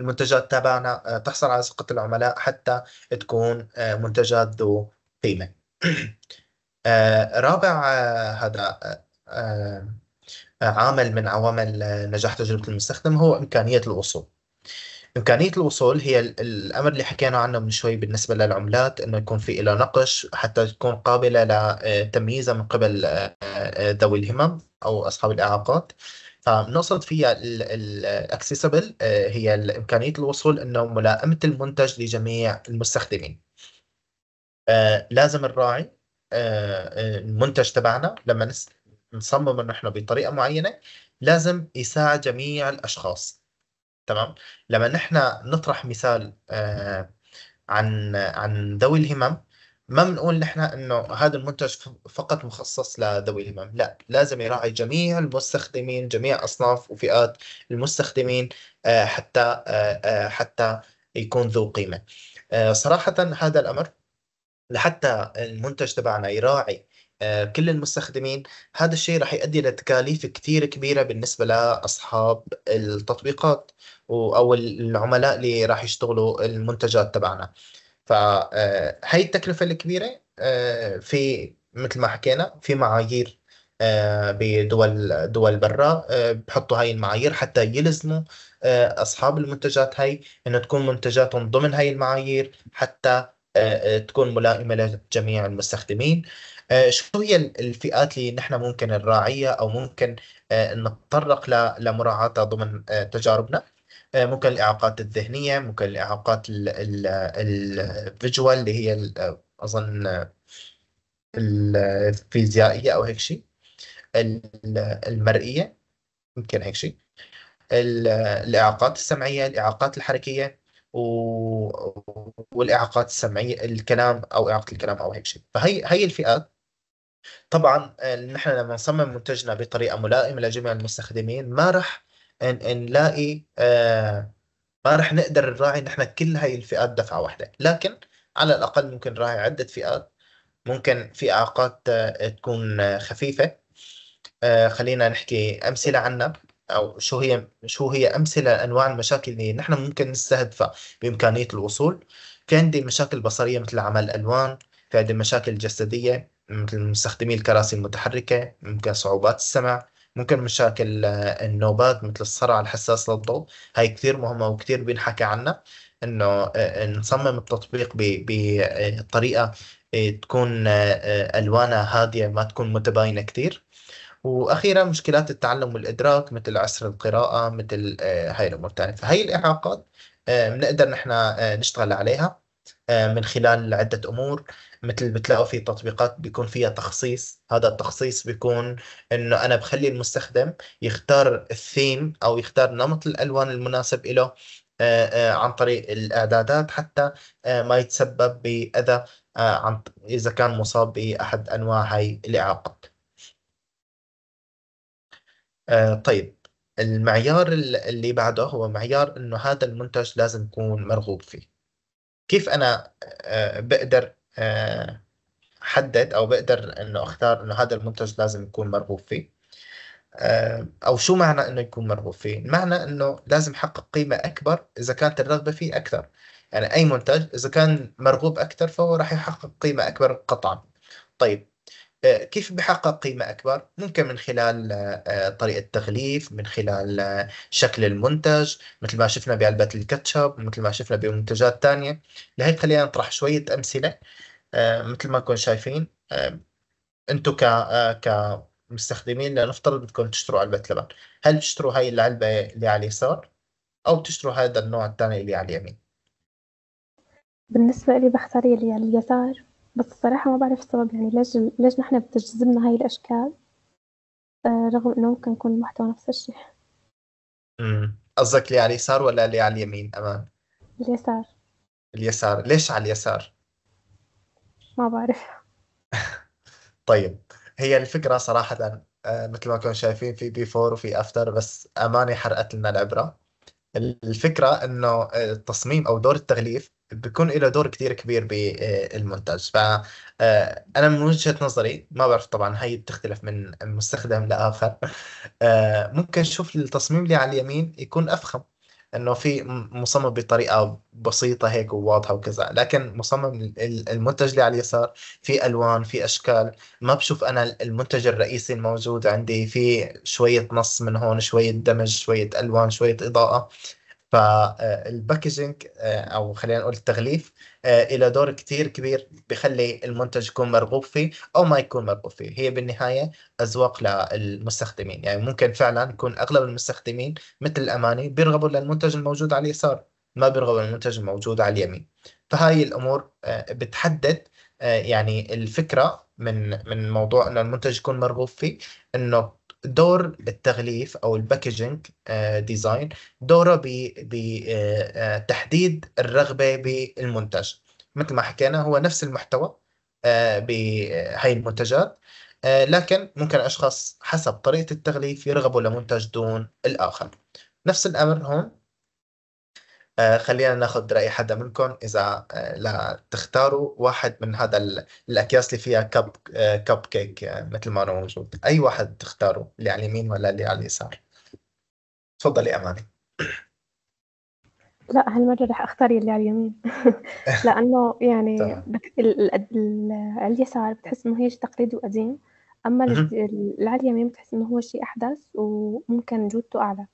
المنتجات تبعنا آه، تحصل على ثقة العملاء حتى تكون آه، منتجات ذو قيمة (clears throat) رابع هذا عامل من عوامل نجاح تجربة المستخدم هو إمكانية الوصول إمكانية الوصول هي الأمر اللي حكينا عنه من شوي بالنسبة للعملات إنه يكون في إلى نقش حتى تكون قابلة لتمييزها من قبل آه، ذوي الهمم أو أصحاب الإعاقات فنقصد فيها الاكسسبل آه، هي إمكانية الوصول إنه ملائمة المنتج لجميع المستخدمين آه، لازم نراعي المنتج تبعنا لما نصمم انه احنا بطريقه معينه لازم يساعد جميع الاشخاص تمام لما نحن نطرح مثال آه، عن عن ذوي الهمم ما بنقول نحن انه هذا المنتج فقط مخصص لذوي الهمم لا لازم يراعي جميع المستخدمين جميع اصناف وفئات المستخدمين آه، حتى آه، حتى يكون ذو قيمه صراحه هذا الامر لحتى المنتج تبعنا يراعي آه، كل المستخدمين هذا الشيء راح يؤدي لتكاليف كثير كبيره بالنسبه لاصحاب التطبيقات او العملاء اللي راح يشتغلوا المنتجات تبعنا فهي آه، التكلفه الكبيره آه، في مثل ما حكينا في معايير بدول دول برا بحطوا هاي المعايير حتى يلزموا اصحاب المنتجات هاي انه تكون منتجاتهم ضمن هاي المعايير حتى تكون ملائمه لجميع المستخدمين آه، شو هي الفئات اللي نحن ممكن نراعيها او ممكن آه، نتطرق لمراعاتها ضمن آه، تجاربنا ممكن الاعاقات الذهنيه ممكن الاعاقات الفيجوال اللي هي اظن الفيزيائيه او هيك شيء المرئيه يمكن هيك شيء الاعاقات السمعيه الاعاقات الحركيه و... والاعاقات السمعيه الكلام او اعاقه الكلام او هيك شيء فهي هي الفئات طبعا آه، نحن لما نصمم منتجنا بطريقه ملائمه لجميع المستخدمين ما راح نلاقي آه، ما راح نقدر نراعي نحن كل هاي الفئات دفعه واحده لكن على الاقل ممكن نراعي عده فئات ممكن في اعاقات آه، تكون خفيفه خلينا نحكي امثله عنها او شو هي شو هي امثله لانواع المشاكل اللي نحن ممكن نستهدفها بامكانيه الوصول في عندي مشاكل بصريه مثل عمل الالوان في عندي مشاكل جسديه مستخدمي الكراسي المتحركة ممكن صعوبات السمع ممكن مشاكل آه، النوبات مثل الصرع الحساس للضوء هاي كثير مهمة وكثير بينحكى عنها انه آه، آه، نصمم التطبيق بطريقة تكون ألوانها هادية ما تكون متباينة كثير واخيرا مشكلات التعلم والادراك مثل عسر القراءه مثل هاي الامور الثانيه فهي الاعاقات بنقدر نحن نشتغل عليها من خلال عده امور مثل بتلاقوا في تطبيقات بيكون فيها تخصيص هذا التخصيص بيكون انه انا بخلي المستخدم يختار الثيم او يختار نمط الالوان المناسب له آه، آه، عن طريق الاعدادات حتى آه، ما يتسبب باذى اذا كان مصاب باحد انواع هاي الاعاقات طيب المعيار اللي بعده هو معيار انه هذا المنتج لازم يكون مرغوب فيه كيف انا بقدر آه، حدد او بقدر انه اختار انه هذا المنتج لازم يكون مرغوب فيه آه، او شو معنى انه يكون مرغوب فيه المعنى انه لازم يحقق قيمه اكبر اذا كانت الرغبه فيه اكثر يعني اي منتج اذا كان مرغوب اكثر فهو راح يحقق قيمه اكبر قطعا طيب آه، كيف بحقق قيمة أكبر؟ ممكن من خلال آه، طريقة التغليف، من خلال آه، شكل المنتج مثل ما شفنا بعلبة الكاتشب مثل ما شفنا بمنتجات تانية لهيك خلينا نطرح شوية أمثلة مثل ما كنتم شايفين أنتم ك كمستخدمين لنفترض بدكم تشتروا علبة لبن هل تشتروا هاي العلبة اللي على اليسار أو تشتروا هذا النوع الثاني اللي على اليمين؟ بالنسبة لي بختار اللي على اليسار بس الصراحة ما بعرف السبب يعني ليش ليش نحن بتجذبنا هاي الأشكال آه، رغم إنه ممكن يكون المحتوى نفس الشيء امم قصدك اللي على اليسار ولا اللي على اليمين أمان؟ اليسار اليسار ليش على اليسار؟ ما بعرف (laughs) طيب هي الفكرة صراحة آه، مثل ما كنا شايفين في بيفور وفي افتر بس اماني حرقت لنا العبره الفكره انه آه، التصميم او دور التغليف بيكون له دور كثير كبير بالمونتاج فانا آه، من وجهه نظري ما بعرف طبعا هي بتختلف من مستخدم لاخر آه، ممكن نشوف التصميم اللي على اليمين يكون افخم انه في مصمم بطريقه بسيطه هيك وواضحه وكذا لكن مصمم المنتج اللي على اليسار في الوان في اشكال ما بشوف انا المنتج الرئيسي الموجود عندي في شويه نص من هون شويه دمج شويه الوان شويه اضاءه فالباكجينج آه، آه، او خلينا نقول التغليف آه، الى دور كتير كبير بخلي المنتج يكون مرغوب فيه او ما يكون مرغوب فيه هي بالنهايه اذواق للمستخدمين يعني ممكن فعلا يكون اغلب المستخدمين مثل الاماني بيرغبوا للمنتج الموجود على اليسار ما بيرغبوا للمنتج الموجود على اليمين فهاي الامور بتحدد يعني الفكره من من موضوع انه المنتج يكون مرغوب فيه انه دور التغليف او الباكجينج ديزاين آه، دوره بتحديد آه، آه، الرغبه بالمنتج مثل ما حكينا هو نفس المحتوى بهي المنتجات لكن ممكن اشخاص حسب طريقه التغليف يرغبوا لمنتج دون الاخر نفس الامر هون آه، خلينا ناخذ راي حدا منكم اذا آه، لا تختاروا واحد من هذا الاكياس اللي فيها كب كب كيك مثل ما انا موجود اي واحد تختاروا اللي على اليمين ولا اللي على اليسار تفضلي اماني لا هالمرة رح أختار اللي على اليمين (laughs) لأنه يعني على اليسار بتحس إنه هي شيء تقليدي وقديم أما اللي على اليمين بتحس إنه هو شيء أحدث وممكن جودته أعلى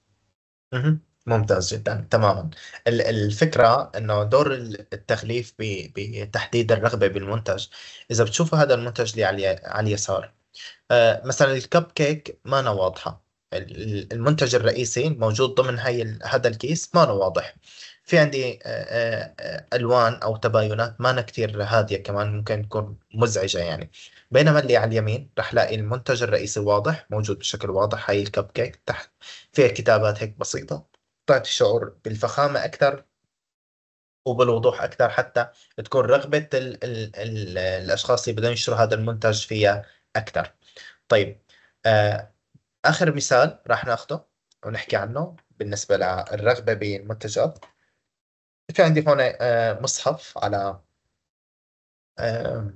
ممتاز جدا تماما الفكرة انه دور التغليف بتحديد الرغبة بالمنتج اذا بتشوفوا هذا المنتج اللي على اليسار آه، مثلا الكب كيك ما أنا واضحة المنتج الرئيسي موجود ضمن هاي هذا الكيس ما أنا واضح في عندي آه، آه، الوان او تباينات ما أنا كثير هاديه كمان ممكن تكون مزعجه يعني بينما اللي على اليمين رح لاقي المنتج الرئيسي واضح موجود بشكل واضح هاي الكب كيك تحت فيها كتابات هيك بسيطه تعطي شعور بالفخامه اكثر وبالوضوح اكثر حتى تكون رغبه ال ال الـ الاشخاص اللي بدهم يشتروا هذا المنتج فيها اكثر طيب آه، اخر مثال راح ناخده ونحكي عنه بالنسبه للرغبه بالمنتجات في عندي هون آه، مصحف على آه،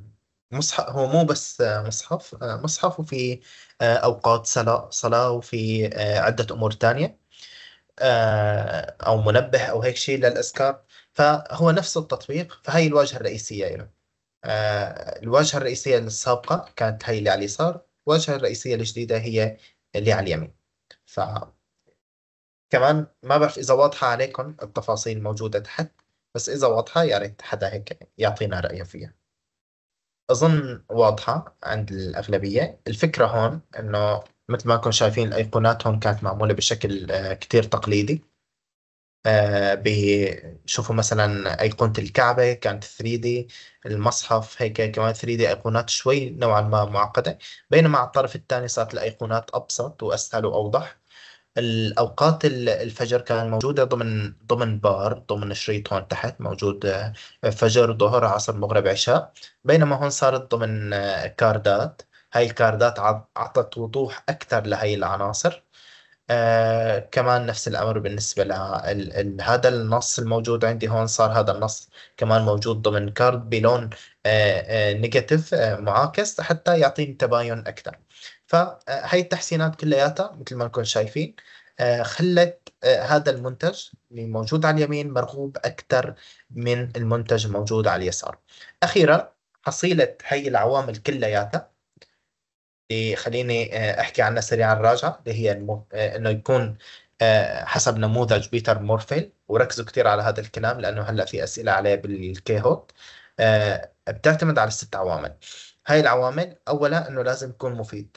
مصحف هو مو بس مصحف مصحف وفي اوقات صلاه صلاه وفي عده امور تانية آه، او منبه او هيك شيء للاذكار فهو نفس التطبيق فهي الواجهه الرئيسيه له آه، الواجهه الرئيسيه السابقه كانت هي اللي على اليسار الواجهه الرئيسيه الجديده هي اللي على اليمين ف كمان ما بعرف اذا واضحه عليكم التفاصيل موجوده تحت بس اذا واضحه يا ريت حدا هيك يعطينا رايه فيها اظن واضحه عند الاغلبيه الفكره هون انه مثل ما انكم شايفين الايقونات هون كانت معموله بشكل آه، كتير تقليدي آه، بشوفوا مثلا ايقونه الكعبه كانت 3 دي المصحف هيك كمان 3 دي ايقونات شوي نوعا ما معقده بينما على الطرف الثاني صارت الايقونات ابسط واسهل واوضح الاوقات الفجر كان موجوده ضمن ضمن بار ضمن شريط هون تحت موجود آه، فجر ظهر عصر مغرب عشاء بينما هون صارت ضمن كاردات هاي الكاردات أعطت وضوح أكثر لهي العناصر آه كمان نفس الأمر بالنسبة لهذا النص الموجود عندي هون صار هذا النص كمان موجود ضمن كارد بلون آه آه نيجاتيف آه معاكس حتى يعطيني تباين أكثر فهي آه، التحسينات كلياتها مثل ما نكون شايفين آه خلت آه هذا المنتج اللي موجود على اليمين مرغوب أكثر من المنتج الموجود على اليسار أخيرا حصيلة هي العوامل كلياتها اللي خليني آه، احكي عنها سريعا راجع اللي هي المو... آه، انه يكون آه، حسب نموذج بيتر مورفيل وركزوا كثير على هذا الكلام لانه هلا في اسئله عليه بالكيهوت بتعتمد على ست عوامل هاي العوامل اولا انه لازم يكون مفيد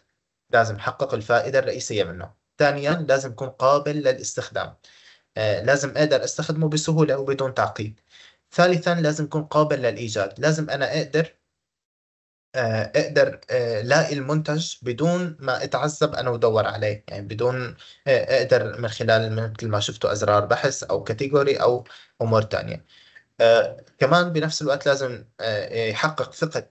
لازم يحقق الفائده الرئيسيه منه ثانيا لازم يكون قابل للاستخدام لازم اقدر استخدمه بسهوله وبدون تعقيد ثالثا لازم يكون قابل للايجاد لازم انا اقدر آه، اقدر آه، لاقي المنتج بدون ما اتعذب انا ودور عليه يعني بدون آه، اقدر من خلال مثل ما شفتوا ازرار بحث او كاتيجوري او امور تانية كمان بنفس الوقت لازم يحقق ثقة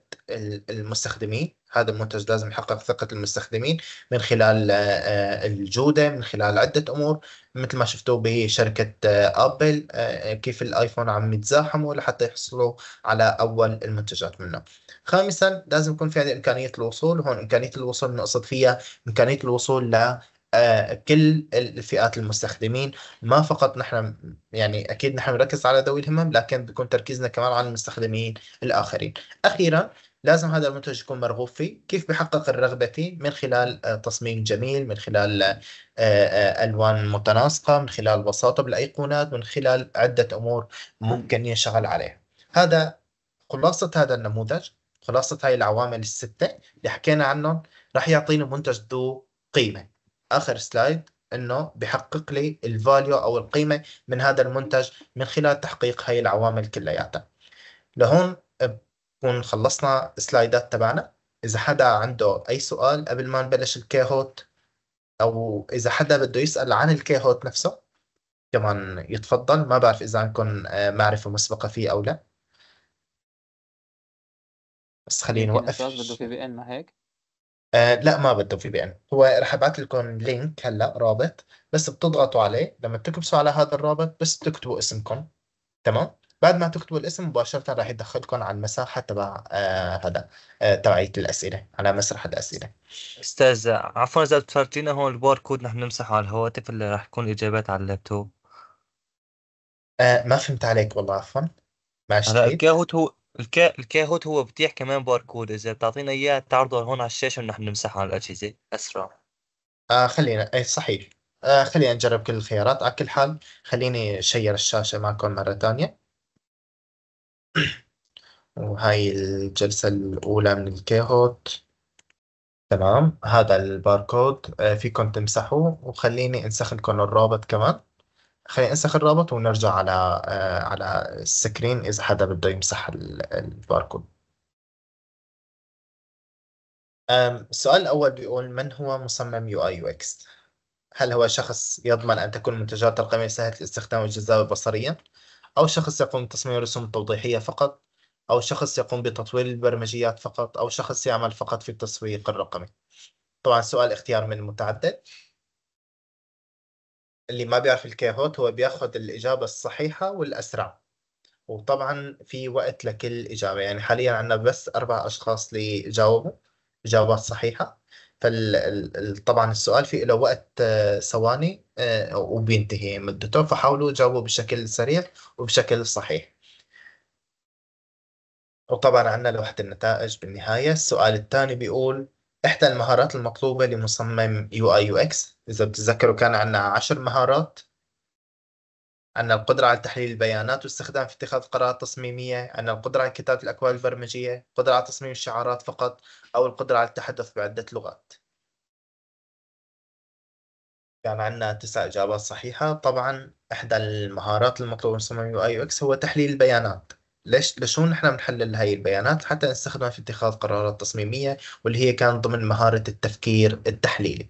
المستخدمين هذا المنتج لازم يحقق ثقة المستخدمين من خلال آه، آه، الجودة من خلال عدة أمور مثل ما شفتوا بشركة أبل آه، كيف الآيفون عم يتزاحموا لحتى يحصلوا على أول المنتجات منه خامسا لازم يكون في عندي إمكانية الوصول هون إمكانية الوصول نقصد فيها إمكانية الوصول ل كل الفئات المستخدمين ما فقط نحن يعني اكيد نحن نركز على ذوي الهمم لكن بيكون تركيزنا كمان على المستخدمين الاخرين اخيرا لازم هذا المنتج يكون مرغوب فيه كيف بحقق الرغبة فيه من خلال آه، تصميم جميل من خلال آه، آه، ألوان متناسقة من خلال بساطة بالأيقونات من خلال عدة أمور ممكن ينشغل عليها هذا خلاصة هذا النموذج خلاصة هاي العوامل الستة اللي حكينا عنهم راح يعطيني منتج ذو قيمة آخر سلايد انه بحقق لي الفاليو او القيمه من هذا المنتج من خلال تحقيق هاي العوامل كلياتها لهون نكون خلصنا السلايدات تبعنا إذا حدا عنده أي سؤال قبل ما نبلش الكاهوت أو إذا حدا بده يسأل عن الكاهوت نفسه كمان يتفضل ما بعرف إذا عندكم آه، معرفة مسبقة فيه أو لا بس خلينا نوقف بده في بي ان ما هيك؟ آه لا ما بده في بي ان هو رح ابعث لكم لينك هلا رابط بس بتضغطوا عليه لما بتكبسوا على هذا الرابط بس بتكتبوا اسمكم تمام بعد ما تكتبوا الاسم مباشرة راح يدخلكم على المساحة تبع آه هذا آه تبعية الأسئلة على مسرح الأسئلة أستاذ عفوا إذا بتفرجينا هون الباركود نحن نمسحه على الهواتف اللي راح تكون الإجابات على اللابتوب آه، ما فهمت عليك والله عفوا ماشي هلا الكاهوت هو الكا... الكاهوت هو بتيح كمان باركود إذا بتعطينا إياه تعرضه هون على الشاشة ونحن بنمسحه على الأجهزة أسرع آه خلينا إيه صحيح آه خلينا نجرب كل الخيارات على كل حال خليني شير الشاشة معكم مرة ثانية (clears throat) وهاي الجلسة الأولى من الكيهوت تمام هذا الباركود آه، فيكم تمسحوه وخليني انسخ لكم الرابط كمان خليني انسخ الرابط ونرجع على آه، على السكرين إذا حدا بده يمسح الباركود السؤال الأول بيقول من هو مصمم يو اي يو اكس؟ هل هو شخص يضمن أن تكون منتجات الرقمية سهلة الاستخدام والجذابة بصريا؟ أو شخص يقوم بتصميم الرسوم التوضيحية فقط أو شخص يقوم بتطوير البرمجيات فقط أو شخص يعمل فقط في التسويق الرقمي طبعا سؤال اختيار من متعدد اللي ما بيعرف الكيهوت هو بياخد الإجابة الصحيحة والأسرع وطبعا في وقت لكل إجابة يعني حاليا عندنا بس أربع أشخاص اللي جاوبوا إجابات صحيحة فطبعا السؤال في له وقت آه، ثواني آه، وبينتهي مدته فحاولوا جاوبوا بشكل سريع وبشكل صحيح وطبعا عندنا لوحة النتائج بالنهاية السؤال الثاني بيقول إحدى المهارات المطلوبة لمصمم UI UX إذا بتتذكروا كان عندنا عشر مهارات عندنا القدرة على تحليل البيانات واستخدام في اتخاذ قرارات تصميمية عندنا القدرة على كتابة الأكواد البرمجية القدرة على تصميم الشعارات فقط أو القدرة على التحدث بعدة لغات كان يعني عندنا تسع إجابات صحيحة طبعا إحدى المهارات المطلوبة من صمم UI UX هو تحليل البيانات ليش لشو نحن بنحلل هاي البيانات حتى نستخدمها في اتخاذ قرارات تصميمية واللي هي كانت ضمن مهارة التفكير التحليلي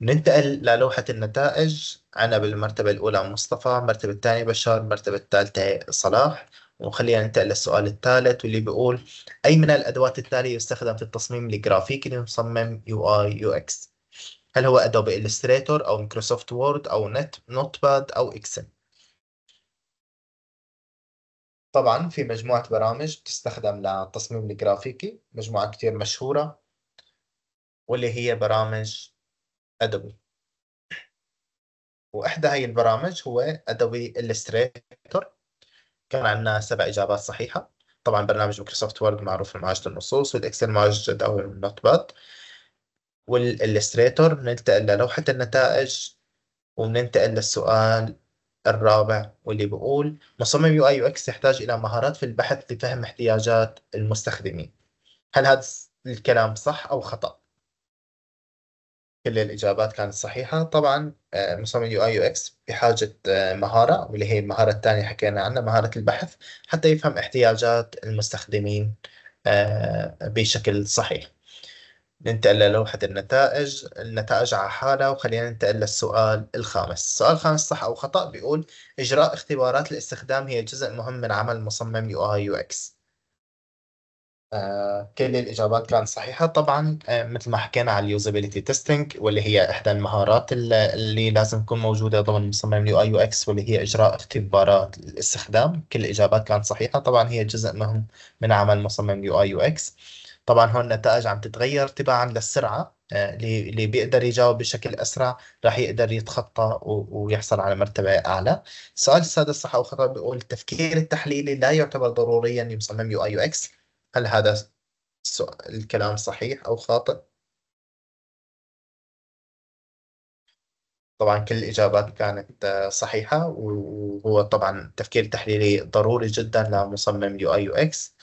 ننتقل للوحة النتائج عنا بالمرتبة الأولى مصطفى المرتبة الثانية بشار المرتبة الثالثة صلاح وخلينا ننتقل للسؤال الثالث واللي بيقول أي من الأدوات التالية يستخدم في التصميم الجرافيكي لمصمم يو آي يو إكس هل هو أدوبي إلستريتور أو مايكروسوفت وورد أو نت نوت باد أو إكسل طبعا في مجموعة برامج بتستخدم للتصميم الجرافيكي مجموعة كتير مشهورة واللي هي برامج ادوبي واحدى هاي البرامج هو ادوبي الستريتور كان عندنا سبع اجابات صحيحه طبعا برنامج مايكروسوفت وورد معروف بمعالجه النصوص والاكسل معالجه جداول النطبات باد والالستريتور ننتقل للوحه النتائج وبننتقل للسؤال الرابع واللي بيقول مصمم يو اي يو اكس يحتاج الى مهارات في البحث لفهم احتياجات المستخدمين هل هذا الكلام صح او خطا كل الاجابات كانت صحيحه طبعا آه، مصمم يو اي يو اكس بحاجه آه، مهاره واللي هي المهاره الثانيه حكينا عنها مهاره البحث حتى يفهم احتياجات المستخدمين آه، بشكل صحيح ننتقل للوحة النتائج النتائج على حالها وخلينا ننتقل للسؤال الخامس السؤال الخامس صح أو خطأ بيقول إجراء اختبارات الاستخدام هي جزء مهم من عمل مصمم يو اي يو اكس آه، كل الاجابات كانت صحيحه طبعا آه، مثل ما حكينا على اليوزابيلتي تيستينج واللي هي احدى المهارات اللي لازم تكون موجوده ضمن مصمم اليو اي يو اكس واللي هي اجراء اختبارات الاستخدام كل الاجابات كانت صحيحه طبعا هي جزء مهم من عمل مصمم اليو اي يو اكس طبعا هون النتائج عم تتغير تباعا للسرعه آه، اللي بيقدر يجاوب بشكل اسرع راح يقدر يتخطى ويحصل على مرتبه اعلى. السؤال السادس صح او خطا بيقول التفكير التحليلي لا يعتبر ضروريا لمصمم يو اي يو اكس هل هذا السؤال الكلام صحيح أو خاطئ طبعا كل الإجابات كانت آه، صحيحة وهو طبعا تفكير تحليلي ضروري جدا لمصمم يو اي يو اكس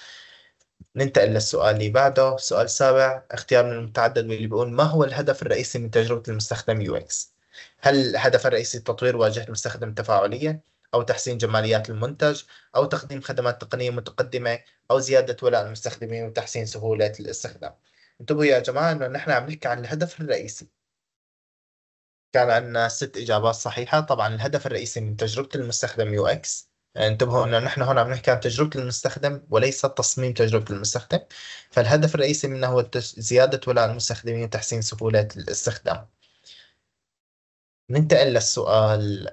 ننتقل للسؤال اللي بعده السؤال السابع اختيار من المتعدد واللي بيقول ما هو الهدف الرئيسي من تجربة المستخدم يو اكس هل الهدف الرئيسي تطوير واجهة المستخدم تفاعلية أو تحسين جماليات المنتج أو تقديم خدمات تقنية متقدمة أو زيادة ولاء المستخدمين وتحسين سهولة الاستخدام انتبهوا يا جماعة إنه نحن عم نحكي عن الهدف الرئيسي كان عندنا ست إجابات صحيحة طبعا الهدف الرئيسي من تجربة المستخدم يو إكس انتبهوا انه نحن هون عم نحكي عن تجربه المستخدم وليس تصميم تجربه المستخدم فالهدف الرئيسي منه هو زياده ولاء المستخدمين وتحسين سهوله الاستخدام ننتقل للسؤال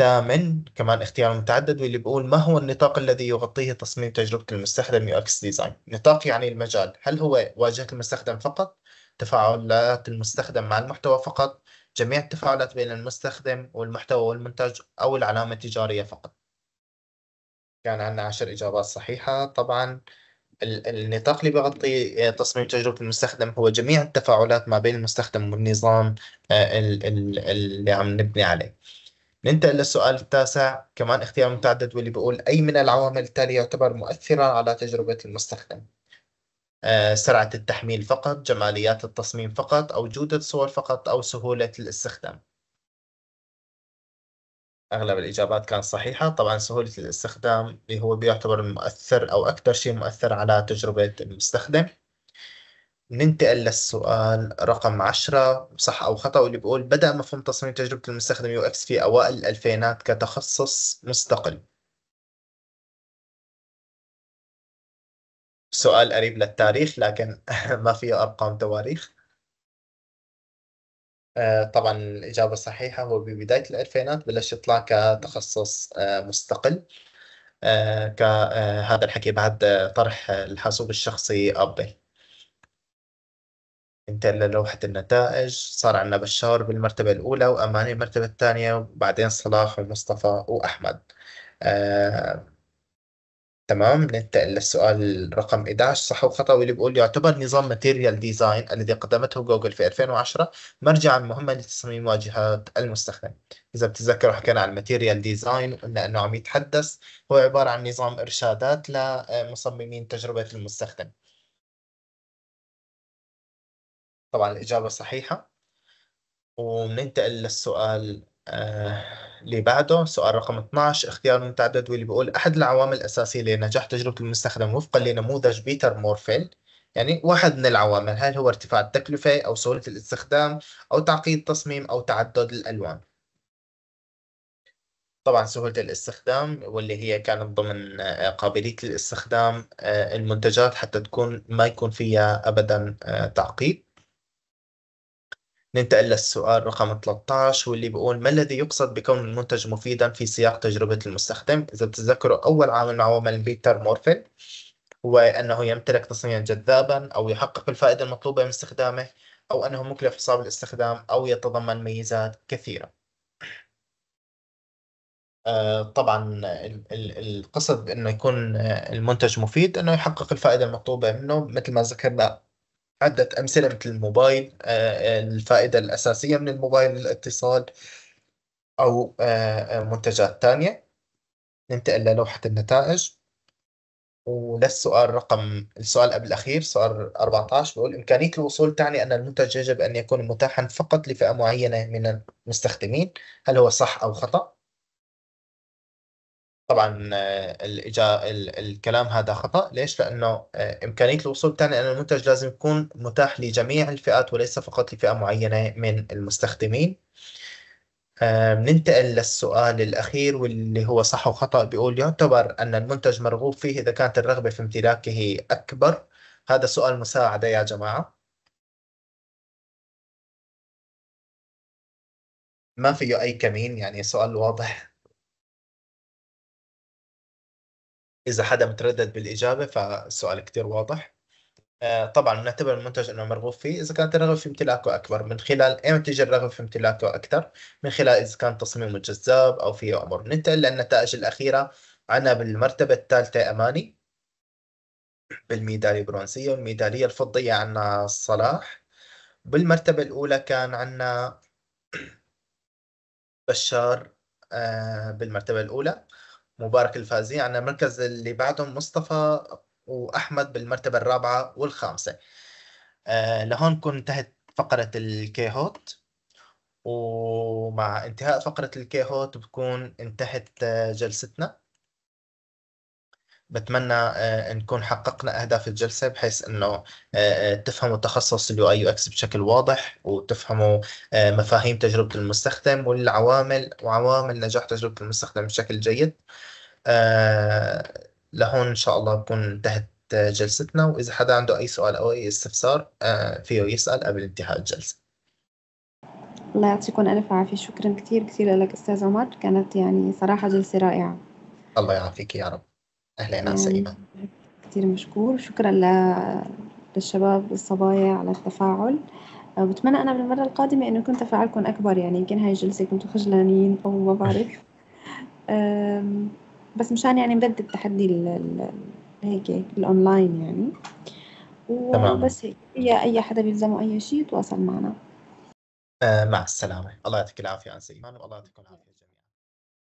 الثامن كمان اختيار متعدد واللي بيقول ما هو النطاق الذي يغطيه تصميم تجربة المستخدم يو اكس ديزاين؟ نطاق يعني المجال، هل هو واجهة المستخدم فقط؟ تفاعلات المستخدم مع المحتوى فقط؟ جميع التفاعلات بين المستخدم والمحتوى والمنتج أو العلامة التجارية فقط؟ كان عندنا عشر إجابات صحيحة طبعا النطاق اللي بغطي آه، تصميم تجربة المستخدم هو جميع التفاعلات ما بين المستخدم والنظام آه، اللي عم نبني عليه ننتقل للسؤال التاسع كمان اختيار متعدد واللي بيقول أي من العوامل التالية يعتبر مؤثرا على تجربة المستخدم أه سرعة التحميل فقط جماليات التصميم فقط أو جودة الصور فقط أو سهولة الاستخدام أغلب الإجابات كانت صحيحة طبعا سهولة الاستخدام اللي هو بيعتبر المؤثر أو أكثر شيء مؤثر على تجربة المستخدم ننتقل للسؤال رقم عشرة صح أو خطأ واللي بيقول بدأ مفهوم تصميم تجربة المستخدم يو اكس في أوائل الألفينات كتخصص مستقل سؤال قريب للتاريخ لكن (laughs) ما فيه أرقام تواريخ آه، طبعا الإجابة الصحيحة هو ببداية الألفينات بلش يطلع كتخصص آه، مستقل آه، كهذا الحكي بعد طرح الحاسوب الشخصي أبل اللي لوحت النتائج صار عندنا بشار بالمرتبة الأولى وأماني بالمرتبة الثانية وبعدين صلاح ومصطفى وأحمد آه، تمام ننتقل للسؤال رقم 11 صح وخطأ واللي بيقول يعتبر نظام ماتيريال ديزاين الذي قدمته جوجل في 2010 مرجعا مهما لتصميم واجهات المستخدم إذا بتتذكروا حكينا عن الماتيريال ديزاين وقلنا أنه عم يتحدث هو عبارة عن نظام إرشادات لمصممين تجربة المستخدم طبعا الإجابة صحيحة وننتقل للسؤال آه اللي بعده سؤال رقم 12 اختيار متعدد واللي بيقول أحد العوامل الأساسية لنجاح تجربة المستخدم وفقا لنموذج بيتر مورفيل يعني واحد من العوامل هل هو ارتفاع التكلفة أو سهولة الاستخدام أو تعقيد التصميم أو تعدد الألوان طبعا سهولة الاستخدام واللي هي كانت ضمن آه، قابلية الاستخدام آه، المنتجات حتى تكون ما يكون فيها أبدا آه، تعقيد ننتقل للسؤال رقم 13 واللي بيقول ما الذي يقصد بكون المنتج مفيدا في سياق تجربة المستخدم؟ إذا بتتذكروا أول عامل عوامل بيتر مورفين هو أنه يمتلك تصميما جذابا أو يحقق الفائدة المطلوبة من استخدامه أو أنه مكلف صعب الاستخدام أو يتضمن ميزات كثيرة. آه، طبعا القصد بأنه يكون آه، المنتج مفيد أنه يحقق الفائدة المطلوبة منه مثل ما ذكرنا عدة أمثلة مثل الموبايل آه، آه، الفائدة الأساسية من الموبايل للاتصال أو آه، منتجات تانية ننتقل للوحة النتائج وللسؤال رقم السؤال قبل الأخير سؤال 14 بيقول إمكانية الوصول تعني أن المنتج يجب أن يكون متاحا فقط لفئة معينة من المستخدمين هل هو صح أو خطأ؟ طبعا آه، الإجا... الكلام هذا خطا ليش لانه آه، امكانيه الوصول بتعني ان المنتج لازم يكون متاح لجميع الفئات وليس فقط لفئه معينه من المستخدمين بننتقل آه، للسؤال الأخير واللي هو صح وخطأ بيقول يعتبر أن المنتج مرغوب فيه إذا كانت الرغبة في امتلاكه أكبر هذا سؤال مساعدة يا جماعة ما فيه أي كمين يعني سؤال واضح اذا حدا متردد بالاجابه فالسؤال كتير واضح آه، طبعا نعتبر المنتج انه مرغوب فيه اذا كانت الرغبه في امتلاكه اكبر من خلال ايمتى تجي الرغبه في امتلاكه اكثر من خلال اذا كان تصميمه جذاب او فيه امر ننتقل للنتائج الاخيره عنا بالمرتبه الثالثه اماني بالميداليه البرونزيه والميداليه الفضيه عنا صلاح بالمرتبه الاولى كان عنا (coughs) بشار آه، بالمرتبه الاولى مبارك الفازي عندنا المركز اللي بعدهم مصطفى وأحمد بالمرتبة الرابعة والخامسة آه لهون كنت انتهت فقرة الكيهوت ومع انتهاء فقرة الكيهوت بكون انتهت آه، جلستنا بتمنى آه، نكون حققنا اهداف الجلسه بحيث انه آه، آه، تفهموا تخصص اليو اي يو اكس بشكل واضح وتفهموا مفاهيم تجربه المستخدم والعوامل وعوامل نجاح تجربه المستخدم بشكل جيد لهون ان شاء الله بكون انتهت جلستنا واذا حدا عنده اي سؤال او اي استفسار فيه يسال قبل انتهاء الجلسه الله يعطيكم ألف عافية شكرا كثير كثير لك أستاذ عمر كانت يعني صراحة جلسة رائعة الله يعافيك يا رب اهلا عسى إيمان كثير مشكور شكرا للشباب والصبايا على التفاعل آه، بتمنى أنا بالمرة القادمة إنه يكون تفاعلكم أكبر يعني يمكن هاي الجلسة كنتوا خجلانين أو ما بعرف (laughs) بس مشان يعني مدد التحدي هيك الأونلاين يعني وبس هيك أي أي حدا بيلزمه أي شيء يتواصل معنا آه، مع السلامة الله يعطيك العافية عن سليمان والله يعطيكم العافية